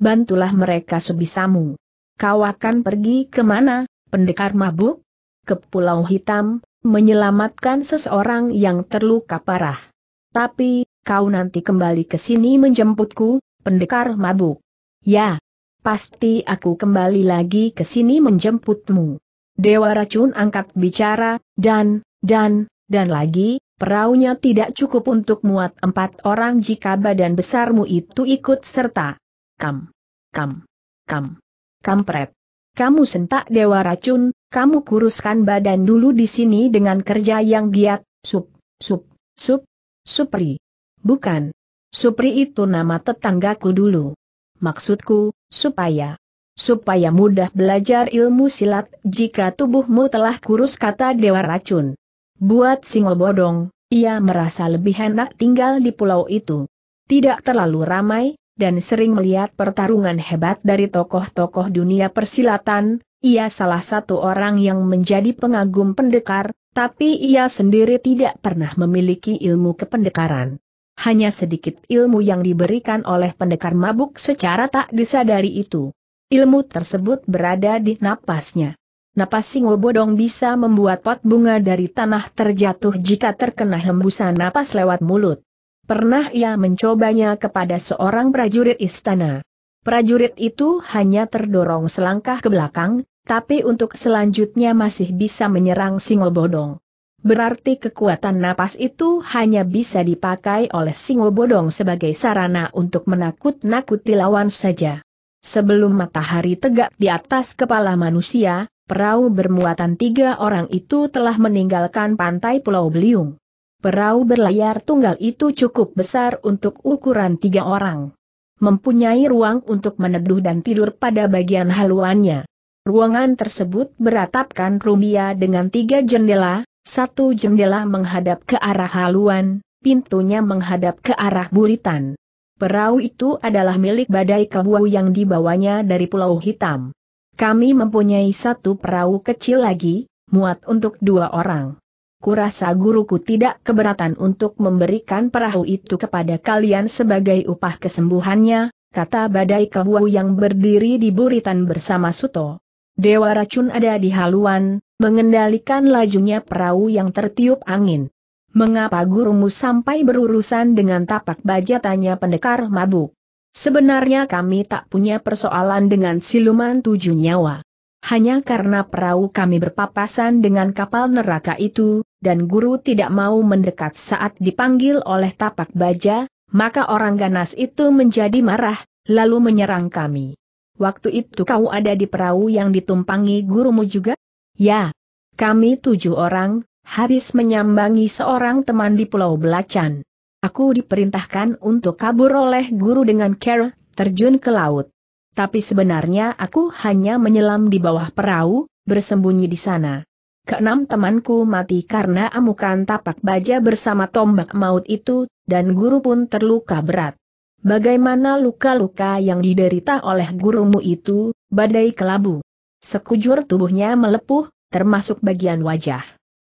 Bantulah mereka sebisamu. Kau akan pergi kemana, pendekar mabuk? Ke Pulau Hitam, menyelamatkan seseorang yang terluka parah. Tapi, kau nanti kembali ke sini menjemputku, pendekar mabuk. Ya, pasti aku kembali lagi ke sini menjemputmu. Dewa racun angkat bicara, dan, dan, dan lagi, peraunya tidak cukup untuk muat empat orang jika badan besarmu itu ikut serta. Kam, kam, kam kampret. Kamu sentak dewa racun, kamu kuruskan badan dulu di sini dengan kerja yang giat, sup, sup, sup, supri. Bukan. Supri itu nama tetanggaku dulu. Maksudku, supaya supaya mudah belajar ilmu silat jika tubuhmu telah kurus kata Dewa Racun. Buat singo bodong, ia merasa lebih enak tinggal di pulau itu. Tidak terlalu ramai, dan sering melihat pertarungan hebat dari tokoh-tokoh dunia persilatan, ia salah satu orang yang menjadi pengagum pendekar, tapi ia sendiri tidak pernah memiliki ilmu kependekaran. Hanya sedikit ilmu yang diberikan oleh pendekar mabuk secara tak disadari itu. Ilmu tersebut berada di napasnya. Napas singo bodong bisa membuat pot bunga dari tanah terjatuh jika terkena hembusan napas lewat mulut. Pernah ia mencobanya kepada seorang prajurit istana. Prajurit itu hanya terdorong selangkah ke belakang, tapi untuk selanjutnya masih bisa menyerang Bodong. Berarti kekuatan napas itu hanya bisa dipakai oleh Bodong sebagai sarana untuk menakut-nakuti lawan saja. Sebelum matahari tegak di atas kepala manusia, perahu bermuatan tiga orang itu telah meninggalkan pantai Pulau Beliung. Perahu berlayar tunggal itu cukup besar untuk ukuran tiga orang. Mempunyai ruang untuk meneduh dan tidur pada bagian haluannya. Ruangan tersebut beratapkan rumia dengan tiga jendela, satu jendela menghadap ke arah haluan, pintunya menghadap ke arah buritan. Perahu itu adalah milik badai kebu yang dibawanya dari Pulau Hitam. Kami mempunyai satu perahu kecil lagi, muat untuk dua orang kurasa guruku tidak keberatan untuk memberikan perahu itu kepada kalian sebagai upah kesembuhannya, kata badai kewu yang berdiri di buritan bersama Suto. Dewa racun ada di haluan, mengendalikan lajunya perahu yang tertiup angin. Mengapa gurumu sampai berurusan dengan tapak baja tanya pendekar mabuk? Sebenarnya kami tak punya persoalan dengan siluman tujuh nyawa. Hanya karena perahu kami berpapasan dengan kapal neraka itu, dan guru tidak mau mendekat saat dipanggil oleh tapak baja, maka orang ganas itu menjadi marah, lalu menyerang kami. Waktu itu kau ada di perahu yang ditumpangi gurumu juga? Ya. Kami tujuh orang, habis menyambangi seorang teman di Pulau Belacan. Aku diperintahkan untuk kabur oleh guru dengan care, terjun ke laut. Tapi sebenarnya aku hanya menyelam di bawah perahu, bersembunyi di sana keenam temanku mati karena amukan tapak baja bersama tombak maut itu, dan guru pun terluka berat. Bagaimana luka-luka yang diderita oleh gurumu itu, badai kelabu. Sekujur tubuhnya melepuh, termasuk bagian wajah.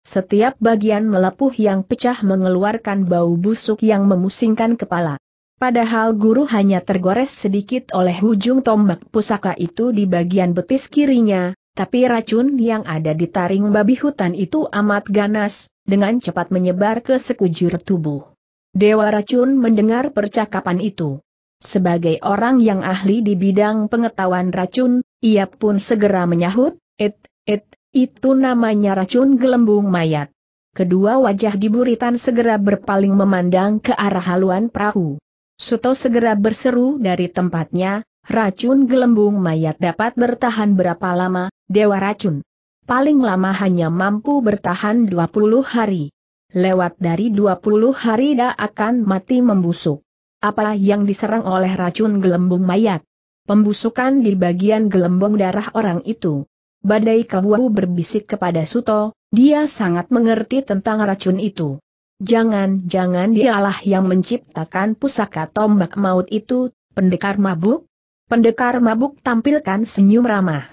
Setiap bagian melepuh yang pecah mengeluarkan bau busuk yang memusingkan kepala. Padahal guru hanya tergores sedikit oleh ujung tombak pusaka itu di bagian betis kirinya, tapi racun yang ada di taring babi hutan itu amat ganas, dengan cepat menyebar ke sekujur tubuh. Dewa racun mendengar percakapan itu. Sebagai orang yang ahli di bidang pengetahuan racun, ia pun segera menyahut, "It, et, itu namanya racun gelembung mayat. Kedua wajah di buritan segera berpaling memandang ke arah haluan perahu. Suto segera berseru dari tempatnya, Racun gelembung mayat dapat bertahan berapa lama, Dewa Racun? Paling lama hanya mampu bertahan 20 hari. Lewat dari 20 hari dia akan mati membusuk. Apa yang diserang oleh racun gelembung mayat? Pembusukan di bagian gelembung darah orang itu. Badai Kawu berbisik kepada Suto, dia sangat mengerti tentang racun itu. Jangan-jangan dialah yang menciptakan pusaka tombak maut itu, pendekar mabuk? Pendekar mabuk tampilkan senyum ramah.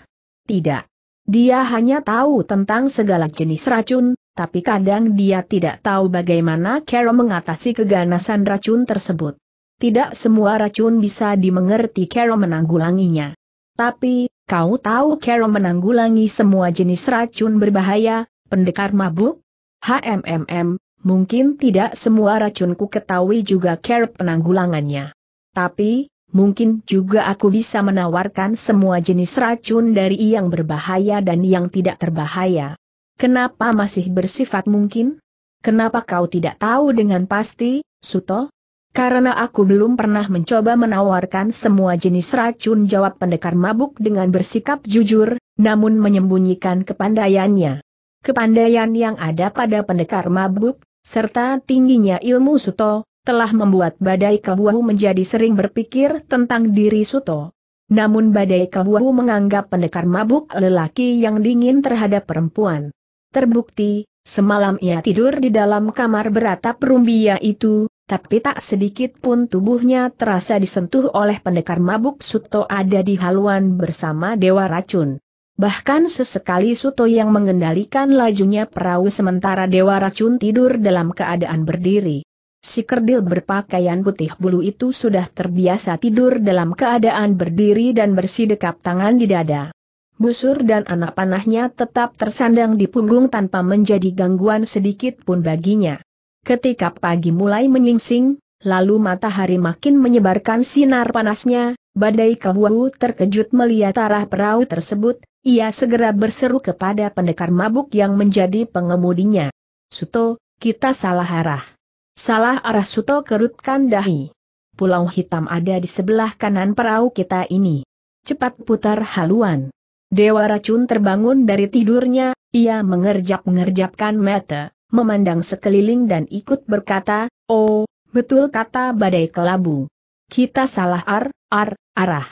Tidak. Dia hanya tahu tentang segala jenis racun, tapi kadang dia tidak tahu bagaimana Carol mengatasi keganasan racun tersebut. Tidak semua racun bisa dimengerti Carol menanggulanginya. Tapi, kau tahu Carol menanggulangi semua jenis racun berbahaya, pendekar mabuk? HMMM, mungkin tidak semua racunku ketahui juga Carol penanggulangannya. Tapi, mungkin juga aku bisa menawarkan semua jenis racun dari yang berbahaya dan yang tidak terbahaya. Kenapa masih bersifat mungkin? Kenapa kau tidak tahu dengan pasti, Suto? Karena aku belum pernah mencoba menawarkan semua jenis racun jawab pendekar mabuk dengan bersikap jujur, namun menyembunyikan kepandaiannya. Kepandaian yang ada pada pendekar mabuk, serta tingginya ilmu Suto, telah membuat Badai Kehuahu menjadi sering berpikir tentang diri Suto. Namun Badai Kehuahu menganggap pendekar mabuk lelaki yang dingin terhadap perempuan. Terbukti, semalam ia tidur di dalam kamar beratap rumbia itu, tapi tak sedikit pun tubuhnya terasa disentuh oleh pendekar mabuk Suto ada di haluan bersama Dewa Racun. Bahkan sesekali Suto yang mengendalikan lajunya perahu sementara Dewa Racun tidur dalam keadaan berdiri. Si kerdil berpakaian putih bulu itu sudah terbiasa tidur dalam keadaan berdiri dan bersidekap tangan di dada. Busur dan anak panahnya tetap tersandang di punggung tanpa menjadi gangguan sedikit pun baginya. Ketika pagi mulai menyingsing, lalu matahari makin menyebarkan sinar panasnya, badai kehuau terkejut melihat arah perahu tersebut, ia segera berseru kepada pendekar mabuk yang menjadi pengemudinya. Suto, kita salah arah. Salah arah Suto kerutkan dahi. Pulau hitam ada di sebelah kanan perahu kita ini. Cepat putar haluan. Dewa racun terbangun dari tidurnya, ia mengerjap ngerjapkan mata, memandang sekeliling dan ikut berkata, Oh, betul kata badai kelabu. Kita salah ar, ar, arah.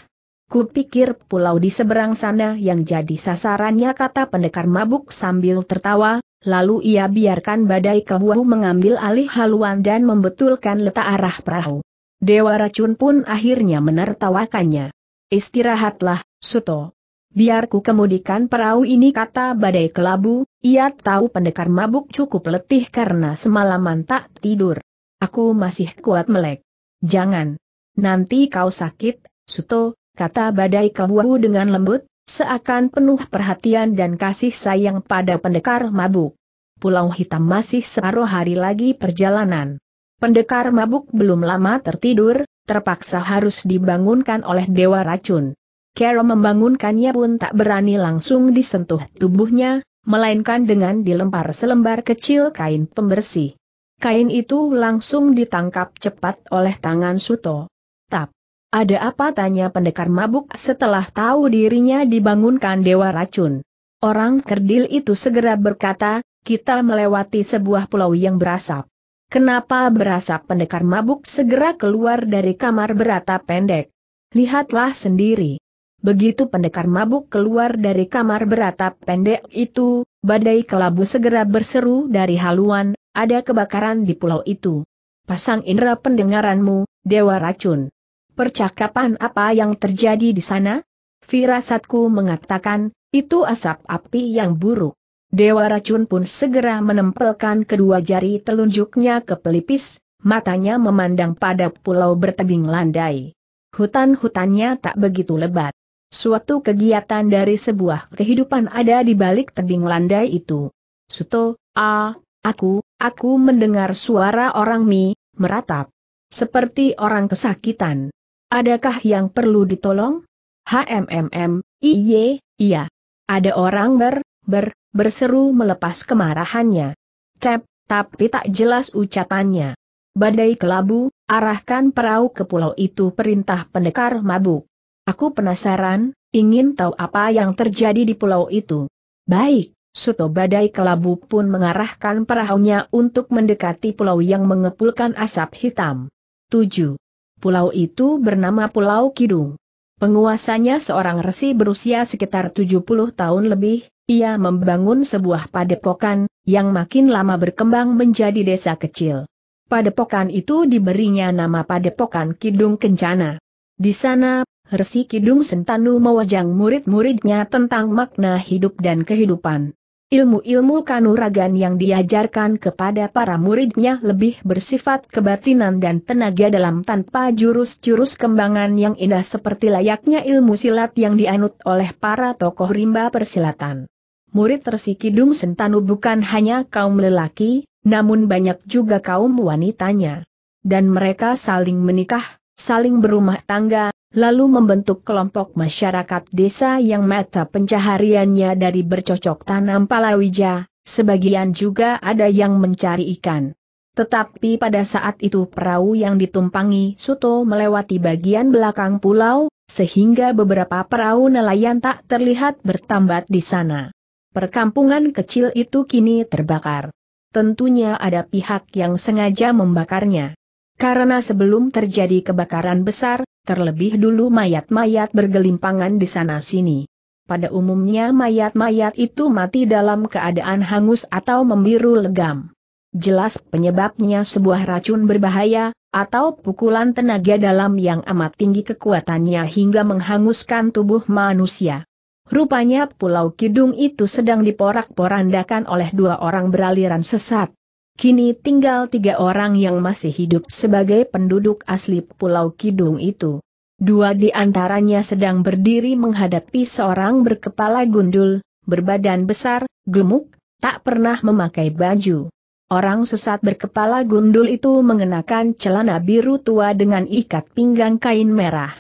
Kupikir pulau di seberang sana yang jadi sasarannya kata pendekar mabuk sambil tertawa, Lalu ia biarkan badai kebuahu mengambil alih haluan dan membetulkan letak arah perahu. Dewa racun pun akhirnya menertawakannya. Istirahatlah, Suto. Biarku kemudikan perahu ini kata badai kelabu, ia tahu pendekar mabuk cukup letih karena semalaman tak tidur. Aku masih kuat melek. Jangan. Nanti kau sakit, Suto, kata badai kebuahu dengan lembut, Seakan penuh perhatian dan kasih sayang pada pendekar mabuk. Pulau Hitam masih separuh hari lagi perjalanan. Pendekar mabuk belum lama tertidur, terpaksa harus dibangunkan oleh Dewa Racun. Kero membangunkannya pun tak berani langsung disentuh tubuhnya, melainkan dengan dilempar selembar kecil kain pembersih. Kain itu langsung ditangkap cepat oleh tangan Suto. Tap! Ada apa tanya pendekar mabuk setelah tahu dirinya dibangunkan dewa racun. Orang kerdil itu segera berkata, kita melewati sebuah pulau yang berasap. Kenapa berasap pendekar mabuk segera keluar dari kamar beratap pendek? Lihatlah sendiri. Begitu pendekar mabuk keluar dari kamar beratap pendek itu, badai kelabu segera berseru dari haluan, ada kebakaran di pulau itu. Pasang indera pendengaranmu, Dewa Racun. Percakapan apa yang terjadi di sana? Firasatku mengatakan, itu asap api yang buruk. Dewa racun pun segera menempelkan kedua jari telunjuknya ke pelipis, matanya memandang pada pulau bertebing landai. Hutan-hutannya tak begitu lebat. Suatu kegiatan dari sebuah kehidupan ada di balik tebing landai itu. Suto, a, aku, aku mendengar suara orang mi, meratap. Seperti orang kesakitan. Adakah yang perlu ditolong? HMMM, iye, iya. Ada orang ber, ber, berseru melepas kemarahannya. Cep, tapi tak jelas ucapannya. Badai kelabu, arahkan perahu ke pulau itu perintah pendekar mabuk. Aku penasaran, ingin tahu apa yang terjadi di pulau itu. Baik, Suto Badai Kelabu pun mengarahkan perahunya untuk mendekati pulau yang mengepulkan asap hitam. 7. Pulau itu bernama Pulau Kidung. Penguasanya seorang resi berusia sekitar 70 tahun lebih, ia membangun sebuah padepokan, yang makin lama berkembang menjadi desa kecil. Padepokan itu diberinya nama Padepokan Kidung Kencana. Di sana, Resi Kidung Sentanu mewajang murid-muridnya tentang makna hidup dan kehidupan. Ilmu-ilmu kanuragan yang diajarkan kepada para muridnya lebih bersifat kebatinan dan tenaga dalam tanpa jurus-jurus kembangan yang indah seperti layaknya ilmu silat yang dianut oleh para tokoh rimba persilatan. Murid tersikidung sentanu bukan hanya kaum lelaki, namun banyak juga kaum wanitanya. Dan mereka saling menikah, saling berumah tangga, lalu membentuk kelompok masyarakat desa yang mata pencahariannya dari bercocok tanam palawija, sebagian juga ada yang mencari ikan. Tetapi pada saat itu perahu yang ditumpangi Suto melewati bagian belakang pulau, sehingga beberapa perahu nelayan tak terlihat bertambat di sana. Perkampungan kecil itu kini terbakar. Tentunya ada pihak yang sengaja membakarnya. Karena sebelum terjadi kebakaran besar, terlebih dulu mayat-mayat bergelimpangan di sana-sini. Pada umumnya mayat-mayat itu mati dalam keadaan hangus atau membiru legam. Jelas penyebabnya sebuah racun berbahaya, atau pukulan tenaga dalam yang amat tinggi kekuatannya hingga menghanguskan tubuh manusia. Rupanya pulau Kidung itu sedang diporak-porandakan oleh dua orang beraliran sesat. Kini tinggal tiga orang yang masih hidup sebagai penduduk asli Pulau Kidung itu. Dua di antaranya sedang berdiri menghadapi seorang berkepala gundul, berbadan besar, gemuk, tak pernah memakai baju. Orang sesat berkepala gundul itu mengenakan celana biru tua dengan ikat pinggang kain merah.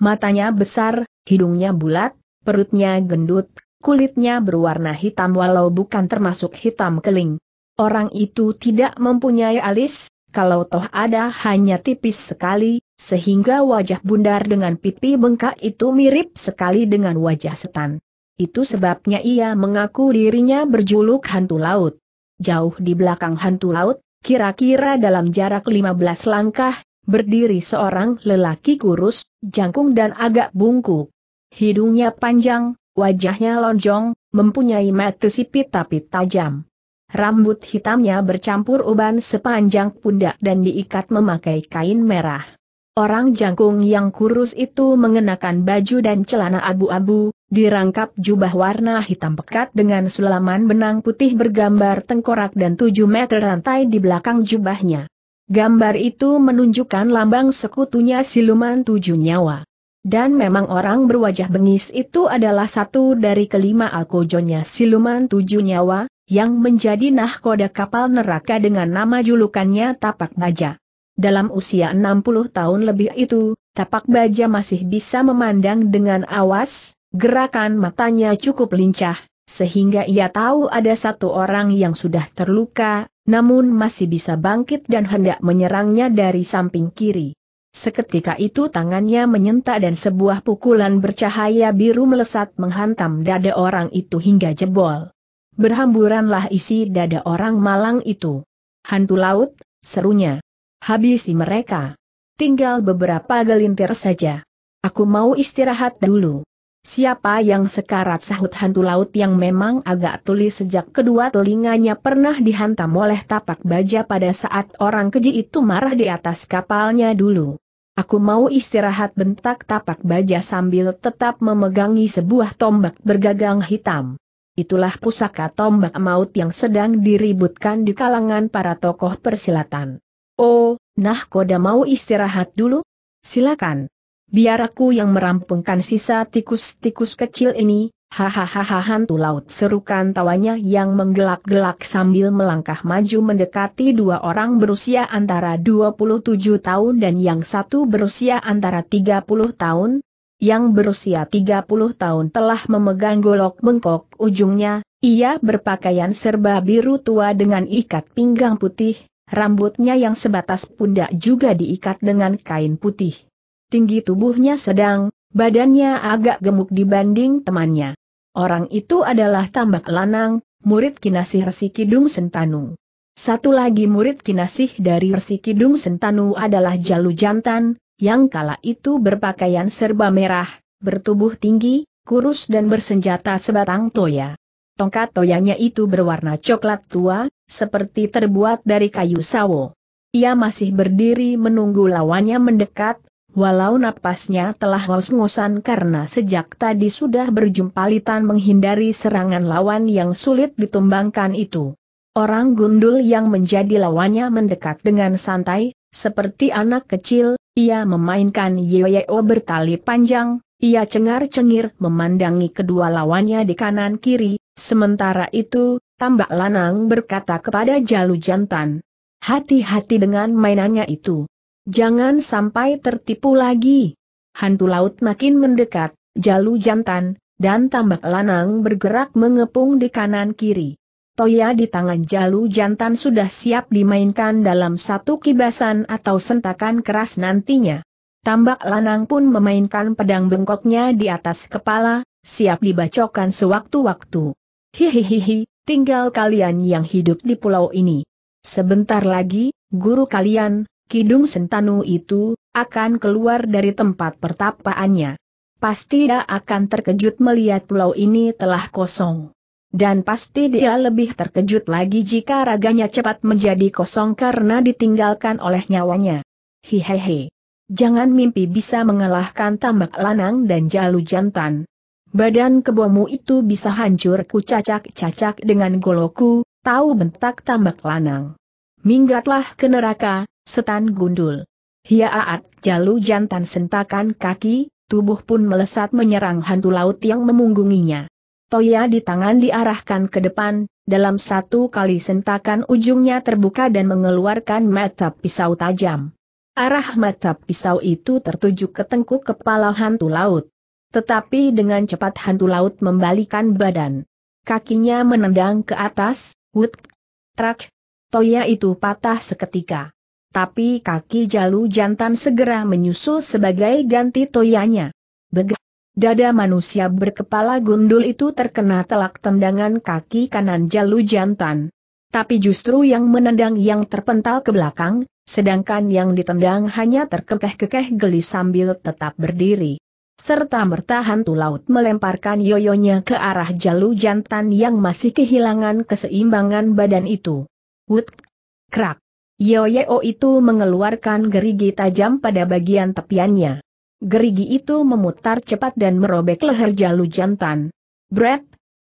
Matanya besar, hidungnya bulat, perutnya gendut, kulitnya berwarna hitam walau bukan termasuk hitam keling. Orang itu tidak mempunyai alis, kalau toh ada hanya tipis sekali, sehingga wajah bundar dengan pipi bengkak itu mirip sekali dengan wajah setan. Itu sebabnya ia mengaku dirinya berjuluk hantu laut. Jauh di belakang hantu laut, kira-kira dalam jarak 15 langkah, berdiri seorang lelaki kurus, jangkung dan agak bungkuk. Hidungnya panjang, wajahnya lonjong, mempunyai mata sipit tapi tajam. Rambut hitamnya bercampur uban sepanjang pundak dan diikat memakai kain merah. Orang jangkung yang kurus itu mengenakan baju dan celana abu-abu, dirangkap jubah warna hitam pekat dengan sulaman benang putih bergambar tengkorak dan tujuh meter rantai di belakang jubahnya. Gambar itu menunjukkan lambang sekutunya siluman tujuh nyawa. Dan memang orang berwajah bengis itu adalah satu dari kelima alkojonya siluman tujuh nyawa, yang menjadi nahkoda kapal neraka dengan nama julukannya Tapak Baja. Dalam usia 60 tahun lebih itu, Tapak Baja masih bisa memandang dengan awas, gerakan matanya cukup lincah, sehingga ia tahu ada satu orang yang sudah terluka, namun masih bisa bangkit dan hendak menyerangnya dari samping kiri. Seketika itu tangannya menyentak dan sebuah pukulan bercahaya biru melesat menghantam dada orang itu hingga jebol. Berhamburanlah isi dada orang malang itu. Hantu laut, serunya. Habisi mereka. Tinggal beberapa gelintir saja. Aku mau istirahat dulu. Siapa yang sekarat sahut hantu laut yang memang agak tuli sejak kedua telinganya pernah dihantam oleh tapak baja pada saat orang keji itu marah di atas kapalnya dulu. Aku mau istirahat bentak tapak baja sambil tetap memegangi sebuah tombak bergagang hitam itulah pusaka tombak maut yang sedang diributkan di kalangan para tokoh persilatan. Oh, nah koda mau istirahat dulu? Silakan. Biar aku yang merampungkan sisa tikus-tikus kecil ini, hahaha hantu laut serukan tawanya yang menggelak-gelak sambil melangkah maju mendekati dua orang berusia antara 27 tahun dan yang satu berusia antara 30 tahun, yang berusia 30 tahun telah memegang golok bengkok ujungnya, ia berpakaian serba biru tua dengan ikat pinggang putih, rambutnya yang sebatas pundak juga diikat dengan kain putih. Tinggi tubuhnya sedang, badannya agak gemuk dibanding temannya. Orang itu adalah Tambak Lanang, murid Kinasih Resi Kidung Sentanu. Satu lagi murid Kinasih dari Resi Kidung Sentanu adalah Jalu Jantan, yang kala itu berpakaian serba merah, bertubuh tinggi, kurus dan bersenjata sebatang toya. Tongkat toyanya itu berwarna coklat tua, seperti terbuat dari kayu sawo. Ia masih berdiri menunggu lawannya mendekat, walau napasnya telah ngos-ngosan karena sejak tadi sudah berjumpalitan menghindari serangan lawan yang sulit ditumbangkan itu. Orang gundul yang menjadi lawannya mendekat dengan santai, seperti anak kecil, ia memainkan yoyo bertali panjang, ia cengar-cengir memandangi kedua lawannya di kanan kiri, sementara itu, tambak lanang berkata kepada Jalu Jantan. Hati-hati dengan mainannya itu. Jangan sampai tertipu lagi. Hantu laut makin mendekat, Jalu Jantan, dan tambak lanang bergerak mengepung di kanan kiri. Toya di tangan Jalu Jantan sudah siap dimainkan dalam satu kibasan atau sentakan keras nantinya. Tambak Lanang pun memainkan pedang bengkoknya di atas kepala, siap dibacokan sewaktu-waktu. Hihihihi, tinggal kalian yang hidup di pulau ini. Sebentar lagi, guru kalian, Kidung Sentanu itu, akan keluar dari tempat pertapaannya. Pasti dia akan terkejut melihat pulau ini telah kosong. Dan pasti dia lebih terkejut lagi jika raganya cepat menjadi kosong karena ditinggalkan oleh nyawanya. Hihihi. Jangan mimpi bisa mengalahkan tambak lanang dan jalu jantan. Badan kebomu itu bisa hancur ku cacak-cacak dengan goloku, tahu bentak tambak lanang. Minggatlah ke neraka, setan gundul. Hiaat jalu jantan sentakan kaki, tubuh pun melesat menyerang hantu laut yang memunggunginya. Toya di tangan diarahkan ke depan, dalam satu kali sentakan ujungnya terbuka dan mengeluarkan mata pisau tajam. Arah mata pisau itu tertuju ke tengkuk kepala hantu laut. Tetapi dengan cepat hantu laut membalikan badan. Kakinya menendang ke atas, wut, trak, Toya itu patah seketika. Tapi kaki jalu jantan segera menyusul sebagai ganti Toyanya. Begah. Dada manusia berkepala gundul itu terkena telak tendangan kaki kanan Jalu Jantan. Tapi justru yang menendang yang terpental ke belakang, sedangkan yang ditendang hanya terkekeh-kekeh geli sambil tetap berdiri. Serta merta hantu laut melemparkan yoyonya ke arah Jalu Jantan yang masih kehilangan keseimbangan badan itu. Wut! Krak! Yoyo itu mengeluarkan gerigi tajam pada bagian tepiannya. Gerigi itu memutar cepat dan merobek leher Jalu Jantan. Brett!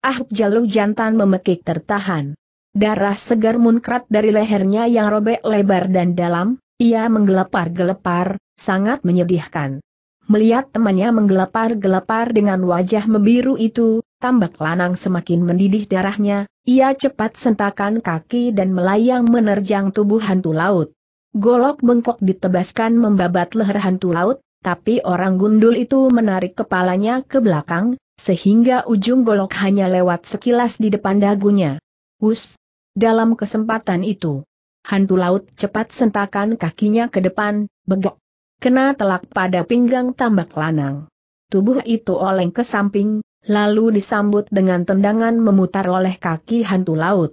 Ah Jalu Jantan memekik tertahan. Darah segar munkrat dari lehernya yang robek lebar dan dalam, ia menggelepar-gelepar, sangat menyedihkan. Melihat temannya menggelepar-gelepar dengan wajah membiru itu, tambak lanang semakin mendidih darahnya, ia cepat sentakan kaki dan melayang menerjang tubuh hantu laut. Golok bengkok ditebaskan membabat leher hantu laut, tapi orang gundul itu menarik kepalanya ke belakang, sehingga ujung golok hanya lewat sekilas di depan dagunya. Hus! Dalam kesempatan itu, hantu laut cepat sentakan kakinya ke depan, begok. Kena telak pada pinggang tambak lanang. Tubuh itu oleng ke samping, lalu disambut dengan tendangan memutar oleh kaki hantu laut.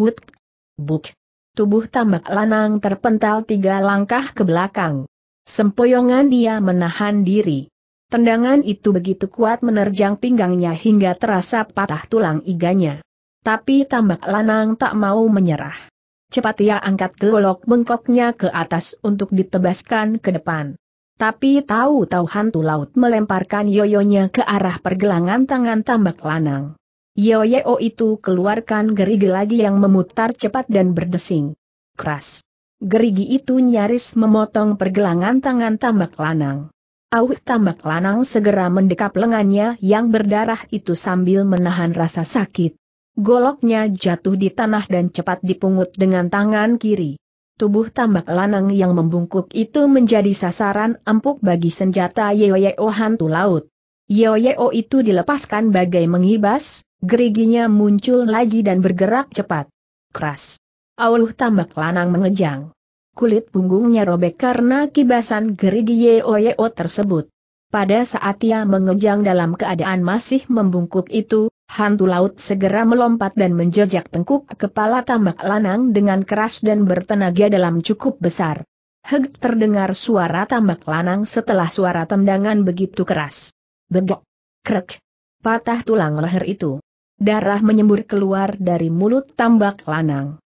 Wut! Buk! Tubuh tambak lanang terpental tiga langkah ke belakang. Sempoyongan dia menahan diri. Tendangan itu begitu kuat menerjang pinggangnya hingga terasa patah tulang iganya. Tapi tambak lanang tak mau menyerah. Cepat ia angkat golok bengkoknya ke atas untuk ditebaskan ke depan. Tapi tahu-tahu hantu laut melemparkan yoyonya ke arah pergelangan tangan tambak lanang. Yoyo itu keluarkan gerigi lagi yang memutar cepat dan berdesing. Keras. Gerigi itu nyaris memotong pergelangan tangan tambak lanang. Awit tambak lanang segera mendekap lengannya yang berdarah itu sambil menahan rasa sakit. Goloknya jatuh di tanah dan cepat dipungut dengan tangan kiri. Tubuh tambak lanang yang membungkuk itu menjadi sasaran empuk bagi senjata Yeoyeo hantu laut. Yeoyeo itu dilepaskan bagai mengibas, geriginya muncul lagi dan bergerak cepat. Keras. Auluh tambak lanang mengejang. Kulit punggungnya robek karena kibasan gerigi Yeoyeo tersebut. Pada saat ia mengejang dalam keadaan masih membungkuk itu, hantu laut segera melompat dan menjejak tengkuk kepala tambak lanang dengan keras dan bertenaga dalam cukup besar. Heg terdengar suara tambak lanang setelah suara tendangan begitu keras. Bedok. Krek. Patah tulang leher itu. Darah menyembur keluar dari mulut tambak lanang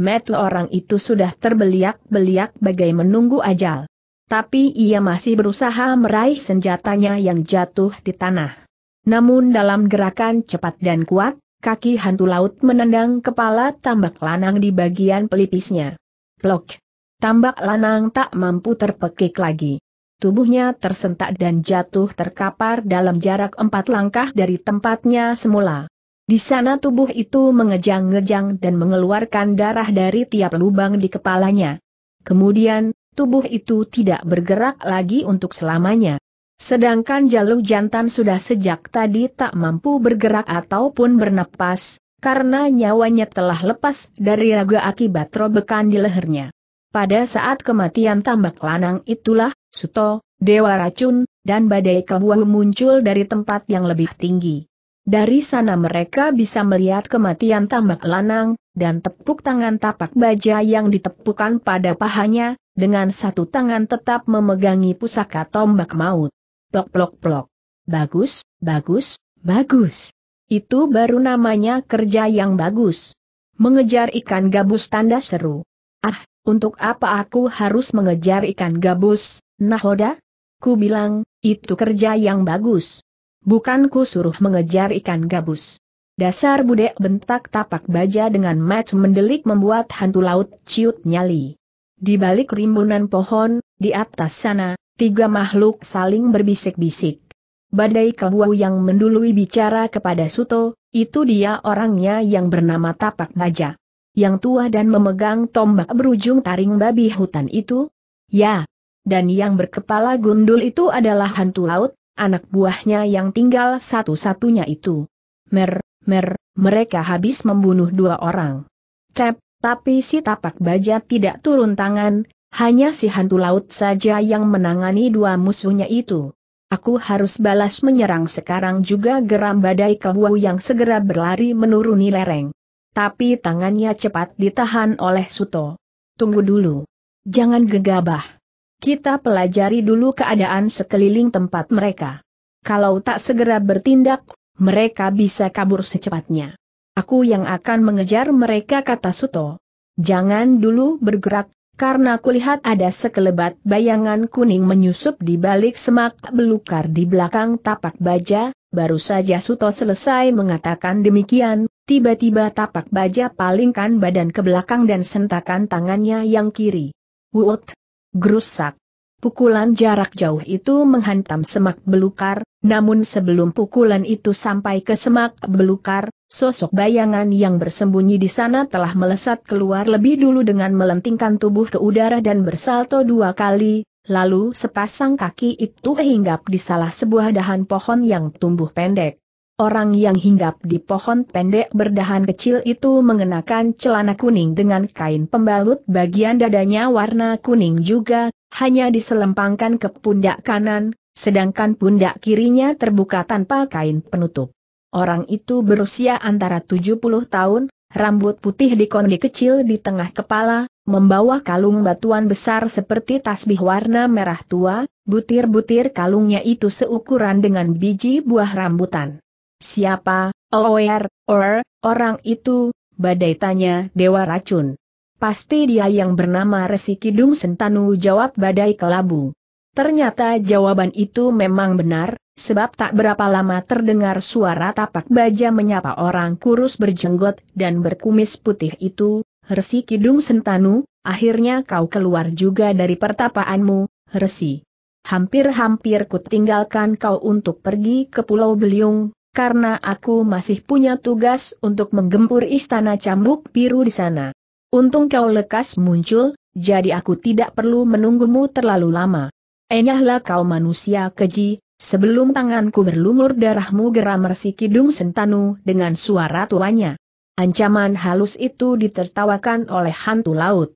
metu orang itu sudah terbeliak-beliak bagai menunggu ajal. Tapi ia masih berusaha meraih senjatanya yang jatuh di tanah. Namun dalam gerakan cepat dan kuat, kaki hantu laut menendang kepala tambak lanang di bagian pelipisnya. Plok! Tambak lanang tak mampu terpekik lagi. Tubuhnya tersentak dan jatuh terkapar dalam jarak empat langkah dari tempatnya semula. Di sana tubuh itu mengejang-ngejang dan mengeluarkan darah dari tiap lubang di kepalanya. Kemudian, tubuh itu tidak bergerak lagi untuk selamanya. Sedangkan jalur jantan sudah sejak tadi tak mampu bergerak ataupun bernapas, karena nyawanya telah lepas dari raga akibat robekan di lehernya. Pada saat kematian tambak lanang itulah, Suto, Dewa Racun, dan Badai Kebuah muncul dari tempat yang lebih tinggi. Dari sana mereka bisa melihat kematian tambak lanang, dan tepuk tangan tapak baja yang ditepukan pada pahanya, dengan satu tangan tetap memegangi pusaka tombak maut. Plok plok plok. Bagus, bagus, bagus. Itu baru namanya kerja yang bagus. Mengejar ikan gabus tanda seru. Ah, untuk apa aku harus mengejar ikan gabus, Nahoda? Ku bilang, itu kerja yang bagus bukanku suruh mengejar ikan gabus. Dasar budek bentak tapak baja dengan match mendelik membuat hantu laut ciut nyali. Di balik rimbunan pohon, di atas sana, tiga makhluk saling berbisik-bisik. Badai kebu yang mendului bicara kepada Suto, itu dia orangnya yang bernama Tapak Baja. Yang tua dan memegang tombak berujung taring babi hutan itu? Ya. Dan yang berkepala gundul itu adalah hantu laut, anak buahnya yang tinggal satu-satunya itu. Mer, mer, mereka habis membunuh dua orang. Cep, tapi si tapak baja tidak turun tangan, hanya si hantu laut saja yang menangani dua musuhnya itu. Aku harus balas menyerang sekarang juga geram badai kewu yang segera berlari menuruni lereng. Tapi tangannya cepat ditahan oleh Suto. Tunggu dulu. Jangan gegabah. Kita pelajari dulu keadaan sekeliling tempat mereka. Kalau tak segera bertindak, mereka bisa kabur secepatnya. Aku yang akan mengejar mereka kata Suto. Jangan dulu bergerak, karena kulihat ada sekelebat bayangan kuning menyusup di balik semak belukar di belakang tapak baja, baru saja Suto selesai mengatakan demikian, tiba-tiba tapak baja palingkan badan ke belakang dan sentakan tangannya yang kiri. Wut! Gerusak. Pukulan jarak jauh itu menghantam semak belukar, namun sebelum pukulan itu sampai ke semak belukar, sosok bayangan yang bersembunyi di sana telah melesat keluar lebih dulu dengan melentingkan tubuh ke udara dan bersalto dua kali, lalu sepasang kaki itu hinggap di salah sebuah dahan pohon yang tumbuh pendek. Orang yang hinggap di pohon pendek berdahan kecil itu mengenakan celana kuning dengan kain pembalut bagian dadanya warna kuning juga, hanya diselempangkan ke pundak kanan, sedangkan pundak kirinya terbuka tanpa kain penutup. Orang itu berusia antara 70 tahun, rambut putih dikondi kecil di tengah kepala, membawa kalung batuan besar seperti tasbih warna merah tua, butir-butir kalungnya itu seukuran dengan biji buah rambutan. Siapa, OR, Or, orang itu, badai tanya Dewa Racun. Pasti dia yang bernama Resi Kidung Sentanu jawab badai kelabu. Ternyata jawaban itu memang benar, sebab tak berapa lama terdengar suara tapak baja menyapa orang kurus berjenggot dan berkumis putih itu, Resi Kidung Sentanu, akhirnya kau keluar juga dari pertapaanmu, Resi. Hampir-hampir ku tinggalkan kau untuk pergi ke Pulau Beliung, karena aku masih punya tugas untuk menggempur istana cambuk biru di sana. Untung kau lekas muncul, jadi aku tidak perlu menunggumu terlalu lama. Enyahlah kau manusia keji, sebelum tanganku berlumur darahmu geram geramersi Kidung Sentanu dengan suara tuanya. Ancaman halus itu ditertawakan oleh hantu laut.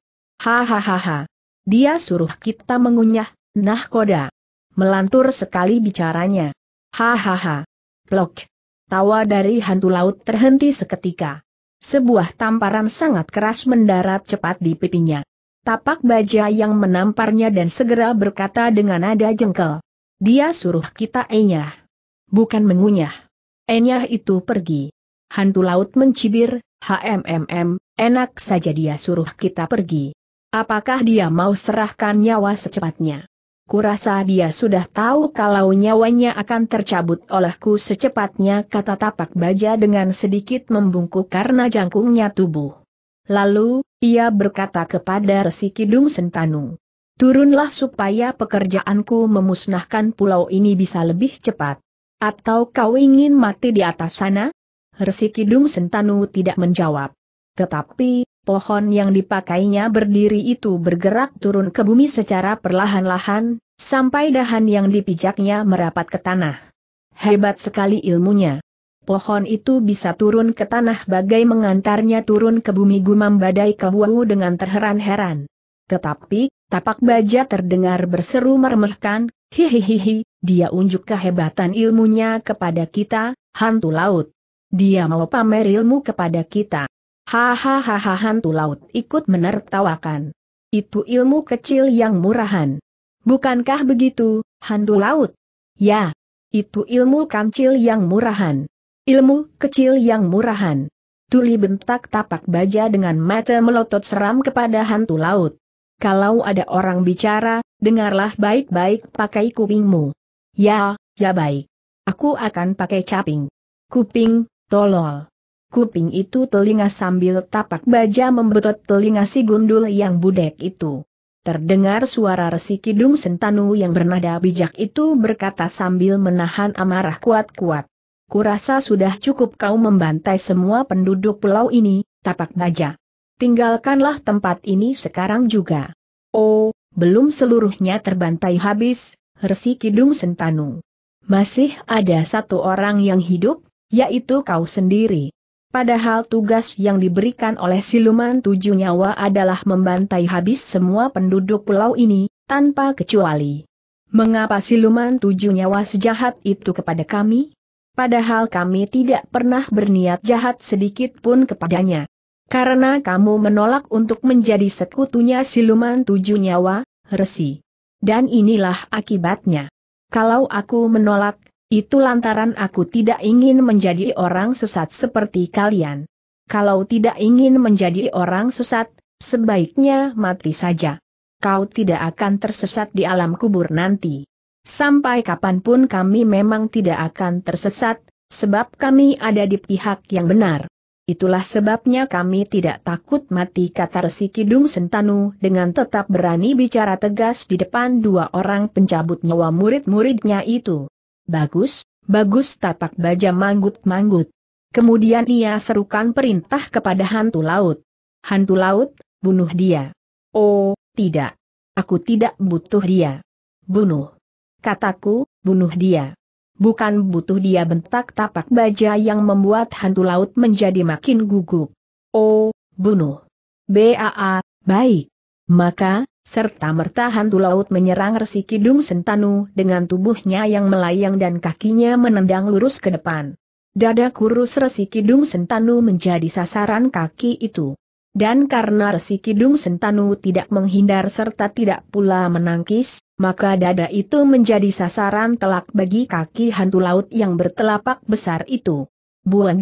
Hahaha. Dia suruh kita mengunyah, nah koda. Melantur sekali bicaranya. Hahaha. Plok. Tawa dari hantu laut terhenti seketika. Sebuah tamparan sangat keras mendarat cepat di pipinya. Tapak baja yang menamparnya dan segera berkata dengan nada jengkel. Dia suruh kita enyah. Bukan mengunyah. Enyah itu pergi. Hantu laut mencibir, HMMM, enak saja dia suruh kita pergi. Apakah dia mau serahkan nyawa secepatnya? Kurasa dia sudah tahu kalau nyawanya akan tercabut olehku secepatnya kata tapak baja dengan sedikit membungkuk karena jangkungnya tubuh. Lalu, ia berkata kepada Resi Kidung Sentanu. Turunlah supaya pekerjaanku memusnahkan pulau ini bisa lebih cepat. Atau kau ingin mati di atas sana? Resi Kidung Sentanu tidak menjawab. Tetapi, pohon yang dipakainya berdiri itu bergerak turun ke bumi secara perlahan-lahan, sampai dahan yang dipijaknya merapat ke tanah. Hebat sekali ilmunya. Pohon itu bisa turun ke tanah bagai mengantarnya turun ke bumi gumam badai kehuau dengan terheran-heran. Tetapi, tapak baja terdengar berseru meremehkan, hihihihi, dia unjuk kehebatan ilmunya kepada kita, hantu laut. Dia mau pamer ilmu kepada kita. Hahaha hantu laut ikut menertawakan. Itu ilmu kecil yang murahan. Bukankah begitu, hantu laut? Ya, itu ilmu kancil yang murahan. Ilmu kecil yang murahan. Tuli bentak tapak baja dengan mata melotot seram kepada hantu laut. Kalau ada orang bicara, dengarlah baik-baik pakai kupingmu. Ya, ya baik. Aku akan pakai caping. Kuping, tolol kuping itu telinga sambil tapak baja membetot telinga si gundul yang budek itu. Terdengar suara Resi Kidung Sentanu yang bernada bijak itu berkata sambil menahan amarah kuat-kuat. Kurasa sudah cukup kau membantai semua penduduk pulau ini, tapak baja. Tinggalkanlah tempat ini sekarang juga. Oh, belum seluruhnya terbantai habis, Resi Kidung Sentanu. Masih ada satu orang yang hidup, yaitu kau sendiri. Padahal tugas yang diberikan oleh siluman tujuh nyawa adalah membantai habis semua penduduk pulau ini, tanpa kecuali. Mengapa siluman tujuh nyawa sejahat itu kepada kami? Padahal kami tidak pernah berniat jahat sedikit pun kepadanya. Karena kamu menolak untuk menjadi sekutunya siluman tujuh nyawa, resi. Dan inilah akibatnya. Kalau aku menolak, itu lantaran aku tidak ingin menjadi orang sesat seperti kalian. Kalau tidak ingin menjadi orang sesat, sebaiknya mati saja. Kau tidak akan tersesat di alam kubur nanti. Sampai kapanpun kami memang tidak akan tersesat, sebab kami ada di pihak yang benar. Itulah sebabnya kami tidak takut mati kata Resi Kidung Sentanu dengan tetap berani bicara tegas di depan dua orang pencabut nyawa murid-muridnya itu. Bagus, bagus tapak baja manggut-manggut. Kemudian ia serukan perintah kepada hantu laut. Hantu laut, bunuh dia. Oh, tidak. Aku tidak butuh dia. Bunuh. Kataku, bunuh dia. Bukan butuh dia bentak tapak baja yang membuat hantu laut menjadi makin gugup. Oh, bunuh. BAA, baik. Maka, serta merta hantu laut menyerang Resi Kidung Sentanu dengan tubuhnya yang melayang dan kakinya menendang lurus ke depan. Dada kurus Resi Kidung Sentanu menjadi sasaran kaki itu. Dan karena Resi Kidung Sentanu tidak menghindar serta tidak pula menangkis, maka dada itu menjadi sasaran telak bagi kaki hantu laut yang bertelapak besar itu. Buang!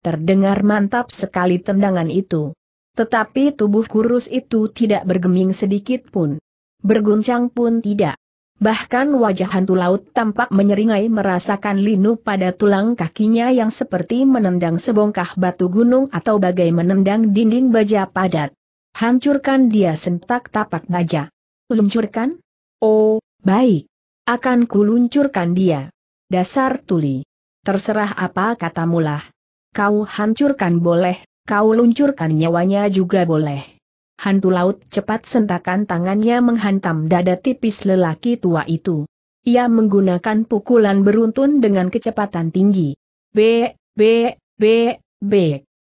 Terdengar mantap sekali tendangan itu. Tetapi tubuh kurus itu tidak bergeming sedikit pun. Berguncang pun tidak. Bahkan wajah hantu laut tampak menyeringai merasakan linu pada tulang kakinya yang seperti menendang sebongkah batu gunung atau bagai menendang dinding baja padat. Hancurkan dia sentak tapak baja. Luncurkan? Oh, baik. Akan kuluncurkan dia. Dasar tuli. Terserah apa katamulah. Kau hancurkan boleh, Kau luncurkan nyawanya juga boleh. Hantu laut cepat sentakan tangannya menghantam dada tipis lelaki tua itu. Ia menggunakan pukulan beruntun dengan kecepatan tinggi. B, B, B, B.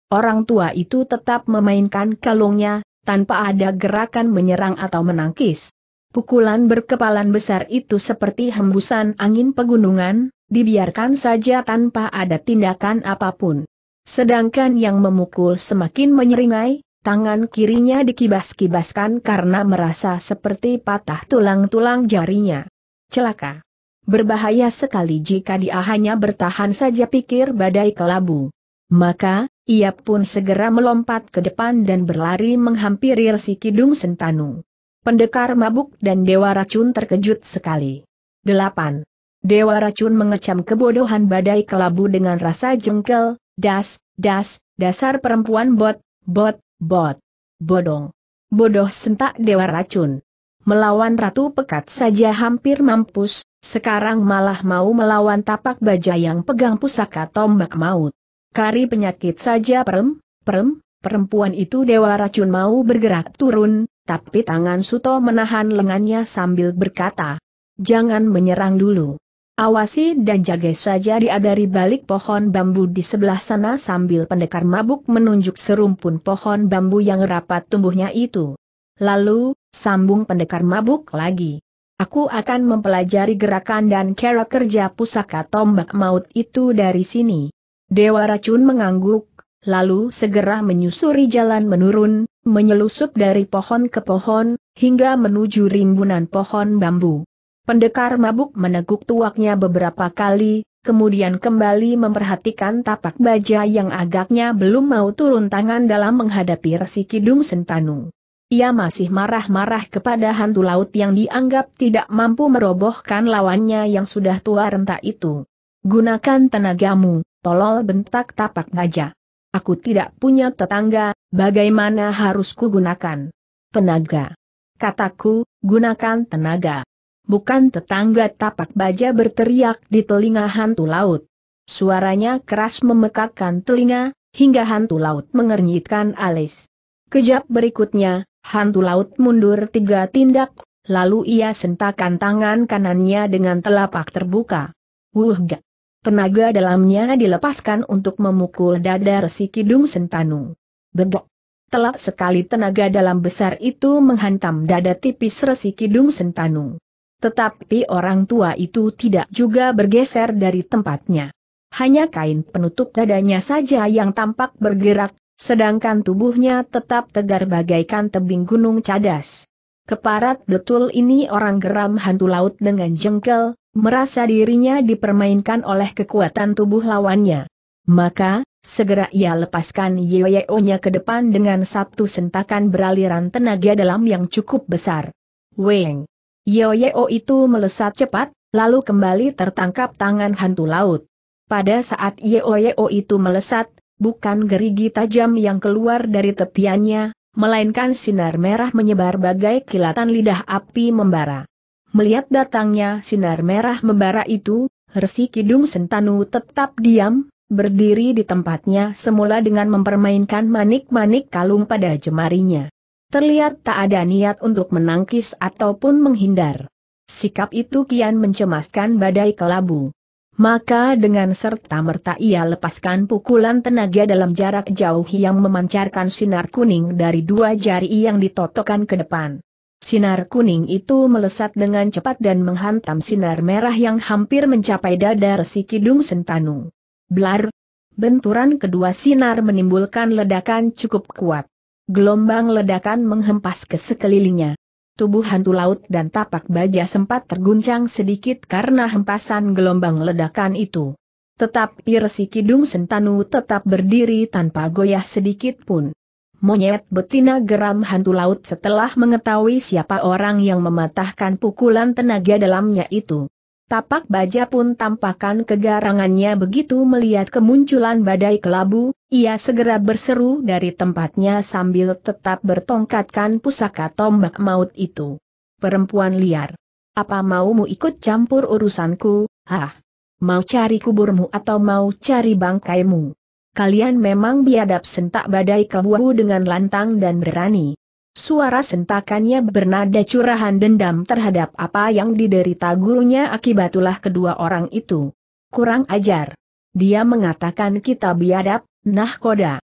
Orang tua itu tetap memainkan kalungnya, tanpa ada gerakan menyerang atau menangkis. Pukulan berkepalan besar itu seperti hembusan angin pegunungan, dibiarkan saja tanpa ada tindakan apapun. Sedangkan yang memukul semakin menyeringai, tangan kirinya dikibas-kibaskan karena merasa seperti patah tulang-tulang jarinya. Celaka. Berbahaya sekali jika dia hanya bertahan saja pikir badai kelabu. Maka, ia pun segera melompat ke depan dan berlari menghampiri Resi Kidung Sentanu. Pendekar mabuk dan Dewa Racun terkejut sekali. 8. Dewa Racun mengecam kebodohan badai kelabu dengan rasa jengkel, Das, das, dasar perempuan bot, bot, bot. Bodong. Bodoh sentak dewa racun. Melawan Ratu Pekat saja hampir mampus, sekarang malah mau melawan tapak baja yang pegang pusaka tombak maut. Kari penyakit saja perem, perem, perempuan itu dewa racun mau bergerak turun, tapi tangan Suto menahan lengannya sambil berkata, Jangan menyerang dulu. Awasi dan jaga saja dia dari balik pohon bambu di sebelah sana sambil pendekar mabuk menunjuk serumpun pohon bambu yang rapat tumbuhnya itu. Lalu, sambung pendekar mabuk lagi. Aku akan mempelajari gerakan dan cara kerja pusaka tombak maut itu dari sini. Dewa racun mengangguk, lalu segera menyusuri jalan menurun, menyelusup dari pohon ke pohon, hingga menuju rimbunan pohon bambu. Pendekar mabuk meneguk tuaknya beberapa kali, kemudian kembali memperhatikan tapak baja yang agaknya belum mau turun tangan dalam menghadapi Resi Kidung Sentanu. Ia masih marah-marah kepada hantu laut yang dianggap tidak mampu merobohkan lawannya yang sudah tua renta itu. Gunakan tenagamu, tolol bentak tapak baja. Aku tidak punya tetangga, bagaimana harus kugunakan? Tenaga. Kataku, gunakan tenaga bukan tetangga tapak baja berteriak di telinga hantu laut. Suaranya keras memekakkan telinga, hingga hantu laut mengernyitkan alis. Kejap berikutnya, hantu laut mundur tiga tindak, lalu ia sentakan tangan kanannya dengan telapak terbuka. gak! Penaga dalamnya dilepaskan untuk memukul dada resi kidung sentanu. Bebok! Telak sekali tenaga dalam besar itu menghantam dada tipis resi kidung sentanu. Tetapi orang tua itu tidak juga bergeser dari tempatnya. Hanya kain penutup dadanya saja yang tampak bergerak, sedangkan tubuhnya tetap tegar bagaikan tebing gunung cadas. Keparat betul ini orang geram hantu laut dengan jengkel, merasa dirinya dipermainkan oleh kekuatan tubuh lawannya. Maka, segera ia lepaskan Yeyeo-nya ke depan dengan satu sentakan beraliran tenaga dalam yang cukup besar. Weng! Yoyeo itu melesat cepat, lalu kembali tertangkap tangan hantu laut. Pada saat Yoyeo itu melesat, bukan gerigi tajam yang keluar dari tepiannya, melainkan sinar merah menyebar bagai kilatan lidah api membara. Melihat datangnya sinar merah membara itu, Resi Kidung Sentanu tetap diam, berdiri di tempatnya semula dengan mempermainkan manik-manik kalung pada jemarinya. Terlihat tak ada niat untuk menangkis ataupun menghindar. Sikap itu kian mencemaskan badai kelabu. Maka dengan serta-merta ia lepaskan pukulan tenaga dalam jarak jauh yang memancarkan sinar kuning dari dua jari yang ditotokkan ke depan. Sinar kuning itu melesat dengan cepat dan menghantam sinar merah yang hampir mencapai dada resi kidung sentanu. Blar! Benturan kedua sinar menimbulkan ledakan cukup kuat. Gelombang ledakan menghempas ke sekelilingnya. Tubuh hantu laut dan tapak baja sempat terguncang sedikit karena hempasan gelombang ledakan itu. Tetapi Resi Kidung Sentanu tetap berdiri tanpa goyah sedikit pun. Monyet betina geram hantu laut setelah mengetahui siapa orang yang mematahkan pukulan tenaga dalamnya itu. Tapak baja pun tampakkan kegarangannya begitu melihat kemunculan badai kelabu, ia segera berseru dari tempatnya sambil tetap bertongkatkan pusaka tombak maut itu. Perempuan liar. Apa maumu ikut campur urusanku, hah? Mau cari kuburmu atau mau cari bangkaimu? Kalian memang biadab sentak badai kelabu dengan lantang dan berani. Suara sentakannya bernada curahan dendam terhadap apa yang diderita gurunya akibat ulah kedua orang itu. Kurang ajar. Dia mengatakan kita biadab, nah koda.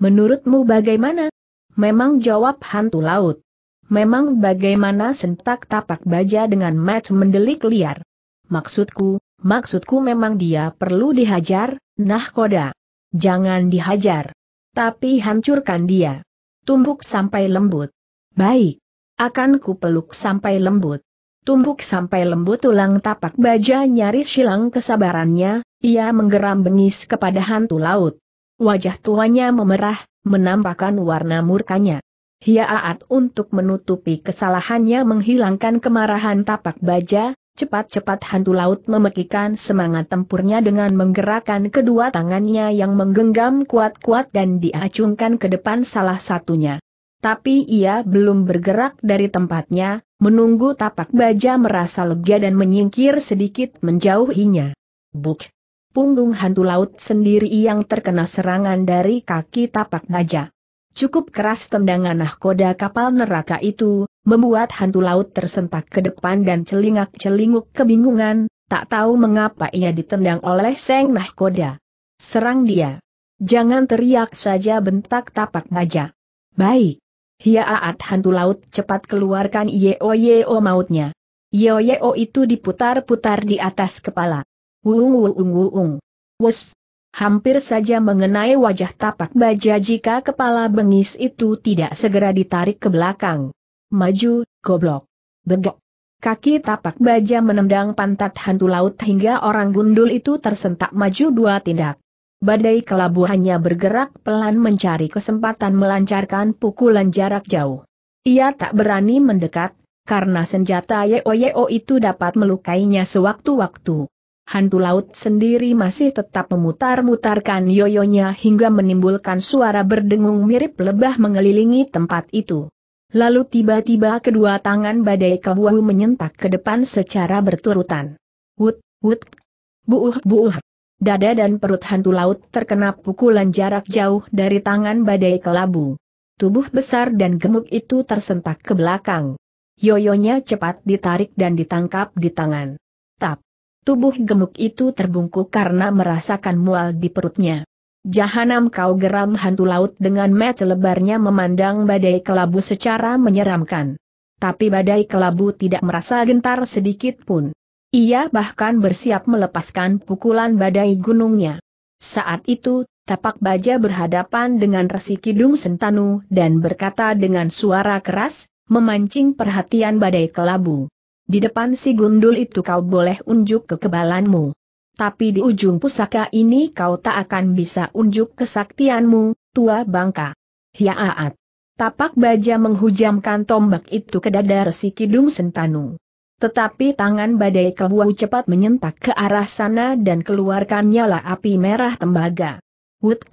Menurutmu bagaimana? Memang jawab hantu laut. Memang bagaimana sentak tapak baja dengan match mendelik liar. Maksudku, maksudku memang dia perlu dihajar, nah koda. Jangan dihajar. Tapi hancurkan dia. Tumbuk sampai lembut. Baik. Akan ku peluk sampai lembut. Tumbuk sampai lembut tulang tapak baja nyaris hilang kesabarannya, ia menggeram bengis kepada hantu laut. Wajah tuanya memerah, menampakkan warna murkanya. Hiaat untuk menutupi kesalahannya menghilangkan kemarahan tapak baja, cepat-cepat hantu laut memekikan semangat tempurnya dengan menggerakkan kedua tangannya yang menggenggam kuat-kuat dan diacungkan ke depan salah satunya tapi ia belum bergerak dari tempatnya, menunggu tapak baja merasa lega dan menyingkir sedikit menjauhinya. Buk! Punggung hantu laut sendiri yang terkena serangan dari kaki tapak baja. Cukup keras tendangan nahkoda kapal neraka itu, membuat hantu laut tersentak ke depan dan celingak-celinguk kebingungan, tak tahu mengapa ia ditendang oleh seng nahkoda. Serang dia. Jangan teriak saja bentak tapak baja. Baik. Hiaat hantu laut cepat keluarkan yeo yeo mautnya. Yeo yeo itu diputar-putar di atas kepala. Wung wung wung Wus. Hampir saja mengenai wajah tapak baja jika kepala bengis itu tidak segera ditarik ke belakang. Maju, goblok. Begok. Kaki tapak baja menendang pantat hantu laut hingga orang gundul itu tersentak maju dua tindak. Badai kelabu hanya bergerak pelan mencari kesempatan melancarkan pukulan jarak jauh. Ia tak berani mendekat, karena senjata Yeoyeo itu dapat melukainya sewaktu-waktu. Hantu laut sendiri masih tetap memutar-mutarkan yoyonya hingga menimbulkan suara berdengung mirip lebah mengelilingi tempat itu. Lalu tiba-tiba kedua tangan badai Kelabu menyentak ke depan secara berturutan. Wut, wut, buuh, buuh. Dada dan perut hantu laut terkena pukulan jarak jauh dari tangan badai kelabu. Tubuh besar dan gemuk itu tersentak ke belakang. Yoyonya cepat ditarik dan ditangkap di tangan. Tap. Tubuh gemuk itu terbungkuk karena merasakan mual di perutnya. Jahanam kau geram hantu laut dengan mata lebarnya memandang badai kelabu secara menyeramkan. Tapi badai kelabu tidak merasa gentar sedikit pun. Ia bahkan bersiap melepaskan pukulan badai gunungnya. Saat itu, tapak baja berhadapan dengan Resi Kidung Sentanu dan berkata dengan suara keras, memancing perhatian badai kelabu. Di depan si gundul itu kau boleh unjuk kekebalanmu. Tapi di ujung pusaka ini kau tak akan bisa unjuk kesaktianmu, tua bangka. Hiaat. Tapak baja menghujamkan tombak itu ke dada Resi Kidung Sentanu. Tetapi tangan badai keluar cepat menyentak ke arah sana dan keluarkan nyala api merah tembaga. Wut!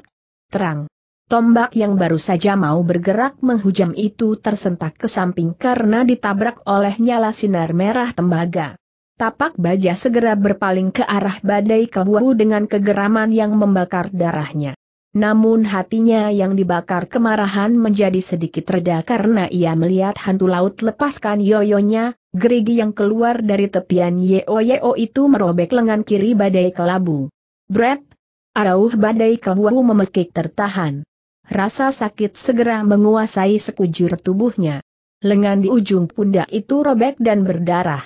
Terang! Tombak yang baru saja mau bergerak menghujam itu tersentak ke samping karena ditabrak oleh nyala sinar merah tembaga. Tapak baja segera berpaling ke arah badai kebuahu dengan kegeraman yang membakar darahnya. Namun hatinya yang dibakar kemarahan menjadi sedikit reda karena ia melihat hantu laut lepaskan yoyonya, gerigi yang keluar dari tepian yeo-yeo itu merobek lengan kiri badai kelabu. Brett! Arauh badai kelabu memekik tertahan. Rasa sakit segera menguasai sekujur tubuhnya. Lengan di ujung pundak itu robek dan berdarah.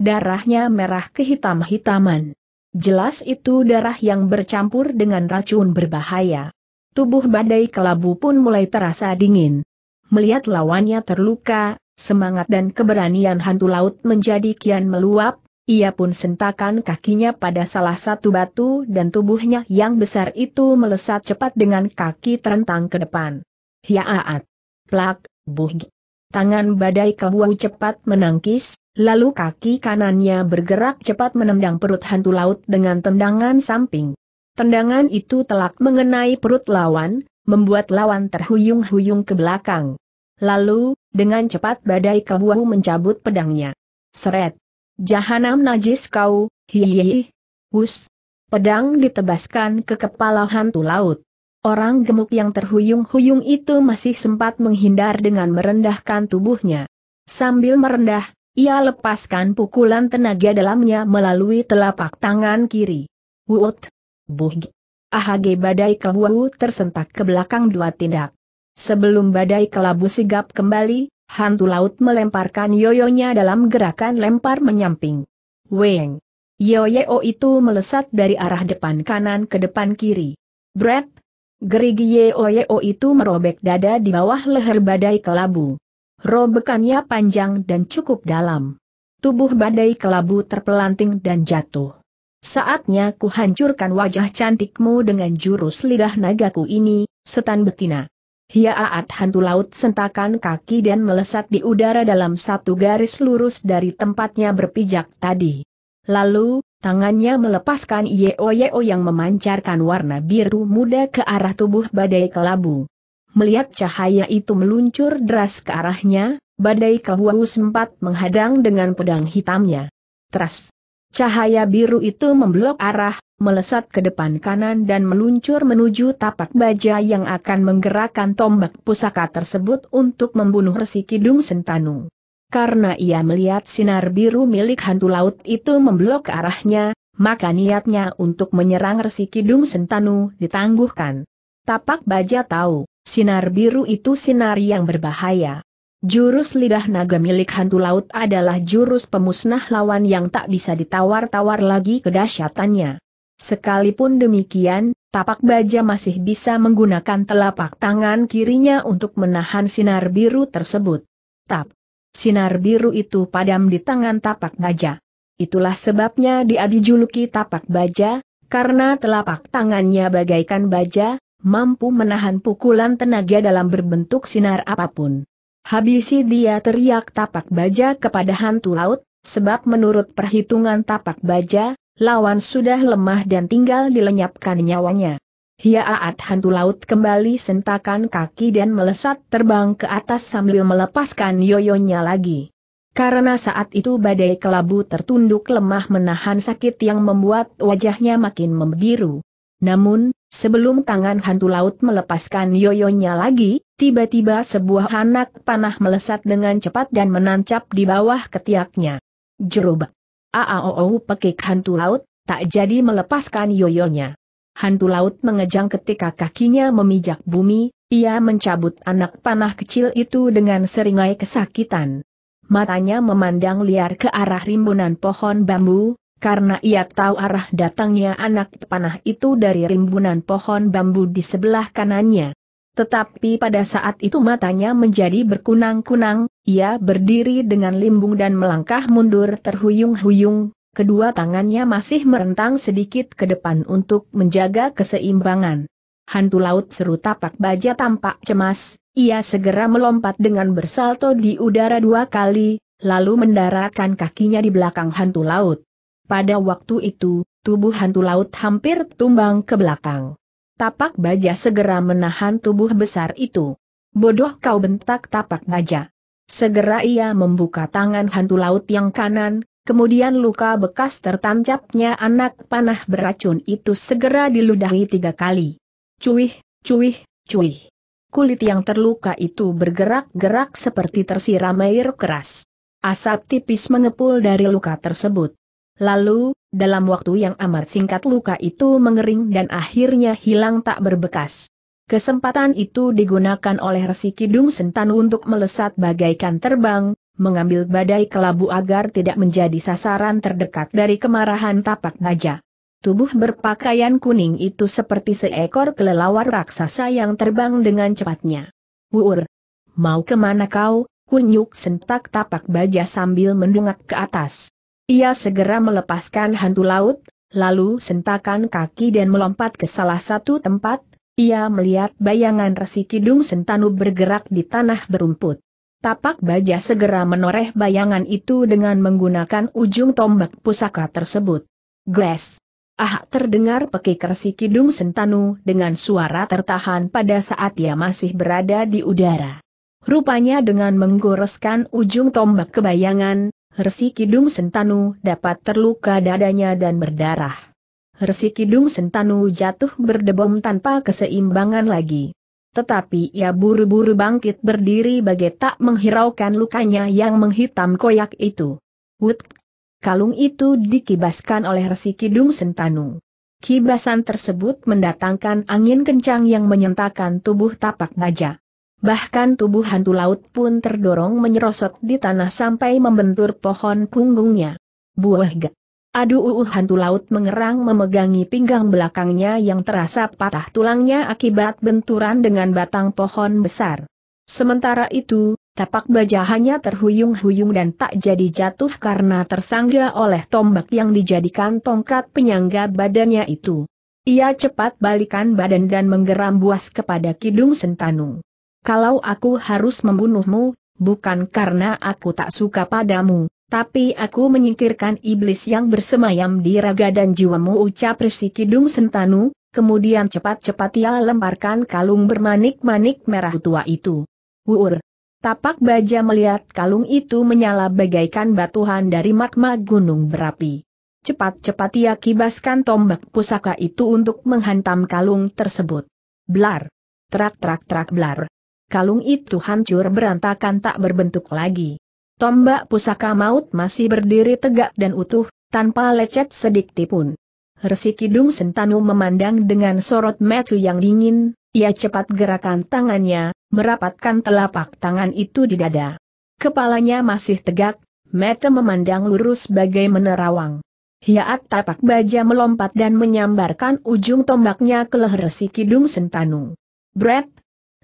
Darahnya merah kehitam-hitaman. Jelas itu darah yang bercampur dengan racun berbahaya. Tubuh badai kelabu pun mulai terasa dingin. Melihat lawannya terluka, semangat dan keberanian hantu laut menjadi kian meluap, ia pun sentakan kakinya pada salah satu batu dan tubuhnya yang besar itu melesat cepat dengan kaki terentang ke depan. Hiaat! Plak, buhgi. Tangan badai kelabu cepat menangkis, Lalu kaki kanannya bergerak cepat menendang perut hantu laut dengan tendangan samping. Tendangan itu telak mengenai perut lawan, membuat lawan terhuyung-huyung ke belakang. Lalu, dengan cepat badai kebuahu mencabut pedangnya. Seret. Jahanam najis kau, hihihi. Hus. Pedang ditebaskan ke kepala hantu laut. Orang gemuk yang terhuyung-huyung itu masih sempat menghindar dengan merendahkan tubuhnya. Sambil merendah, ia lepaskan pukulan tenaga dalamnya melalui telapak tangan kiri. Wut! Buhg! Ahage badai kelabu tersentak ke belakang dua tindak. Sebelum badai kelabu sigap kembali, hantu laut melemparkan yoyonya dalam gerakan lempar menyamping. Weng! Yoyo itu melesat dari arah depan kanan ke depan kiri. Brett! Gerigi Yoyo itu merobek dada di bawah leher badai kelabu. Robekannya panjang dan cukup dalam. Tubuh badai kelabu terpelanting dan jatuh. Saatnya kuhancurkan wajah cantikmu dengan jurus lidah nagaku ini, setan betina. Hiaat hantu laut sentakan kaki dan melesat di udara dalam satu garis lurus dari tempatnya berpijak tadi. Lalu, tangannya melepaskan yeo-yeo yang memancarkan warna biru muda ke arah tubuh badai kelabu. Melihat cahaya itu meluncur deras ke arahnya, badai kehuau sempat menghadang dengan pedang hitamnya. Teras. Cahaya biru itu memblok arah, melesat ke depan kanan dan meluncur menuju tapak baja yang akan menggerakkan tombak pusaka tersebut untuk membunuh Resi Kidung Sentanu. Karena ia melihat sinar biru milik hantu laut itu memblok arahnya, maka niatnya untuk menyerang Resi Kidung Sentanu ditangguhkan. Tapak Baja tahu, Sinar biru itu sinar yang berbahaya. Jurus lidah naga milik hantu laut adalah jurus pemusnah lawan yang tak bisa ditawar-tawar lagi kedahsyatannya. Sekalipun demikian, tapak baja masih bisa menggunakan telapak tangan kirinya untuk menahan sinar biru tersebut. Tap. Sinar biru itu padam di tangan tapak baja. Itulah sebabnya dia dijuluki tapak baja, karena telapak tangannya bagaikan baja, mampu menahan pukulan tenaga dalam berbentuk sinar apapun. Habisi dia teriak tapak baja kepada hantu laut, sebab menurut perhitungan tapak baja, lawan sudah lemah dan tinggal dilenyapkan nyawanya. Hiaat hantu laut kembali sentakan kaki dan melesat terbang ke atas sambil melepaskan yoyonya lagi. Karena saat itu badai kelabu tertunduk lemah menahan sakit yang membuat wajahnya makin membiru. Namun, sebelum tangan hantu laut melepaskan yoyonya lagi, tiba-tiba sebuah anak panah melesat dengan cepat dan menancap di bawah ketiaknya. Jerubak. Aaoo pekik hantu laut, tak jadi melepaskan yoyonya. Hantu laut mengejang ketika kakinya memijak bumi, ia mencabut anak panah kecil itu dengan seringai kesakitan. Matanya memandang liar ke arah rimbunan pohon bambu, karena ia tahu arah datangnya anak panah itu dari rimbunan pohon bambu di sebelah kanannya. Tetapi pada saat itu matanya menjadi berkunang-kunang, ia berdiri dengan limbung dan melangkah mundur terhuyung-huyung, kedua tangannya masih merentang sedikit ke depan untuk menjaga keseimbangan. Hantu laut seru tapak baja tampak cemas, ia segera melompat dengan bersalto di udara dua kali, lalu mendaratkan kakinya di belakang hantu laut. Pada waktu itu, tubuh hantu laut hampir tumbang ke belakang. Tapak baja segera menahan tubuh besar itu. Bodoh kau bentak tapak baja. Segera ia membuka tangan hantu laut yang kanan, kemudian luka bekas tertancapnya anak panah beracun itu segera diludahi tiga kali. Cuih, cuih, cuih. Kulit yang terluka itu bergerak-gerak seperti tersiram air keras. Asap tipis mengepul dari luka tersebut. Lalu, dalam waktu yang amat singkat luka itu mengering dan akhirnya hilang tak berbekas. Kesempatan itu digunakan oleh Resi Kidung Sentan untuk melesat bagaikan terbang, mengambil badai kelabu agar tidak menjadi sasaran terdekat dari kemarahan tapak naja. Tubuh berpakaian kuning itu seperti seekor kelelawar raksasa yang terbang dengan cepatnya. Wuur! Mau kemana kau, kunyuk sentak tapak baja sambil mendungak ke atas. Ia segera melepaskan hantu laut, lalu sentakan kaki dan melompat ke salah satu tempat, ia melihat bayangan resi kidung sentanu bergerak di tanah berumput. Tapak baja segera menoreh bayangan itu dengan menggunakan ujung tombak pusaka tersebut. Gres. Ah terdengar pekik resi kidung sentanu dengan suara tertahan pada saat ia masih berada di udara. Rupanya dengan menggoreskan ujung tombak kebayangan, Resi Kidung Sentanu dapat terluka dadanya dan berdarah. Resi Kidung Sentanu jatuh berdebom tanpa keseimbangan lagi. Tetapi ia buru-buru bangkit berdiri bagai tak menghiraukan lukanya yang menghitam koyak itu. Wut! Kalung itu dikibaskan oleh Resi Kidung Sentanu. Kibasan tersebut mendatangkan angin kencang yang menyentakan tubuh tapak naja. Bahkan tubuh hantu laut pun terdorong menyerosot di tanah sampai membentur pohon punggungnya. Buah ga. Aduh uh, hantu laut mengerang memegangi pinggang belakangnya yang terasa patah tulangnya akibat benturan dengan batang pohon besar. Sementara itu, tapak baja hanya terhuyung-huyung dan tak jadi jatuh karena tersangga oleh tombak yang dijadikan tongkat penyangga badannya itu. Ia cepat balikan badan dan menggeram buas kepada Kidung Sentanu. Kalau aku harus membunuhmu, bukan karena aku tak suka padamu, tapi aku menyingkirkan iblis yang bersemayam di raga dan jiwamu ucap Resi Kidung Sentanu, kemudian cepat-cepat ia lemparkan kalung bermanik-manik merah tua itu. Wur. Tapak baja melihat kalung itu menyala bagaikan batuhan dari magma gunung berapi. Cepat-cepat ia kibaskan tombak pusaka itu untuk menghantam kalung tersebut. Blar! Trak-trak-trak blar! kalung itu hancur berantakan tak berbentuk lagi. Tombak pusaka maut masih berdiri tegak dan utuh, tanpa lecet sedikit pun. Resi Kidung Sentanu memandang dengan sorot metu yang dingin, ia cepat gerakan tangannya, merapatkan telapak tangan itu di dada. Kepalanya masih tegak, metu memandang lurus bagai menerawang. Hiat tapak baja melompat dan menyambarkan ujung tombaknya ke leher Resi Kidung Sentanu. Brett,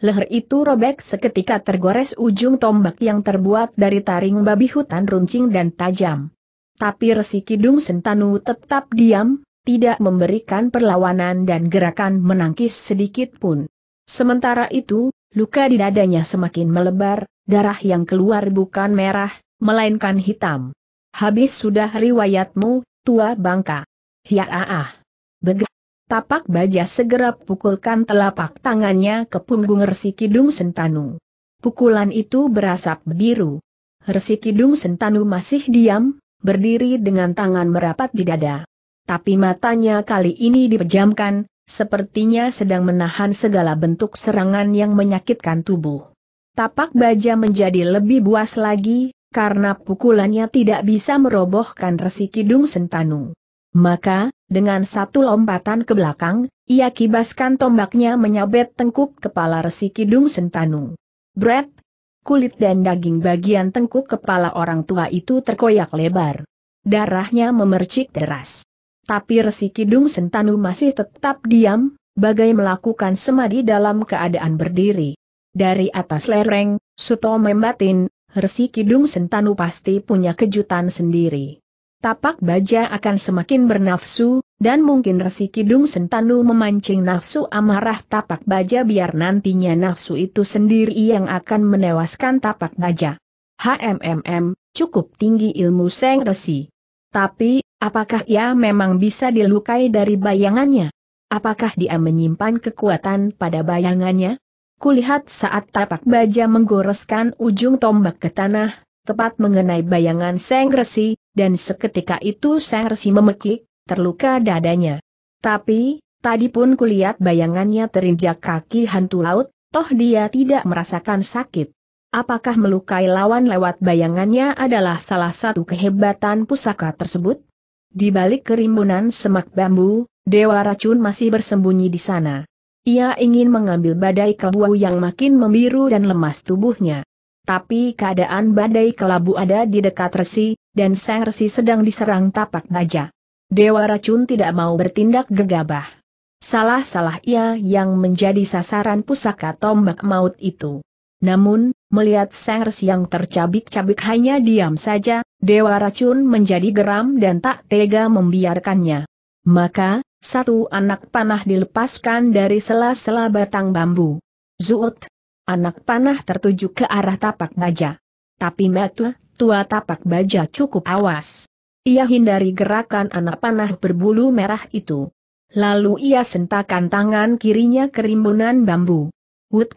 Leher itu robek seketika tergores ujung tombak yang terbuat dari taring babi hutan runcing dan tajam. Tapi Resi Kidung Sentanu tetap diam, tidak memberikan perlawanan dan gerakan menangkis sedikit pun. Sementara itu, luka di dadanya semakin melebar, darah yang keluar bukan merah, melainkan hitam. Habis sudah riwayatmu, tua bangka. Ya ah ah. Begah. Tapak baja segera pukulkan telapak tangannya ke punggung Resi Kidung Sentanu. Pukulan itu berasap biru. Resi Kidung Sentanu masih diam, berdiri dengan tangan merapat di dada. Tapi matanya kali ini dipejamkan, sepertinya sedang menahan segala bentuk serangan yang menyakitkan tubuh. Tapak baja menjadi lebih buas lagi, karena pukulannya tidak bisa merobohkan Resi Kidung Sentanu. Maka, dengan satu lompatan ke belakang, ia kibaskan tombaknya menyabet tengkuk kepala Resi Kidung Sentanu. Bret! Kulit dan daging bagian tengkuk kepala orang tua itu terkoyak lebar. Darahnya memercik deras. Tapi Resi Kidung Sentanu masih tetap diam, bagai melakukan semadi dalam keadaan berdiri. Dari atas lereng, Suto membatin, Resi Kidung Sentanu pasti punya kejutan sendiri tapak baja akan semakin bernafsu, dan mungkin Resi Kidung Sentanu memancing nafsu amarah tapak baja biar nantinya nafsu itu sendiri yang akan menewaskan tapak baja. HMMM, cukup tinggi ilmu Seng Resi. Tapi, apakah ia memang bisa dilukai dari bayangannya? Apakah dia menyimpan kekuatan pada bayangannya? Kulihat saat tapak baja menggoreskan ujung tombak ke tanah, tepat mengenai bayangan Seng Resi, dan seketika itu Seng Resi memekik, terluka dadanya. Tapi, tadi pun kulihat bayangannya terinjak kaki hantu laut, toh dia tidak merasakan sakit. Apakah melukai lawan lewat bayangannya adalah salah satu kehebatan pusaka tersebut? Di balik kerimbunan semak bambu, Dewa Racun masih bersembunyi di sana. Ia ingin mengambil badai kelbu yang makin membiru dan lemas tubuhnya. Tapi keadaan badai kelabu ada di dekat resi, dan sang resi sedang diserang tapak naja. Dewa racun tidak mau bertindak gegabah. Salah-salah ia yang menjadi sasaran pusaka tombak maut itu. Namun, melihat sang resi yang tercabik-cabik hanya diam saja, dewa racun menjadi geram dan tak tega membiarkannya. Maka, satu anak panah dilepaskan dari sela-sela batang bambu. Zuut, Anak panah tertuju ke arah tapak baja. Tapi Metu, tua tapak baja cukup awas. Ia hindari gerakan anak panah berbulu merah itu. Lalu ia sentakan tangan kirinya ke rimbunan bambu. Wut!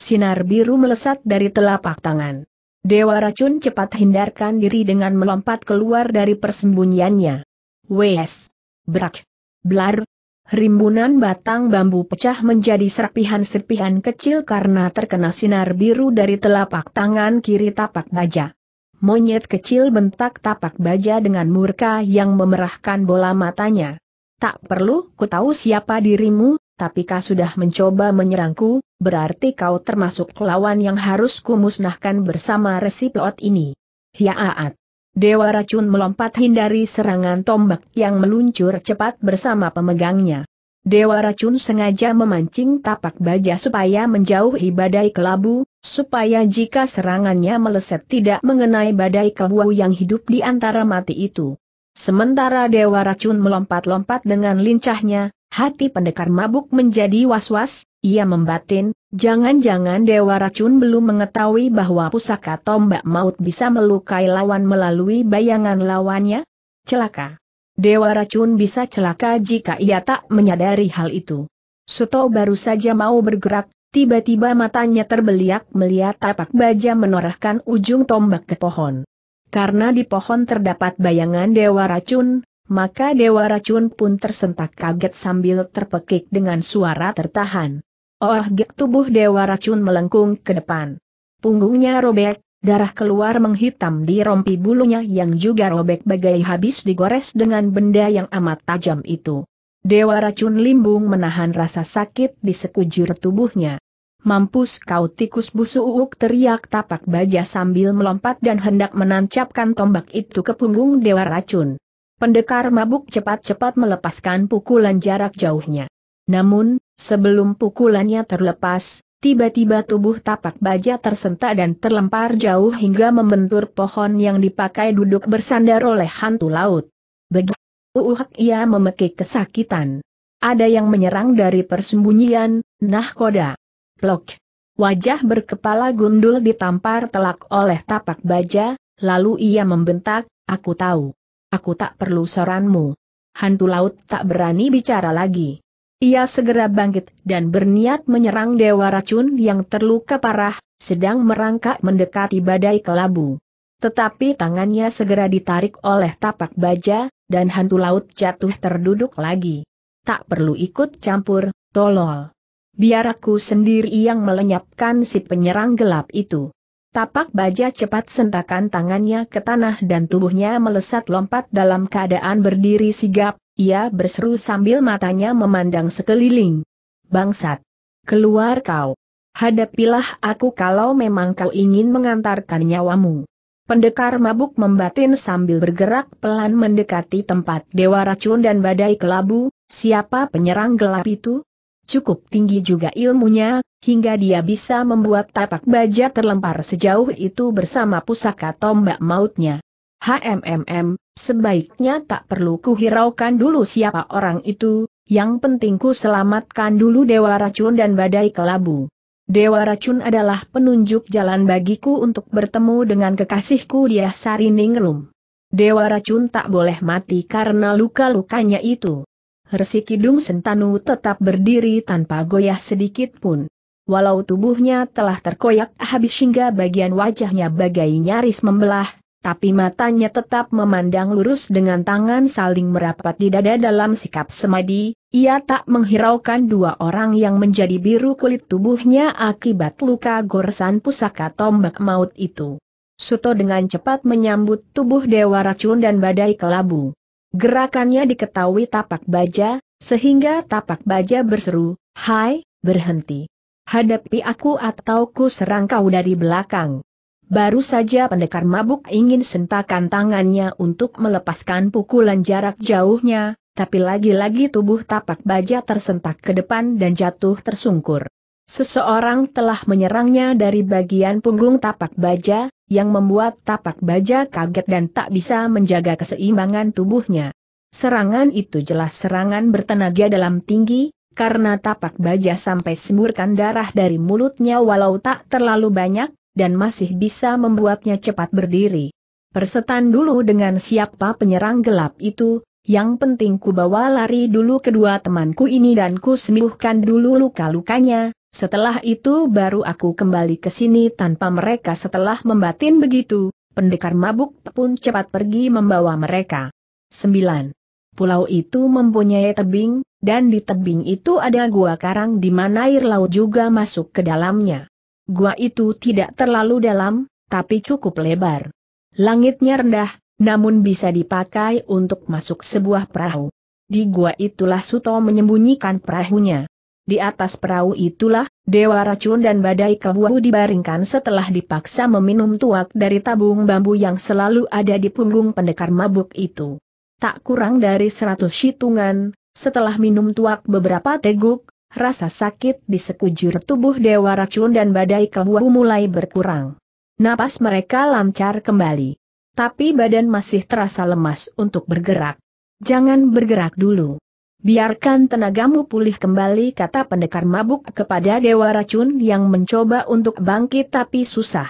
Sinar biru melesat dari telapak tangan. Dewa racun cepat hindarkan diri dengan melompat keluar dari persembunyiannya. Wes! Brak! Blar! Rimbunan batang bambu pecah menjadi serpihan-serpihan kecil karena terkena sinar biru dari telapak tangan kiri tapak baja. Monyet kecil bentak tapak baja dengan murka yang memerahkan bola matanya. Tak perlu ku tahu siapa dirimu, tapi kau sudah mencoba menyerangku, berarti kau termasuk lawan yang harus kumusnahkan bersama resi plot ini. Hiaat. Dewa racun melompat hindari serangan tombak yang meluncur cepat bersama pemegangnya. Dewa racun sengaja memancing tapak baja supaya menjauhi badai kelabu, supaya jika serangannya meleset tidak mengenai badai kelabu yang hidup di antara mati itu. Sementara dewa racun melompat-lompat dengan lincahnya, Hati pendekar mabuk menjadi was-was, ia membatin, jangan-jangan Dewa Racun belum mengetahui bahwa pusaka tombak maut bisa melukai lawan melalui bayangan lawannya? Celaka. Dewa Racun bisa celaka jika ia tak menyadari hal itu. Suto baru saja mau bergerak, tiba-tiba matanya terbeliak melihat tapak baja menorehkan ujung tombak ke pohon. Karena di pohon terdapat bayangan Dewa Racun, maka Dewa Racun pun tersentak kaget sambil terpekik dengan suara tertahan. Oh, gek tubuh Dewa Racun melengkung ke depan. Punggungnya robek, darah keluar menghitam di rompi bulunya yang juga robek bagai habis digores dengan benda yang amat tajam itu. Dewa Racun limbung menahan rasa sakit di sekujur tubuhnya. Mampus kau tikus busu uuk teriak tapak baja sambil melompat dan hendak menancapkan tombak itu ke punggung Dewa Racun. Pendekar mabuk cepat-cepat melepaskan pukulan jarak jauhnya. Namun, sebelum pukulannya terlepas, tiba-tiba tubuh tapak baja tersentak dan terlempar jauh hingga membentur pohon yang dipakai duduk bersandar oleh hantu laut. Begitu uhak ia memekik kesakitan. Ada yang menyerang dari persembunyian, nah koda. Plok. Wajah berkepala gundul ditampar telak oleh tapak baja, lalu ia membentak, aku tahu aku tak perlu saranmu. Hantu laut tak berani bicara lagi. Ia segera bangkit dan berniat menyerang dewa racun yang terluka parah, sedang merangkak mendekati badai kelabu. Tetapi tangannya segera ditarik oleh tapak baja, dan hantu laut jatuh terduduk lagi. Tak perlu ikut campur, tolol. Biar aku sendiri yang melenyapkan si penyerang gelap itu. Tapak baja cepat sentakan tangannya ke tanah dan tubuhnya melesat lompat dalam keadaan berdiri sigap, ia berseru sambil matanya memandang sekeliling. Bangsat! Keluar kau! Hadapilah aku kalau memang kau ingin mengantarkan nyawamu. Pendekar mabuk membatin sambil bergerak pelan mendekati tempat dewa racun dan badai kelabu, siapa penyerang gelap itu? cukup tinggi juga ilmunya, hingga dia bisa membuat tapak baja terlempar sejauh itu bersama pusaka tombak mautnya. HMMM, sebaiknya tak perlu kuhiraukan dulu siapa orang itu, yang penting ku selamatkan dulu Dewa Racun dan Badai Kelabu. Dewa Racun adalah penunjuk jalan bagiku untuk bertemu dengan kekasihku dia Ningrum. Dewa Racun tak boleh mati karena luka-lukanya itu. Resi Kidung Sentanu tetap berdiri tanpa goyah sedikit pun. Walau tubuhnya telah terkoyak habis hingga bagian wajahnya bagai nyaris membelah, tapi matanya tetap memandang lurus dengan tangan saling merapat di dada dalam sikap semadi, ia tak menghiraukan dua orang yang menjadi biru kulit tubuhnya akibat luka goresan pusaka tombak maut itu. Suto dengan cepat menyambut tubuh Dewa Racun dan Badai Kelabu. Gerakannya diketahui tapak baja, sehingga tapak baja berseru, Hai, berhenti. Hadapi aku atau ku serang kau dari belakang. Baru saja pendekar mabuk ingin sentakan tangannya untuk melepaskan pukulan jarak jauhnya, tapi lagi-lagi tubuh tapak baja tersentak ke depan dan jatuh tersungkur. Seseorang telah menyerangnya dari bagian punggung tapak baja, yang membuat tapak baja kaget dan tak bisa menjaga keseimbangan tubuhnya. Serangan itu jelas serangan bertenaga dalam tinggi, karena tapak baja sampai semburkan darah dari mulutnya walau tak terlalu banyak, dan masih bisa membuatnya cepat berdiri. Persetan dulu dengan siapa penyerang gelap itu, yang penting ku bawa lari dulu kedua temanku ini dan ku sembuhkan dulu luka-lukanya, setelah itu baru aku kembali ke sini tanpa mereka setelah membatin begitu, pendekar mabuk pun cepat pergi membawa mereka. 9. Pulau itu mempunyai tebing, dan di tebing itu ada gua karang di mana air laut juga masuk ke dalamnya. Gua itu tidak terlalu dalam, tapi cukup lebar. Langitnya rendah, namun bisa dipakai untuk masuk sebuah perahu. Di gua itulah Suto menyembunyikan perahunya. Di atas perahu itulah, Dewa Racun dan Badai Kebuahu dibaringkan setelah dipaksa meminum tuak dari tabung bambu yang selalu ada di punggung pendekar mabuk itu. Tak kurang dari seratus hitungan, setelah minum tuak beberapa teguk, rasa sakit di sekujur tubuh Dewa Racun dan Badai Kebuahu mulai berkurang. Napas mereka lancar kembali. Tapi badan masih terasa lemas untuk bergerak. Jangan bergerak dulu. Biarkan tenagamu pulih kembali kata pendekar mabuk kepada Dewa Racun yang mencoba untuk bangkit tapi susah.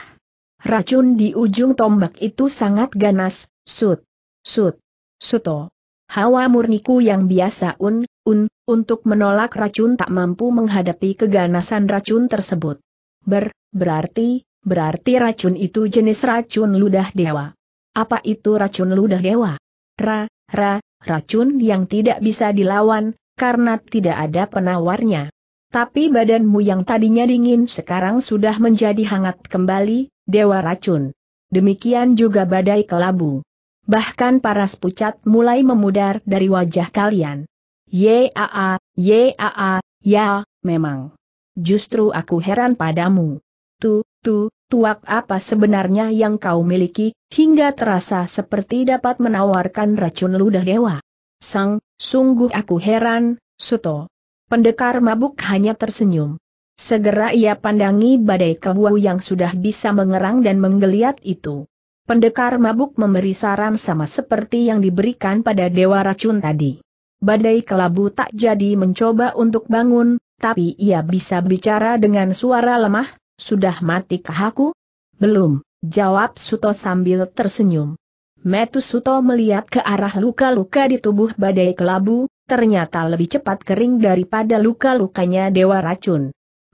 Racun di ujung tombak itu sangat ganas, sut, sut, suto. Hawa murniku yang biasa un, un, untuk menolak racun tak mampu menghadapi keganasan racun tersebut. Ber, berarti, berarti racun itu jenis racun ludah dewa. Apa itu racun ludah dewa? Ra, ra, racun yang tidak bisa dilawan, karena tidak ada penawarnya. Tapi badanmu yang tadinya dingin sekarang sudah menjadi hangat kembali, dewa racun. Demikian juga badai kelabu. Bahkan paras pucat mulai memudar dari wajah kalian. Yaa, yaa, ya, memang. Justru aku heran padamu. Tu, tu, tuak apa sebenarnya yang kau miliki, hingga terasa seperti dapat menawarkan racun ludah dewa. Sang, sungguh aku heran, Suto. Pendekar mabuk hanya tersenyum. Segera ia pandangi badai kebuah yang sudah bisa mengerang dan menggeliat itu. Pendekar mabuk memberi saran sama seperti yang diberikan pada dewa racun tadi. Badai kelabu tak jadi mencoba untuk bangun, tapi ia bisa bicara dengan suara lemah, sudah matikah aku? Belum, jawab Suto sambil tersenyum. Metus Suto melihat ke arah luka-luka di tubuh badai kelabu, ternyata lebih cepat kering daripada luka-lukanya dewa racun.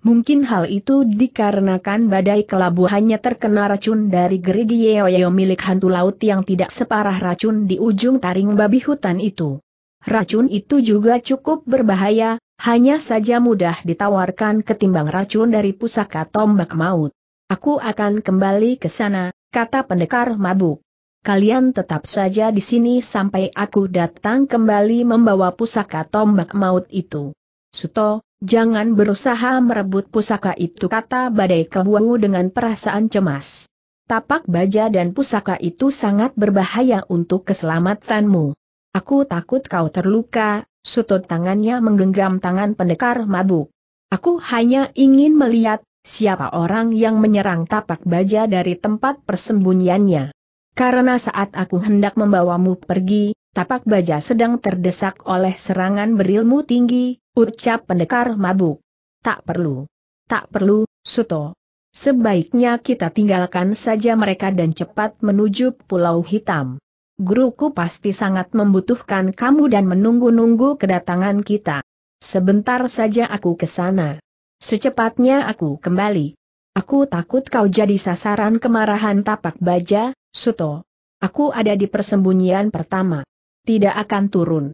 Mungkin hal itu dikarenakan badai kelabu hanya terkena racun dari gerigi Yeoyo milik hantu laut yang tidak separah racun di ujung taring babi hutan itu. Racun itu juga cukup berbahaya, hanya saja mudah ditawarkan ketimbang racun dari pusaka tombak maut. Aku akan kembali ke sana, kata pendekar mabuk. Kalian tetap saja di sini sampai aku datang kembali membawa pusaka tombak maut itu. Suto, jangan berusaha merebut pusaka itu kata badai kebuangu dengan perasaan cemas. Tapak baja dan pusaka itu sangat berbahaya untuk keselamatanmu. Aku takut kau terluka, Sutut tangannya menggenggam tangan pendekar mabuk. Aku hanya ingin melihat, siapa orang yang menyerang tapak baja dari tempat persembunyiannya. Karena saat aku hendak membawamu pergi, tapak baja sedang terdesak oleh serangan berilmu tinggi, ucap pendekar mabuk. Tak perlu. Tak perlu, Suto. Sebaiknya kita tinggalkan saja mereka dan cepat menuju Pulau Hitam guruku pasti sangat membutuhkan kamu dan menunggu-nunggu kedatangan kita. Sebentar saja aku ke sana. Secepatnya aku kembali. Aku takut kau jadi sasaran kemarahan tapak baja, Suto. Aku ada di persembunyian pertama. Tidak akan turun.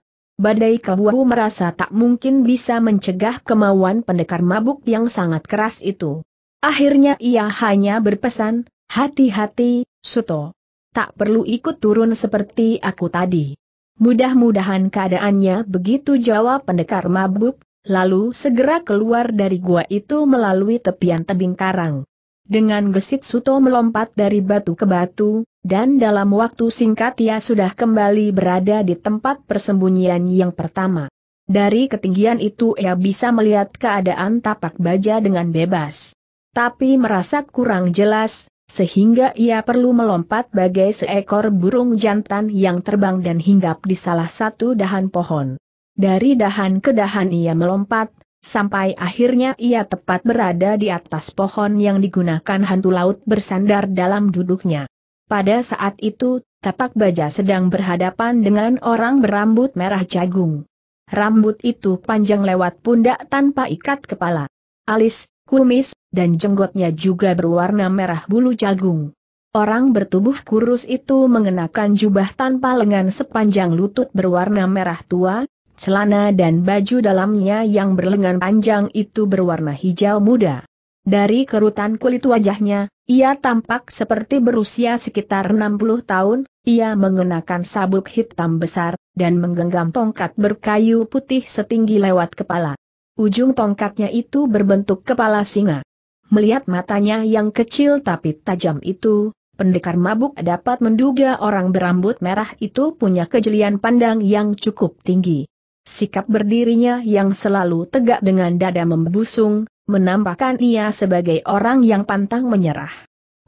Badai Kahuau merasa tak mungkin bisa mencegah kemauan pendekar mabuk yang sangat keras itu. Akhirnya ia hanya berpesan, hati-hati, Suto tak perlu ikut turun seperti aku tadi. Mudah-mudahan keadaannya begitu jawab pendekar mabuk, lalu segera keluar dari gua itu melalui tepian tebing karang. Dengan gesit Suto melompat dari batu ke batu, dan dalam waktu singkat ia sudah kembali berada di tempat persembunyian yang pertama. Dari ketinggian itu ia bisa melihat keadaan tapak baja dengan bebas. Tapi merasa kurang jelas, sehingga ia perlu melompat bagai seekor burung jantan yang terbang dan hinggap di salah satu dahan pohon. Dari dahan ke dahan ia melompat, sampai akhirnya ia tepat berada di atas pohon yang digunakan hantu laut bersandar dalam duduknya. Pada saat itu, tapak baja sedang berhadapan dengan orang berambut merah jagung. Rambut itu panjang lewat pundak tanpa ikat kepala. Alis, kumis, dan jenggotnya juga berwarna merah bulu jagung. Orang bertubuh kurus itu mengenakan jubah tanpa lengan sepanjang lutut berwarna merah tua, celana dan baju dalamnya yang berlengan panjang itu berwarna hijau muda. Dari kerutan kulit wajahnya, ia tampak seperti berusia sekitar 60 tahun, ia mengenakan sabuk hitam besar, dan menggenggam tongkat berkayu putih setinggi lewat kepala. Ujung tongkatnya itu berbentuk kepala singa. Melihat matanya yang kecil tapi tajam itu, pendekar mabuk dapat menduga orang berambut merah itu punya kejelian pandang yang cukup tinggi. Sikap berdirinya yang selalu tegak dengan dada membusung, menampakkan ia sebagai orang yang pantang menyerah.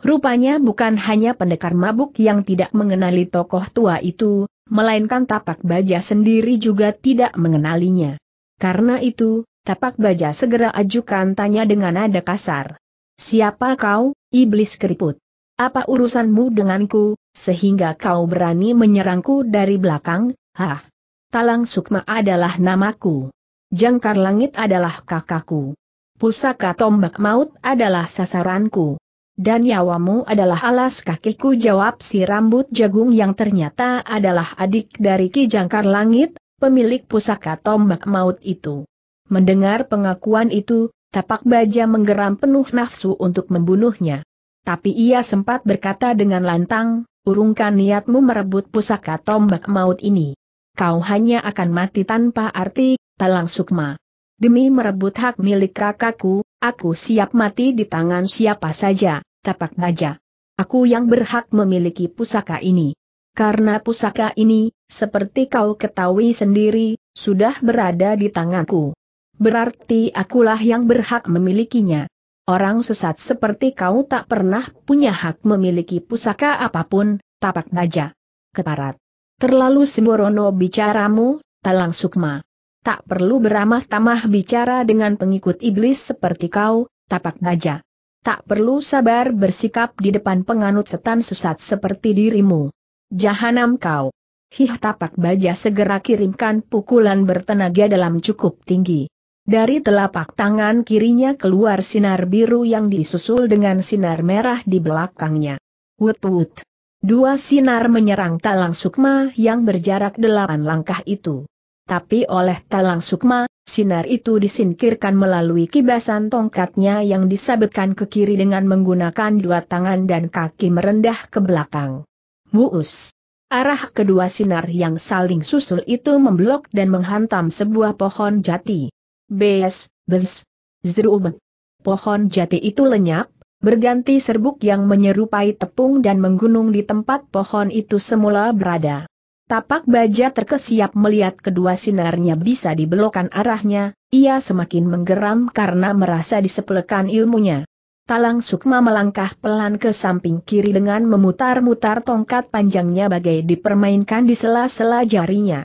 Rupanya bukan hanya pendekar mabuk yang tidak mengenali tokoh tua itu, melainkan tapak baja sendiri juga tidak mengenalinya. Karena itu, Tapak baja segera ajukan tanya dengan nada kasar. Siapa kau, iblis keriput? Apa urusanmu denganku, sehingga kau berani menyerangku dari belakang, hah? Talang Sukma adalah namaku. Jangkar Langit adalah kakakku. Pusaka Tombak Maut adalah sasaranku. Dan nyawamu adalah alas kakiku jawab si rambut jagung yang ternyata adalah adik dari Ki Jangkar Langit, pemilik pusaka Tombak Maut itu. Mendengar pengakuan itu, tapak baja menggeram penuh nafsu untuk membunuhnya. Tapi ia sempat berkata dengan lantang, urungkan niatmu merebut pusaka tombak maut ini. Kau hanya akan mati tanpa arti, talang sukma. Demi merebut hak milik kakakku, aku siap mati di tangan siapa saja, tapak baja. Aku yang berhak memiliki pusaka ini. Karena pusaka ini, seperti kau ketahui sendiri, sudah berada di tanganku. Berarti akulah yang berhak memilikinya. Orang sesat seperti kau tak pernah punya hak memiliki pusaka apapun, tapak naja. Keparat. Terlalu semborono bicaramu, talang sukma. Tak perlu beramah-tamah bicara dengan pengikut iblis seperti kau, tapak naja. Tak perlu sabar bersikap di depan penganut setan sesat seperti dirimu. Jahanam kau. Hih tapak baja segera kirimkan pukulan bertenaga dalam cukup tinggi. Dari telapak tangan kirinya keluar sinar biru yang disusul dengan sinar merah di belakangnya. Wut-wut. Dua sinar menyerang Talang Sukma yang berjarak delapan langkah itu. Tapi oleh Talang Sukma, sinar itu disingkirkan melalui kibasan tongkatnya yang disabetkan ke kiri dengan menggunakan dua tangan dan kaki merendah ke belakang. Muus. Arah kedua sinar yang saling susul itu memblok dan menghantam sebuah pohon jati. Bes, bes, zrub. Pohon jati itu lenyap, berganti serbuk yang menyerupai tepung dan menggunung di tempat pohon itu semula berada. Tapak baja terkesiap melihat kedua sinarnya bisa dibelokkan arahnya, ia semakin menggeram karena merasa disepelekan ilmunya. Talang Sukma melangkah pelan ke samping kiri dengan memutar-mutar tongkat panjangnya bagai dipermainkan di sela-sela jarinya.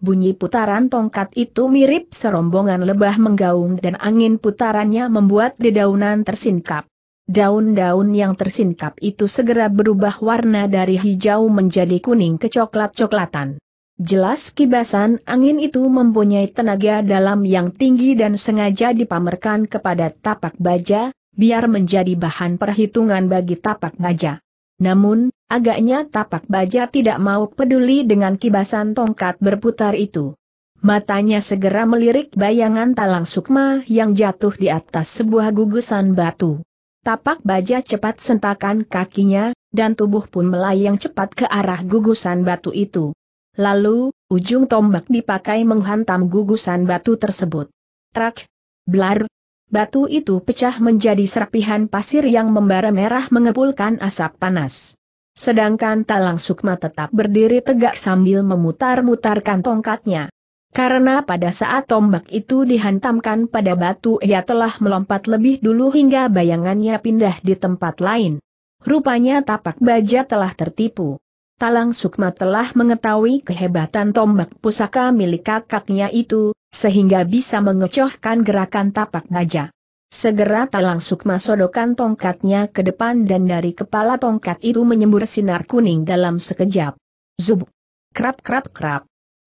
Bunyi putaran tongkat itu mirip serombongan lebah menggaung dan angin putarannya membuat dedaunan tersingkap. Daun-daun yang tersingkap itu segera berubah warna dari hijau menjadi kuning kecoklat-coklatan. Jelas kibasan angin itu mempunyai tenaga dalam yang tinggi dan sengaja dipamerkan kepada tapak baja, biar menjadi bahan perhitungan bagi tapak baja. Namun, Agaknya tapak baja tidak mau peduli dengan kibasan tongkat berputar itu. Matanya segera melirik bayangan Talang Sukma yang jatuh di atas sebuah gugusan batu. Tapak baja cepat sentakan kakinya, dan tubuh pun melayang cepat ke arah gugusan batu itu. Lalu, ujung tombak dipakai menghantam gugusan batu tersebut. Trak, blar, batu itu pecah menjadi serpihan pasir yang membara merah mengepulkan asap panas. Sedangkan Talang Sukma tetap berdiri tegak sambil memutar-mutarkan tongkatnya. Karena pada saat tombak itu dihantamkan pada batu ia telah melompat lebih dulu hingga bayangannya pindah di tempat lain. Rupanya tapak baja telah tertipu. Talang Sukma telah mengetahui kehebatan tombak pusaka milik kakaknya itu, sehingga bisa mengecohkan gerakan tapak baja. Segera tak langsung sodokan tongkatnya ke depan dan dari kepala tongkat itu menyembur sinar kuning dalam sekejap. Zub. Krap krap krap.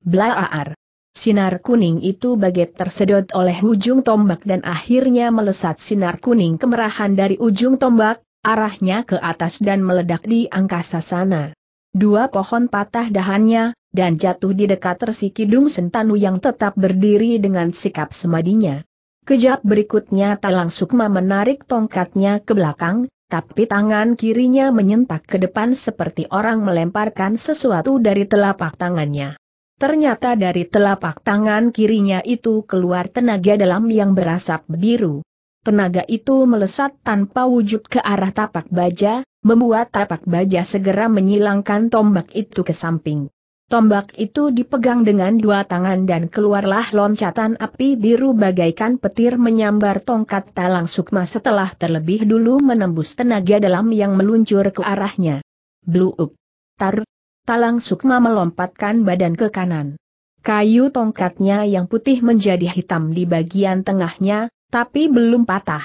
Blaar. Sinar kuning itu bagai tersedot oleh ujung tombak dan akhirnya melesat sinar kuning kemerahan dari ujung tombak, arahnya ke atas dan meledak di angkasa sana. Dua pohon patah dahannya, dan jatuh di dekat tersi Kidung Sentanu yang tetap berdiri dengan sikap semadinya. Kejap berikutnya Talang Sukma menarik tongkatnya ke belakang, tapi tangan kirinya menyentak ke depan seperti orang melemparkan sesuatu dari telapak tangannya. Ternyata dari telapak tangan kirinya itu keluar tenaga dalam yang berasap biru. Tenaga itu melesat tanpa wujud ke arah tapak baja, membuat tapak baja segera menyilangkan tombak itu ke samping. Tombak itu dipegang dengan dua tangan dan keluarlah loncatan api biru bagaikan petir menyambar tongkat talang sukma setelah terlebih dulu menembus tenaga dalam yang meluncur ke arahnya. Blue up. Tar. Talang sukma melompatkan badan ke kanan. Kayu tongkatnya yang putih menjadi hitam di bagian tengahnya, tapi belum patah.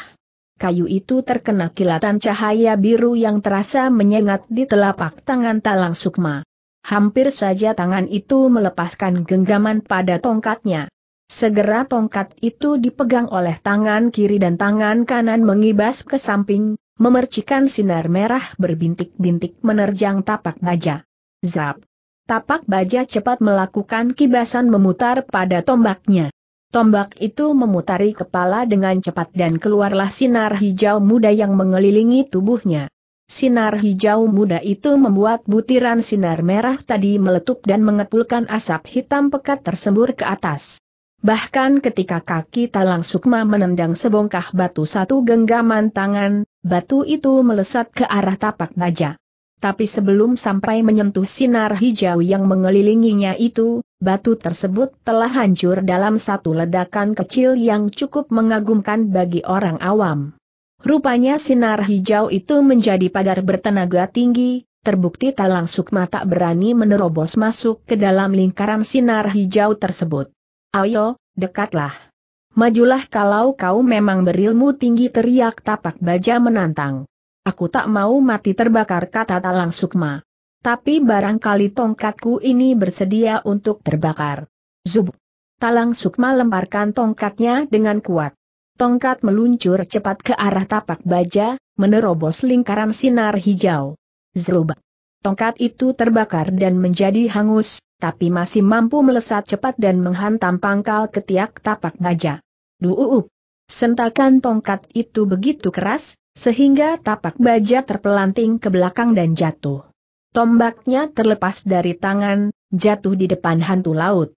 Kayu itu terkena kilatan cahaya biru yang terasa menyengat di telapak tangan Talang Sukma. Hampir saja tangan itu melepaskan genggaman pada tongkatnya. Segera tongkat itu dipegang oleh tangan kiri dan tangan kanan mengibas ke samping, memercikan sinar merah berbintik-bintik menerjang tapak baja. Zap! Tapak baja cepat melakukan kibasan memutar pada tombaknya. Tombak itu memutari kepala dengan cepat dan keluarlah sinar hijau muda yang mengelilingi tubuhnya. Sinar hijau muda itu membuat butiran sinar merah tadi meletup dan mengepulkan asap hitam pekat tersembur ke atas. Bahkan ketika kaki Talang Sukma menendang sebongkah batu satu genggaman tangan, batu itu melesat ke arah tapak baja. Tapi sebelum sampai menyentuh sinar hijau yang mengelilinginya itu, batu tersebut telah hancur dalam satu ledakan kecil yang cukup mengagumkan bagi orang awam. Rupanya sinar hijau itu menjadi pagar bertenaga tinggi, terbukti Talang Sukma tak berani menerobos masuk ke dalam lingkaran sinar hijau tersebut. Ayo, dekatlah. Majulah kalau kau memang berilmu tinggi teriak tapak baja menantang. Aku tak mau mati terbakar kata Talang Sukma. Tapi barangkali tongkatku ini bersedia untuk terbakar. Zub. Talang Sukma lemparkan tongkatnya dengan kuat. Tongkat meluncur cepat ke arah tapak baja, menerobos lingkaran sinar hijau. Zerubak. Tongkat itu terbakar dan menjadi hangus, tapi masih mampu melesat cepat dan menghantam pangkal ketiak tapak baja. Duup. Sentakan tongkat itu begitu keras, sehingga tapak baja terpelanting ke belakang dan jatuh. Tombaknya terlepas dari tangan, jatuh di depan hantu laut.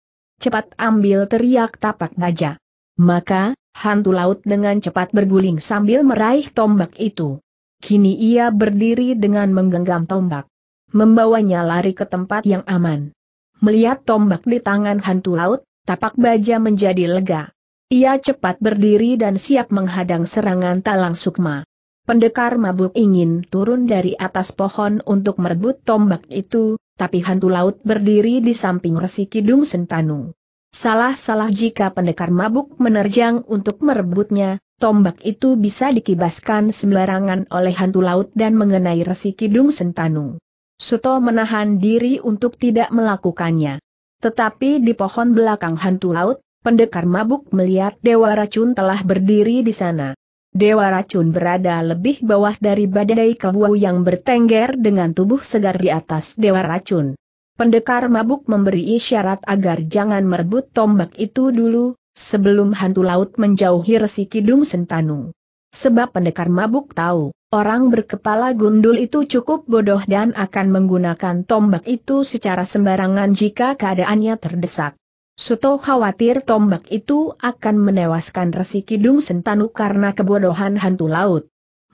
Cepat ambil teriak tapak baja. Maka, Hantu laut dengan cepat berguling sambil meraih tombak itu. Kini ia berdiri dengan menggenggam tombak. Membawanya lari ke tempat yang aman. Melihat tombak di tangan hantu laut, tapak baja menjadi lega. Ia cepat berdiri dan siap menghadang serangan talang sukma. Pendekar mabuk ingin turun dari atas pohon untuk merebut tombak itu, tapi hantu laut berdiri di samping Resi Kidung Sentanu. Salah-salah jika pendekar mabuk menerjang untuk merebutnya, tombak itu bisa dikibaskan sembarangan oleh hantu laut dan mengenai resi kidung sentanu. Suto menahan diri untuk tidak melakukannya. Tetapi di pohon belakang hantu laut, pendekar mabuk melihat Dewa Racun telah berdiri di sana. Dewa Racun berada lebih bawah dari badai kebu yang bertengger dengan tubuh segar di atas Dewa Racun. Pendekar mabuk memberi isyarat agar jangan merebut tombak itu dulu, sebelum hantu laut menjauhi resi kidung sentanu. Sebab pendekar mabuk tahu, orang berkepala gundul itu cukup bodoh dan akan menggunakan tombak itu secara sembarangan jika keadaannya terdesak. Suto khawatir tombak itu akan menewaskan resi kidung sentanu karena kebodohan hantu laut.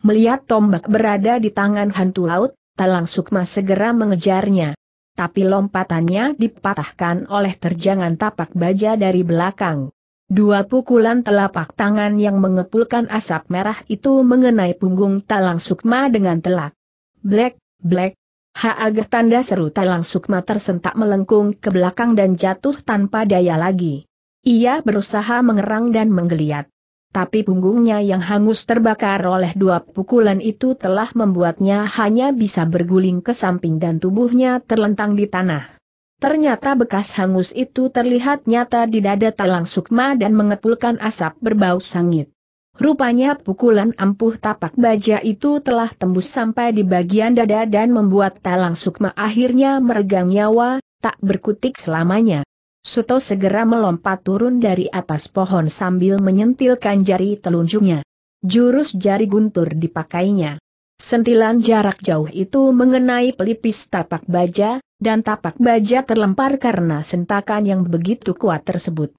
Melihat tombak berada di tangan hantu laut, Talang Sukma segera mengejarnya tapi lompatannya dipatahkan oleh terjangan tapak baja dari belakang. Dua pukulan telapak tangan yang mengepulkan asap merah itu mengenai punggung Talang Sukma dengan telak. Black, black, agak tanda seru Talang Sukma tersentak melengkung ke belakang dan jatuh tanpa daya lagi. Ia berusaha mengerang dan menggeliat tapi punggungnya yang hangus terbakar oleh dua pukulan itu telah membuatnya hanya bisa berguling ke samping dan tubuhnya terlentang di tanah. Ternyata bekas hangus itu terlihat nyata di dada Talang Sukma dan mengepulkan asap berbau sangit. Rupanya pukulan ampuh tapak baja itu telah tembus sampai di bagian dada dan membuat Talang Sukma akhirnya meregang nyawa, tak berkutik selamanya. Suto segera melompat turun dari atas pohon sambil menyentilkan jari telunjuknya. Jurus jari guntur dipakainya. Sentilan jarak jauh itu mengenai pelipis tapak baja, dan tapak baja terlempar karena sentakan yang begitu kuat tersebut.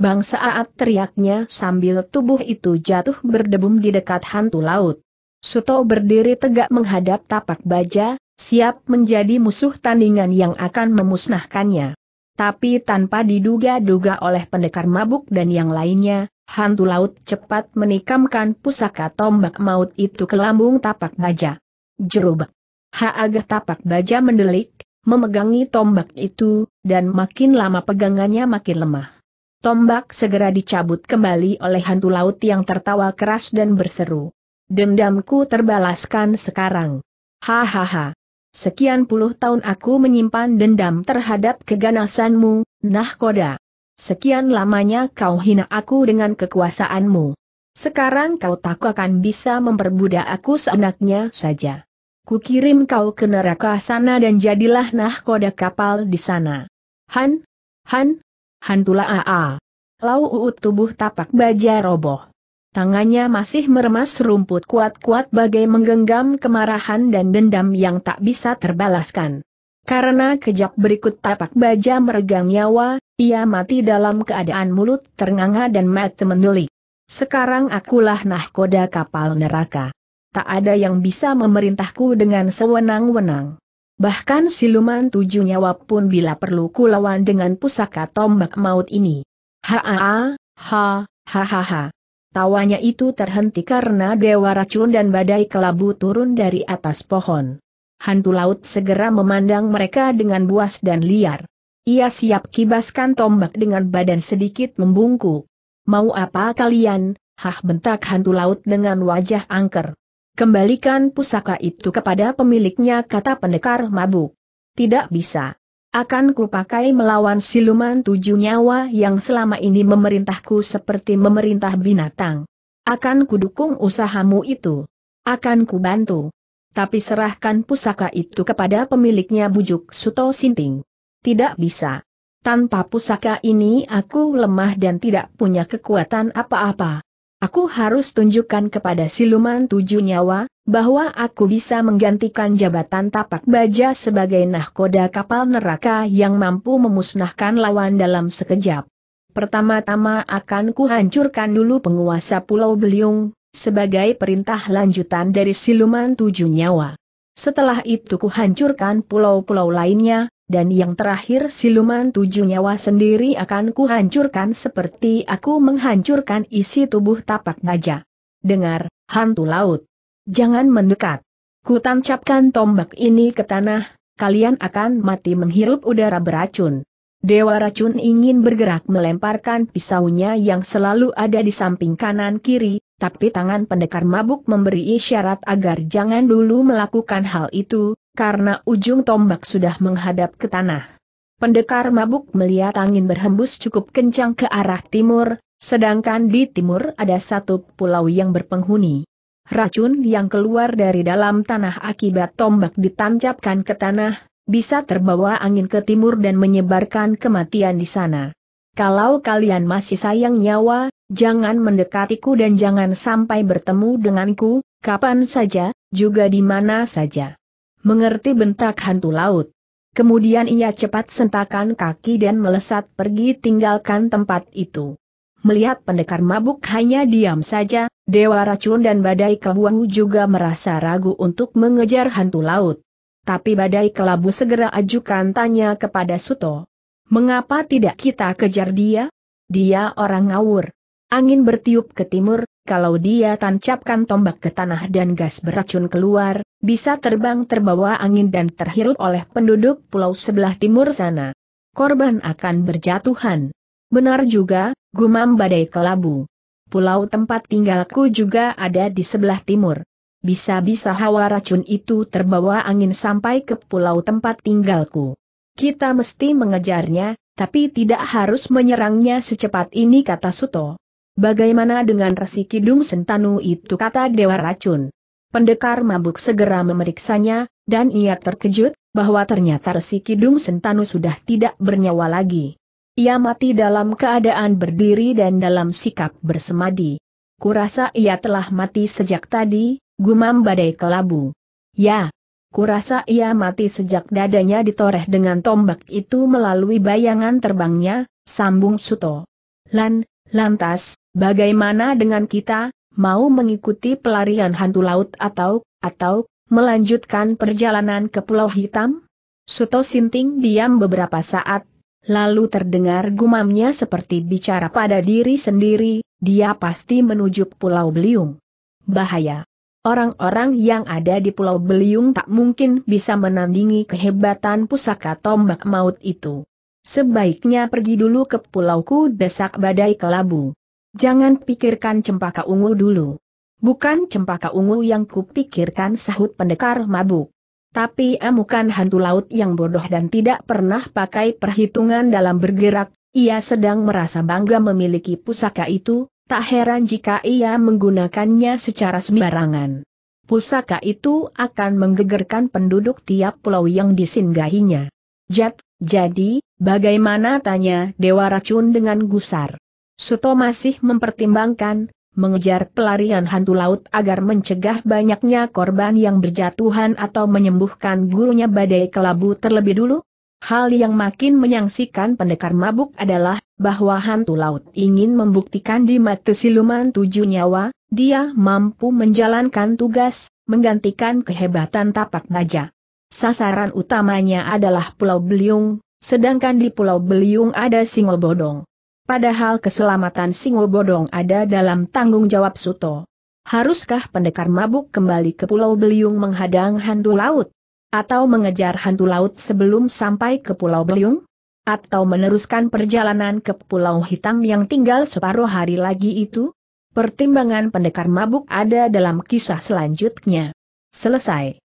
Bang Saat teriaknya sambil tubuh itu jatuh berdebum di dekat hantu laut. Suto berdiri tegak menghadap tapak baja, siap menjadi musuh tandingan yang akan memusnahkannya. Tapi tanpa diduga-duga oleh pendekar mabuk dan yang lainnya, hantu laut cepat menikamkan pusaka tombak maut itu ke lambung tapak baja. Jerubak. agar tapak baja mendelik, memegangi tombak itu, dan makin lama pegangannya makin lemah. Tombak segera dicabut kembali oleh hantu laut yang tertawa keras dan berseru. Dendamku terbalaskan sekarang. Hahaha. Sekian puluh tahun aku menyimpan dendam terhadap keganasanmu, Nahkoda. Sekian lamanya kau hina aku dengan kekuasaanmu. Sekarang kau tak akan bisa memperbudak aku seenaknya saja. Kukirim kau ke neraka sana dan jadilah nahkoda kapal di sana. Han, Han, hantulah AA. Lau uut tubuh tapak baja roboh. Tangannya masih meremas rumput kuat-kuat bagai menggenggam kemarahan dan dendam yang tak bisa terbalaskan. Karena kejap berikut tapak baja meregang nyawa, ia mati dalam keadaan mulut ternganga dan mata menduli. Sekarang akulah nahkoda kapal neraka. Tak ada yang bisa memerintahku dengan sewenang-wenang. Bahkan siluman tujuh nyawa pun bila perlu kulawan dengan pusaka tombak maut ini. Ha ha ha ha ha ha. Tawanya itu terhenti karena dewa racun dan badai kelabu turun dari atas pohon. Hantu laut segera memandang mereka dengan buas dan liar. Ia siap kibaskan tombak dengan badan sedikit membungkuk. Mau apa kalian, hah bentak hantu laut dengan wajah angker. Kembalikan pusaka itu kepada pemiliknya kata pendekar mabuk. Tidak bisa. Akan kupakai melawan siluman tujuh nyawa yang selama ini memerintahku seperti memerintah binatang. Akan kudukung usahamu itu. Akan kubantu. Tapi serahkan pusaka itu kepada pemiliknya bujuk Suto Sinting. Tidak bisa. Tanpa pusaka ini aku lemah dan tidak punya kekuatan apa-apa. Aku harus tunjukkan kepada siluman tujuh nyawa, bahwa aku bisa menggantikan jabatan tapak baja sebagai nahkoda kapal neraka yang mampu memusnahkan lawan dalam sekejap. Pertama-tama akan kuhancurkan dulu penguasa Pulau Beliung, sebagai perintah lanjutan dari siluman tujuh nyawa. Setelah itu kuhancurkan pulau-pulau lainnya, dan yang terakhir siluman tujuh nyawa sendiri akan kuhancurkan seperti aku menghancurkan isi tubuh tapak naja. Dengar, hantu laut. Jangan mendekat. Kutancapkan tombak ini ke tanah, kalian akan mati menghirup udara beracun. Dewa racun ingin bergerak melemparkan pisaunya yang selalu ada di samping kanan kiri, tapi tangan pendekar mabuk memberi isyarat agar jangan dulu melakukan hal itu, karena ujung tombak sudah menghadap ke tanah. Pendekar mabuk melihat angin berhembus cukup kencang ke arah timur, sedangkan di timur ada satu pulau yang berpenghuni. Racun yang keluar dari dalam tanah akibat tombak ditancapkan ke tanah, bisa terbawa angin ke timur dan menyebarkan kematian di sana. Kalau kalian masih sayang nyawa, jangan mendekatiku dan jangan sampai bertemu denganku, kapan saja, juga di mana saja. Mengerti bentak hantu laut. Kemudian ia cepat sentakan kaki dan melesat pergi tinggalkan tempat itu. Melihat pendekar mabuk hanya diam saja, Dewa Racun dan Badai Kelabu juga merasa ragu untuk mengejar hantu laut. Tapi Badai Kelabu segera ajukan tanya kepada Suto. Mengapa tidak kita kejar dia? Dia orang ngawur. Angin bertiup ke timur, kalau dia tancapkan tombak ke tanah dan gas beracun keluar, bisa terbang terbawa angin dan terhirup oleh penduduk pulau sebelah timur sana. Korban akan berjatuhan. Benar juga, gumam badai kelabu. Pulau tempat tinggalku juga ada di sebelah timur. Bisa-bisa hawa racun itu terbawa angin sampai ke pulau tempat tinggalku. Kita mesti mengejarnya, tapi tidak harus menyerangnya secepat ini kata Suto. Bagaimana dengan resi kidung sentanu itu kata Dewa Racun? Pendekar mabuk segera memeriksanya, dan ia terkejut, bahwa ternyata resi kidung sentanu sudah tidak bernyawa lagi. Ia mati dalam keadaan berdiri dan dalam sikap bersemadi. Kurasa ia telah mati sejak tadi, gumam badai kelabu. Ya, kurasa ia mati sejak dadanya ditoreh dengan tombak itu melalui bayangan terbangnya, sambung Suto. Lan, lantas, Bagaimana dengan kita, mau mengikuti pelarian hantu laut atau, atau, melanjutkan perjalanan ke Pulau Hitam? Suto Sinting diam beberapa saat, lalu terdengar gumamnya seperti bicara pada diri sendiri, dia pasti menuju Pulau Beliung. Bahaya. Orang-orang yang ada di Pulau Beliung tak mungkin bisa menandingi kehebatan pusaka tombak maut itu. Sebaiknya pergi dulu ke pulauku, Desak Badai Kelabu. Jangan pikirkan cempaka ungu dulu. Bukan cempaka ungu yang kupikirkan sahut pendekar mabuk. Tapi emukan hantu laut yang bodoh dan tidak pernah pakai perhitungan dalam bergerak, ia sedang merasa bangga memiliki pusaka itu, tak heran jika ia menggunakannya secara sembarangan. Pusaka itu akan menggegerkan penduduk tiap pulau yang disinggahinya. Jat, jadi, bagaimana tanya Dewa Racun dengan gusar? Suto masih mempertimbangkan, mengejar pelarian hantu laut agar mencegah banyaknya korban yang berjatuhan atau menyembuhkan gurunya badai kelabu terlebih dulu? Hal yang makin menyangsikan pendekar mabuk adalah, bahwa hantu laut ingin membuktikan di mata siluman tujuh nyawa, dia mampu menjalankan tugas, menggantikan kehebatan tapak naja. Sasaran utamanya adalah Pulau Beliung, sedangkan di Pulau Beliung ada Singobodong. Padahal keselamatan Singo Bodong ada dalam tanggung jawab Suto. Haruskah pendekar mabuk kembali ke Pulau Beliung menghadang hantu laut? Atau mengejar hantu laut sebelum sampai ke Pulau Beliung? Atau meneruskan perjalanan ke Pulau Hitam yang tinggal separuh hari lagi itu? Pertimbangan pendekar mabuk ada dalam kisah selanjutnya. Selesai.